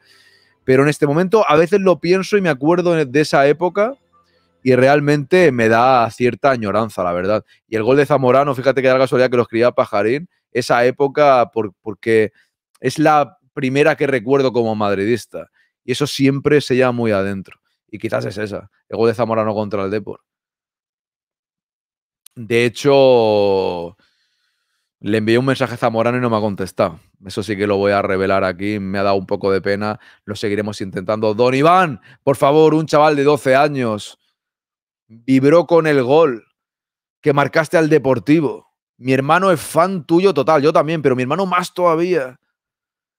Pero en este momento a veces lo pienso y me acuerdo de esa época y realmente me da cierta añoranza, la verdad. Y el gol de Zamorano, fíjate que era la casualidad que los escribía Pajarín, esa época porque es la primera que recuerdo como madridista. Y eso siempre se lleva muy adentro. Y quizás es esa, el gol de Zamorano contra el Depor. De hecho, le envié un mensaje a Zamorano y no me ha contestado. Eso sí que lo voy a revelar aquí. Me ha dado un poco de pena. Lo seguiremos intentando. Don Iván, por favor, un chaval de 12 años. Vibró con el gol que marcaste al Deportivo. Mi hermano es fan tuyo total, yo también, pero mi hermano más todavía.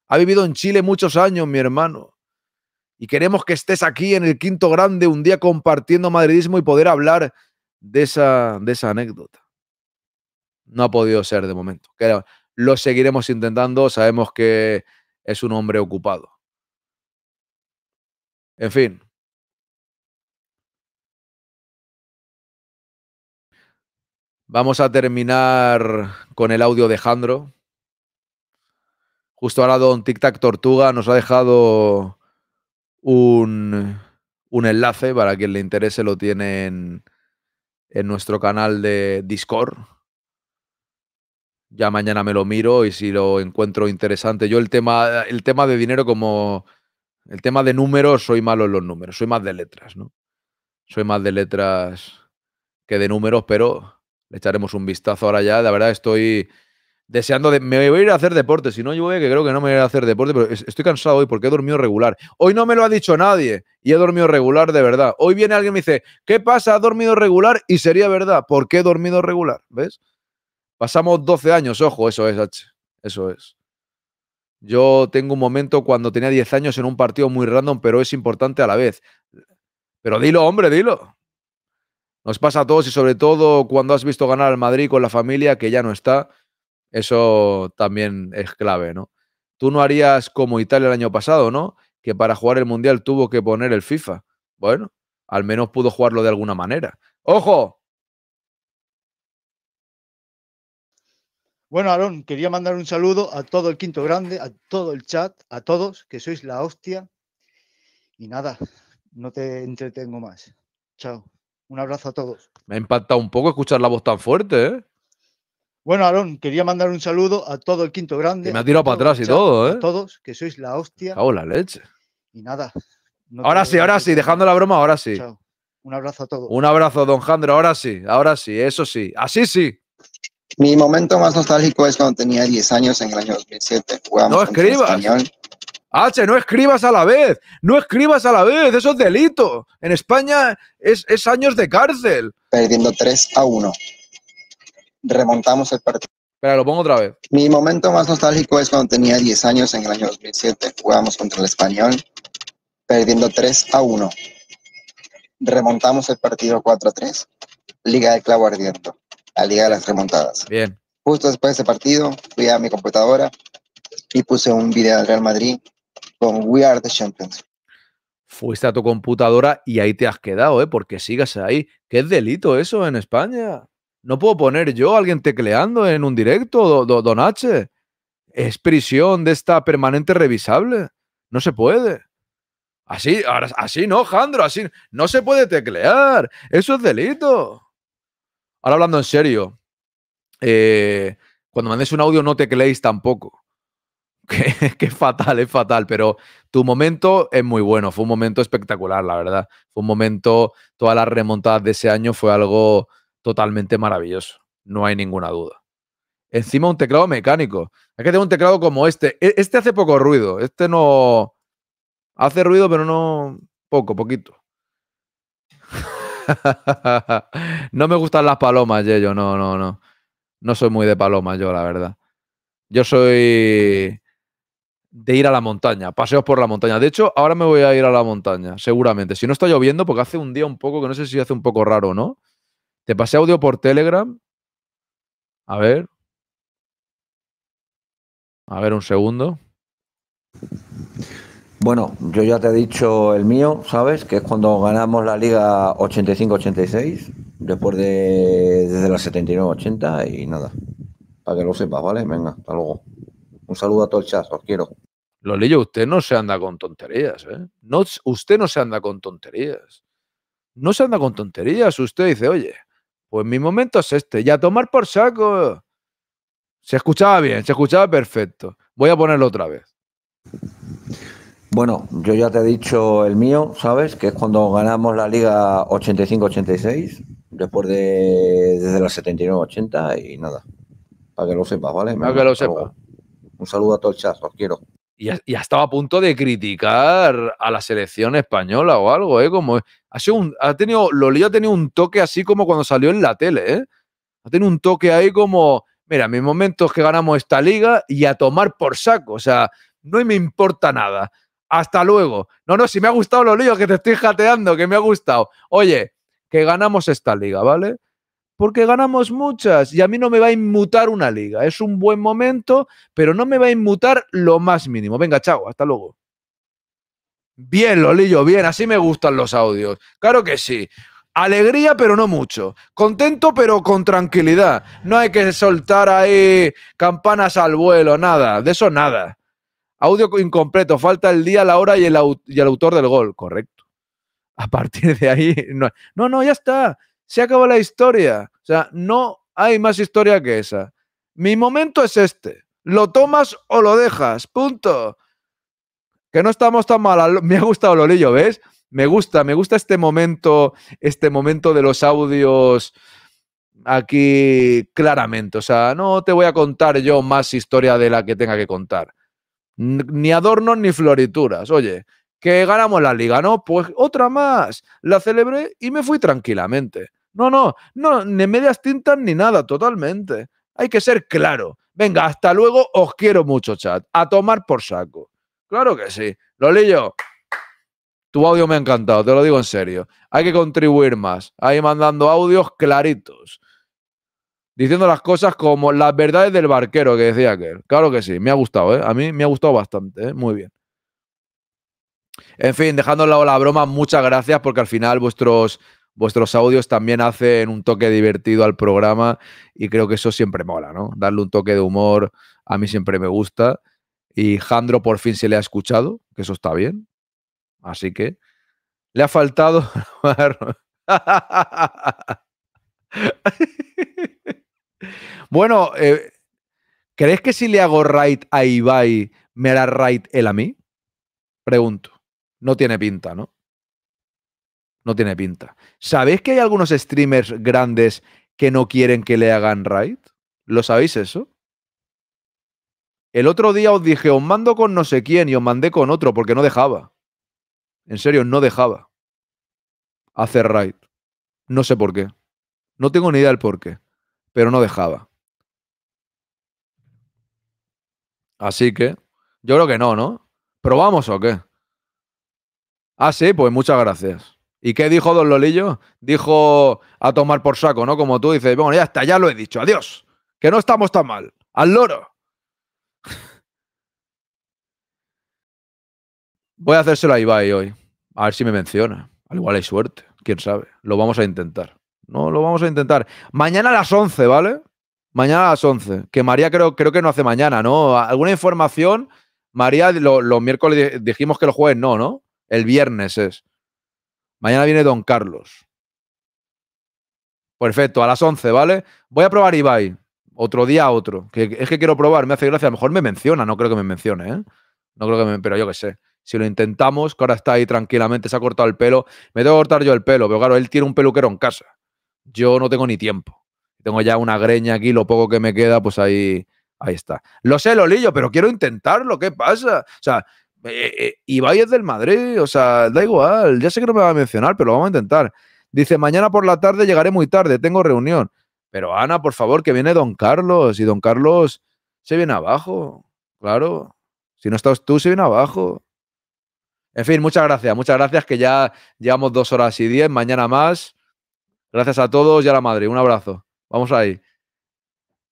Ha vivido en Chile muchos años, mi hermano. Y queremos que estés aquí en el quinto grande un día compartiendo madridismo y poder hablar de esa, de esa anécdota. No ha podido ser de momento. lo seguiremos intentando, sabemos que es un hombre ocupado. En fin. Vamos a terminar con el audio de Jandro. Justo ahora Don Tic Tac Tortuga nos ha dejado un, un enlace para quien le interese, lo tienen en nuestro canal de Discord. Ya mañana me lo miro y si lo encuentro interesante. Yo el tema, el tema de dinero como... El tema de números, soy malo en los números, soy más de letras, ¿no? Soy más de letras que de números, pero le echaremos un vistazo ahora ya. La verdad estoy deseando de, me voy a ir a hacer deporte, si no llueve, que creo que no me voy a ir a hacer deporte, pero estoy cansado hoy porque he dormido regular. Hoy no me lo ha dicho nadie y he dormido regular de verdad. Hoy viene alguien y me dice, ¿qué pasa? ¿Ha dormido regular? Y sería verdad, ¿por qué he dormido regular? ¿Ves? Pasamos 12 años, ojo, eso es, H, eso es. Yo tengo un momento cuando tenía 10 años en un partido muy random, pero es importante a la vez. Pero dilo, hombre, dilo. Nos pasa a todos y sobre todo cuando has visto ganar al Madrid con la familia que ya no está eso también es clave, ¿no? Tú no harías como Italia el año pasado, ¿no? Que para jugar el Mundial tuvo que poner el FIFA. Bueno, al menos pudo jugarlo de alguna manera. ¡Ojo! Bueno, Aarón, quería mandar un saludo a todo el Quinto Grande, a todo el chat, a todos, que sois la hostia. Y nada, no te entretengo más. Chao. Un abrazo a todos. Me ha impactado un poco escuchar la voz tan fuerte, ¿eh? Bueno, Aarón, quería mandar un saludo a todo el quinto grande. me ha tirado para atrás y todo, ¿eh? todos, que sois la hostia. Cago la leche. Y nada. ahora sí, ahora sí, dejando la broma, ahora sí. Un abrazo a todos. Un abrazo, don Jandro, ahora sí, ahora sí, eso sí, así sí. Mi momento más nostálgico es cuando tenía 10 años en el año 2007. no escribas. H, no escribas a la vez, no escribas a la vez, eso es delito. En España es, es años de cárcel. Perdiendo 3 a 1 remontamos el partido. Espera, lo pongo otra vez. Mi momento más nostálgico es cuando tenía 10 años en el año 2007. Jugamos contra el español, perdiendo 3 a 1. Remontamos el partido 4 a 3. Liga de Clavo Ardiendo, la Liga de las Remontadas. Bien. Justo después de ese partido, fui a mi computadora y puse un video del Real Madrid con We Are the Champions fuiste a tu computadora y ahí te has quedado, ¿eh? porque sigas ahí. ¿Qué delito eso en España? No puedo poner yo a alguien tecleando en un directo, Don H. Es prisión de esta permanente revisable. No se puede. Así, ahora, así no, Jandro, así no se puede teclear. Eso es delito. Ahora hablando en serio, eh, cuando mandes un audio no tecleéis tampoco. Que, fatal, es fatal, pero tu momento es muy bueno, fue un momento espectacular, la verdad. Fue un momento, todas las remontadas de ese año fue algo totalmente maravilloso. No hay ninguna duda. Encima un teclado mecánico. Hay que tener un teclado como este. E, este hace poco ruido. Este no. Hace ruido, pero no. Poco, poquito. no me gustan las palomas, yo No, no, no. No soy muy de palomas, yo, la verdad. Yo soy de ir a la montaña, paseos por la montaña. De hecho, ahora me voy a ir a la montaña, seguramente. Si no está lloviendo, porque hace un día un poco, que no sé si hace un poco raro, o ¿no? Te pasé audio por Telegram. A ver. A ver, un segundo. Bueno, yo ya te he dicho el mío, ¿sabes? Que es cuando ganamos la Liga 85-86, después de desde la 79-80 y nada. Para que lo sepas, ¿vale? Venga, hasta luego. Un saludo a todo el chat, os quiero. Lolillo, usted no se anda con tonterías, ¿eh? No, usted no se anda con tonterías. No se anda con tonterías. Usted dice, oye, pues mi momento es este. Ya tomar por saco. Se escuchaba bien, se escuchaba perfecto. Voy a ponerlo otra vez. Bueno, yo ya te he dicho el mío, ¿sabes? Que es cuando ganamos la Liga 85-86, después de desde la 79-80 y nada. Para que lo sepas, ¿vale? Para que lo sepas. Un saludo a todo el chat, os quiero y ha, estado a punto de criticar a la selección española o algo, ¿eh? Como ha sido un, ha tenido, ha tenido un toque así como cuando salió en la tele, ¿eh? Ha tenido un toque ahí como, mira, mis momentos que ganamos esta liga y a tomar por saco, o sea, no me importa nada. Hasta luego. No, no, si me ha gustado los que te estoy jateando, que me ha gustado. Oye, que ganamos esta liga, ¿vale? porque ganamos muchas y a mí no me va a inmutar una liga. Es un buen momento, pero no me va a inmutar lo más mínimo. Venga, chao, hasta luego. Bien, Lolillo, bien, así me gustan los audios. Claro que sí. Alegría, pero no mucho. Contento, pero con tranquilidad. No hay que soltar ahí campanas al vuelo, nada. De eso nada. Audio incompleto, falta el día, la hora y el, y el autor del gol. Correcto. A partir de ahí, no, no ya está. Se acabó la historia. O sea, no hay más historia que esa. Mi momento es este. Lo tomas o lo dejas. Punto. Que no estamos tan mal. Me ha gustado Lolillo, ¿ves? Me gusta, me gusta este momento, este momento de los audios aquí claramente. O sea, no te voy a contar yo más historia de la que tenga que contar. Ni adornos ni florituras. Oye, que ganamos la liga, ¿no? Pues otra más. La celebré y me fui tranquilamente. No, no, no, ni medias tintas ni nada, totalmente. Hay que ser claro. Venga, hasta luego, os quiero mucho, chat. A tomar por saco. Claro que sí. Lolillo, tu audio me ha encantado, te lo digo en serio. Hay que contribuir más. Ahí mandando audios claritos. Diciendo las cosas como las verdades del barquero que decía aquel. Claro que sí, me ha gustado, ¿eh? A mí me ha gustado bastante, ¿eh? Muy bien. En fin, dejando de lado la broma, muchas gracias porque al final vuestros vuestros audios también hacen un toque divertido al programa y creo que eso siempre mola, ¿no? Darle un toque de humor a mí siempre me gusta. Y Jandro por fin se le ha escuchado, que eso está bien. Así que le ha faltado. bueno, eh, ¿crees que si le hago right a Ibai, me hará right él a mí? Pregunto. No tiene pinta, ¿no? No tiene pinta. ¿Sabéis que hay algunos streamers grandes que no quieren que le hagan raid? ¿Lo sabéis eso? El otro día os dije, os mando con no sé quién y os mandé con otro porque no dejaba. En serio, no dejaba hacer raid. No sé por qué. No tengo ni idea del por qué. Pero no dejaba. Así que, yo creo que no, ¿no? ¿Probamos o qué? Ah, sí, pues muchas gracias. ¿Y qué dijo Don Lolillo? Dijo a tomar por saco, ¿no? Como tú dices, bueno, ya está, ya lo he dicho, adiós, que no estamos tan mal, al loro. Voy a hacérselo a Ibai hoy, a ver si me menciona. Al igual hay suerte, quién sabe, lo vamos a intentar. No, lo vamos a intentar. Mañana a las 11, ¿vale? Mañana a las 11, que María creo, creo que no hace mañana, ¿no? ¿Alguna información? María, los miércoles dijimos que el jueves no, ¿no? El viernes es. Mañana viene Don Carlos. Perfecto, a las 11, ¿vale? Voy a probar Ibai. Otro día, otro. Que, es que quiero probar, me hace gracia. A lo mejor me menciona, no creo que me mencione, ¿eh? No creo que me. Pero yo qué sé. Si lo intentamos, que ahora está ahí tranquilamente, se ha cortado el pelo. Me tengo que cortar yo el pelo, pero claro, él tiene un peluquero en casa. Yo no tengo ni tiempo. Tengo ya una greña aquí, lo poco que me queda, pues ahí, ahí está. Lo sé, Lolillo, pero quiero intentarlo, ¿qué pasa? O sea, eh, eh, y del Madrid, o sea, da igual, ya sé que no me va a mencionar, pero lo vamos a intentar. Dice, mañana por la tarde llegaré muy tarde, tengo reunión. Pero Ana, por favor, que viene Don Carlos y Don Carlos se viene abajo, claro. Si no estás tú, se viene abajo. En fin, muchas gracias, muchas gracias que ya llevamos dos horas y diez, mañana más. Gracias a todos y a la madre, un abrazo. Vamos ahí.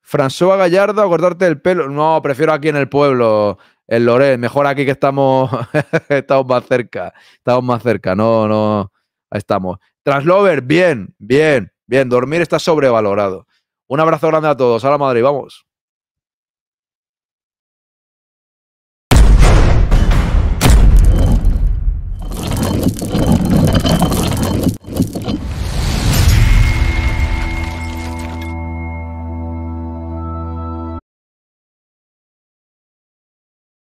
François Gallardo, cortarte el pelo. No, prefiero aquí en el pueblo el Lorel, mejor aquí que estamos, estamos más cerca, estamos más cerca, no, no, ahí estamos. Translover, bien, bien, bien, dormir está sobrevalorado. Un abrazo grande a todos, a la Madrid, vamos.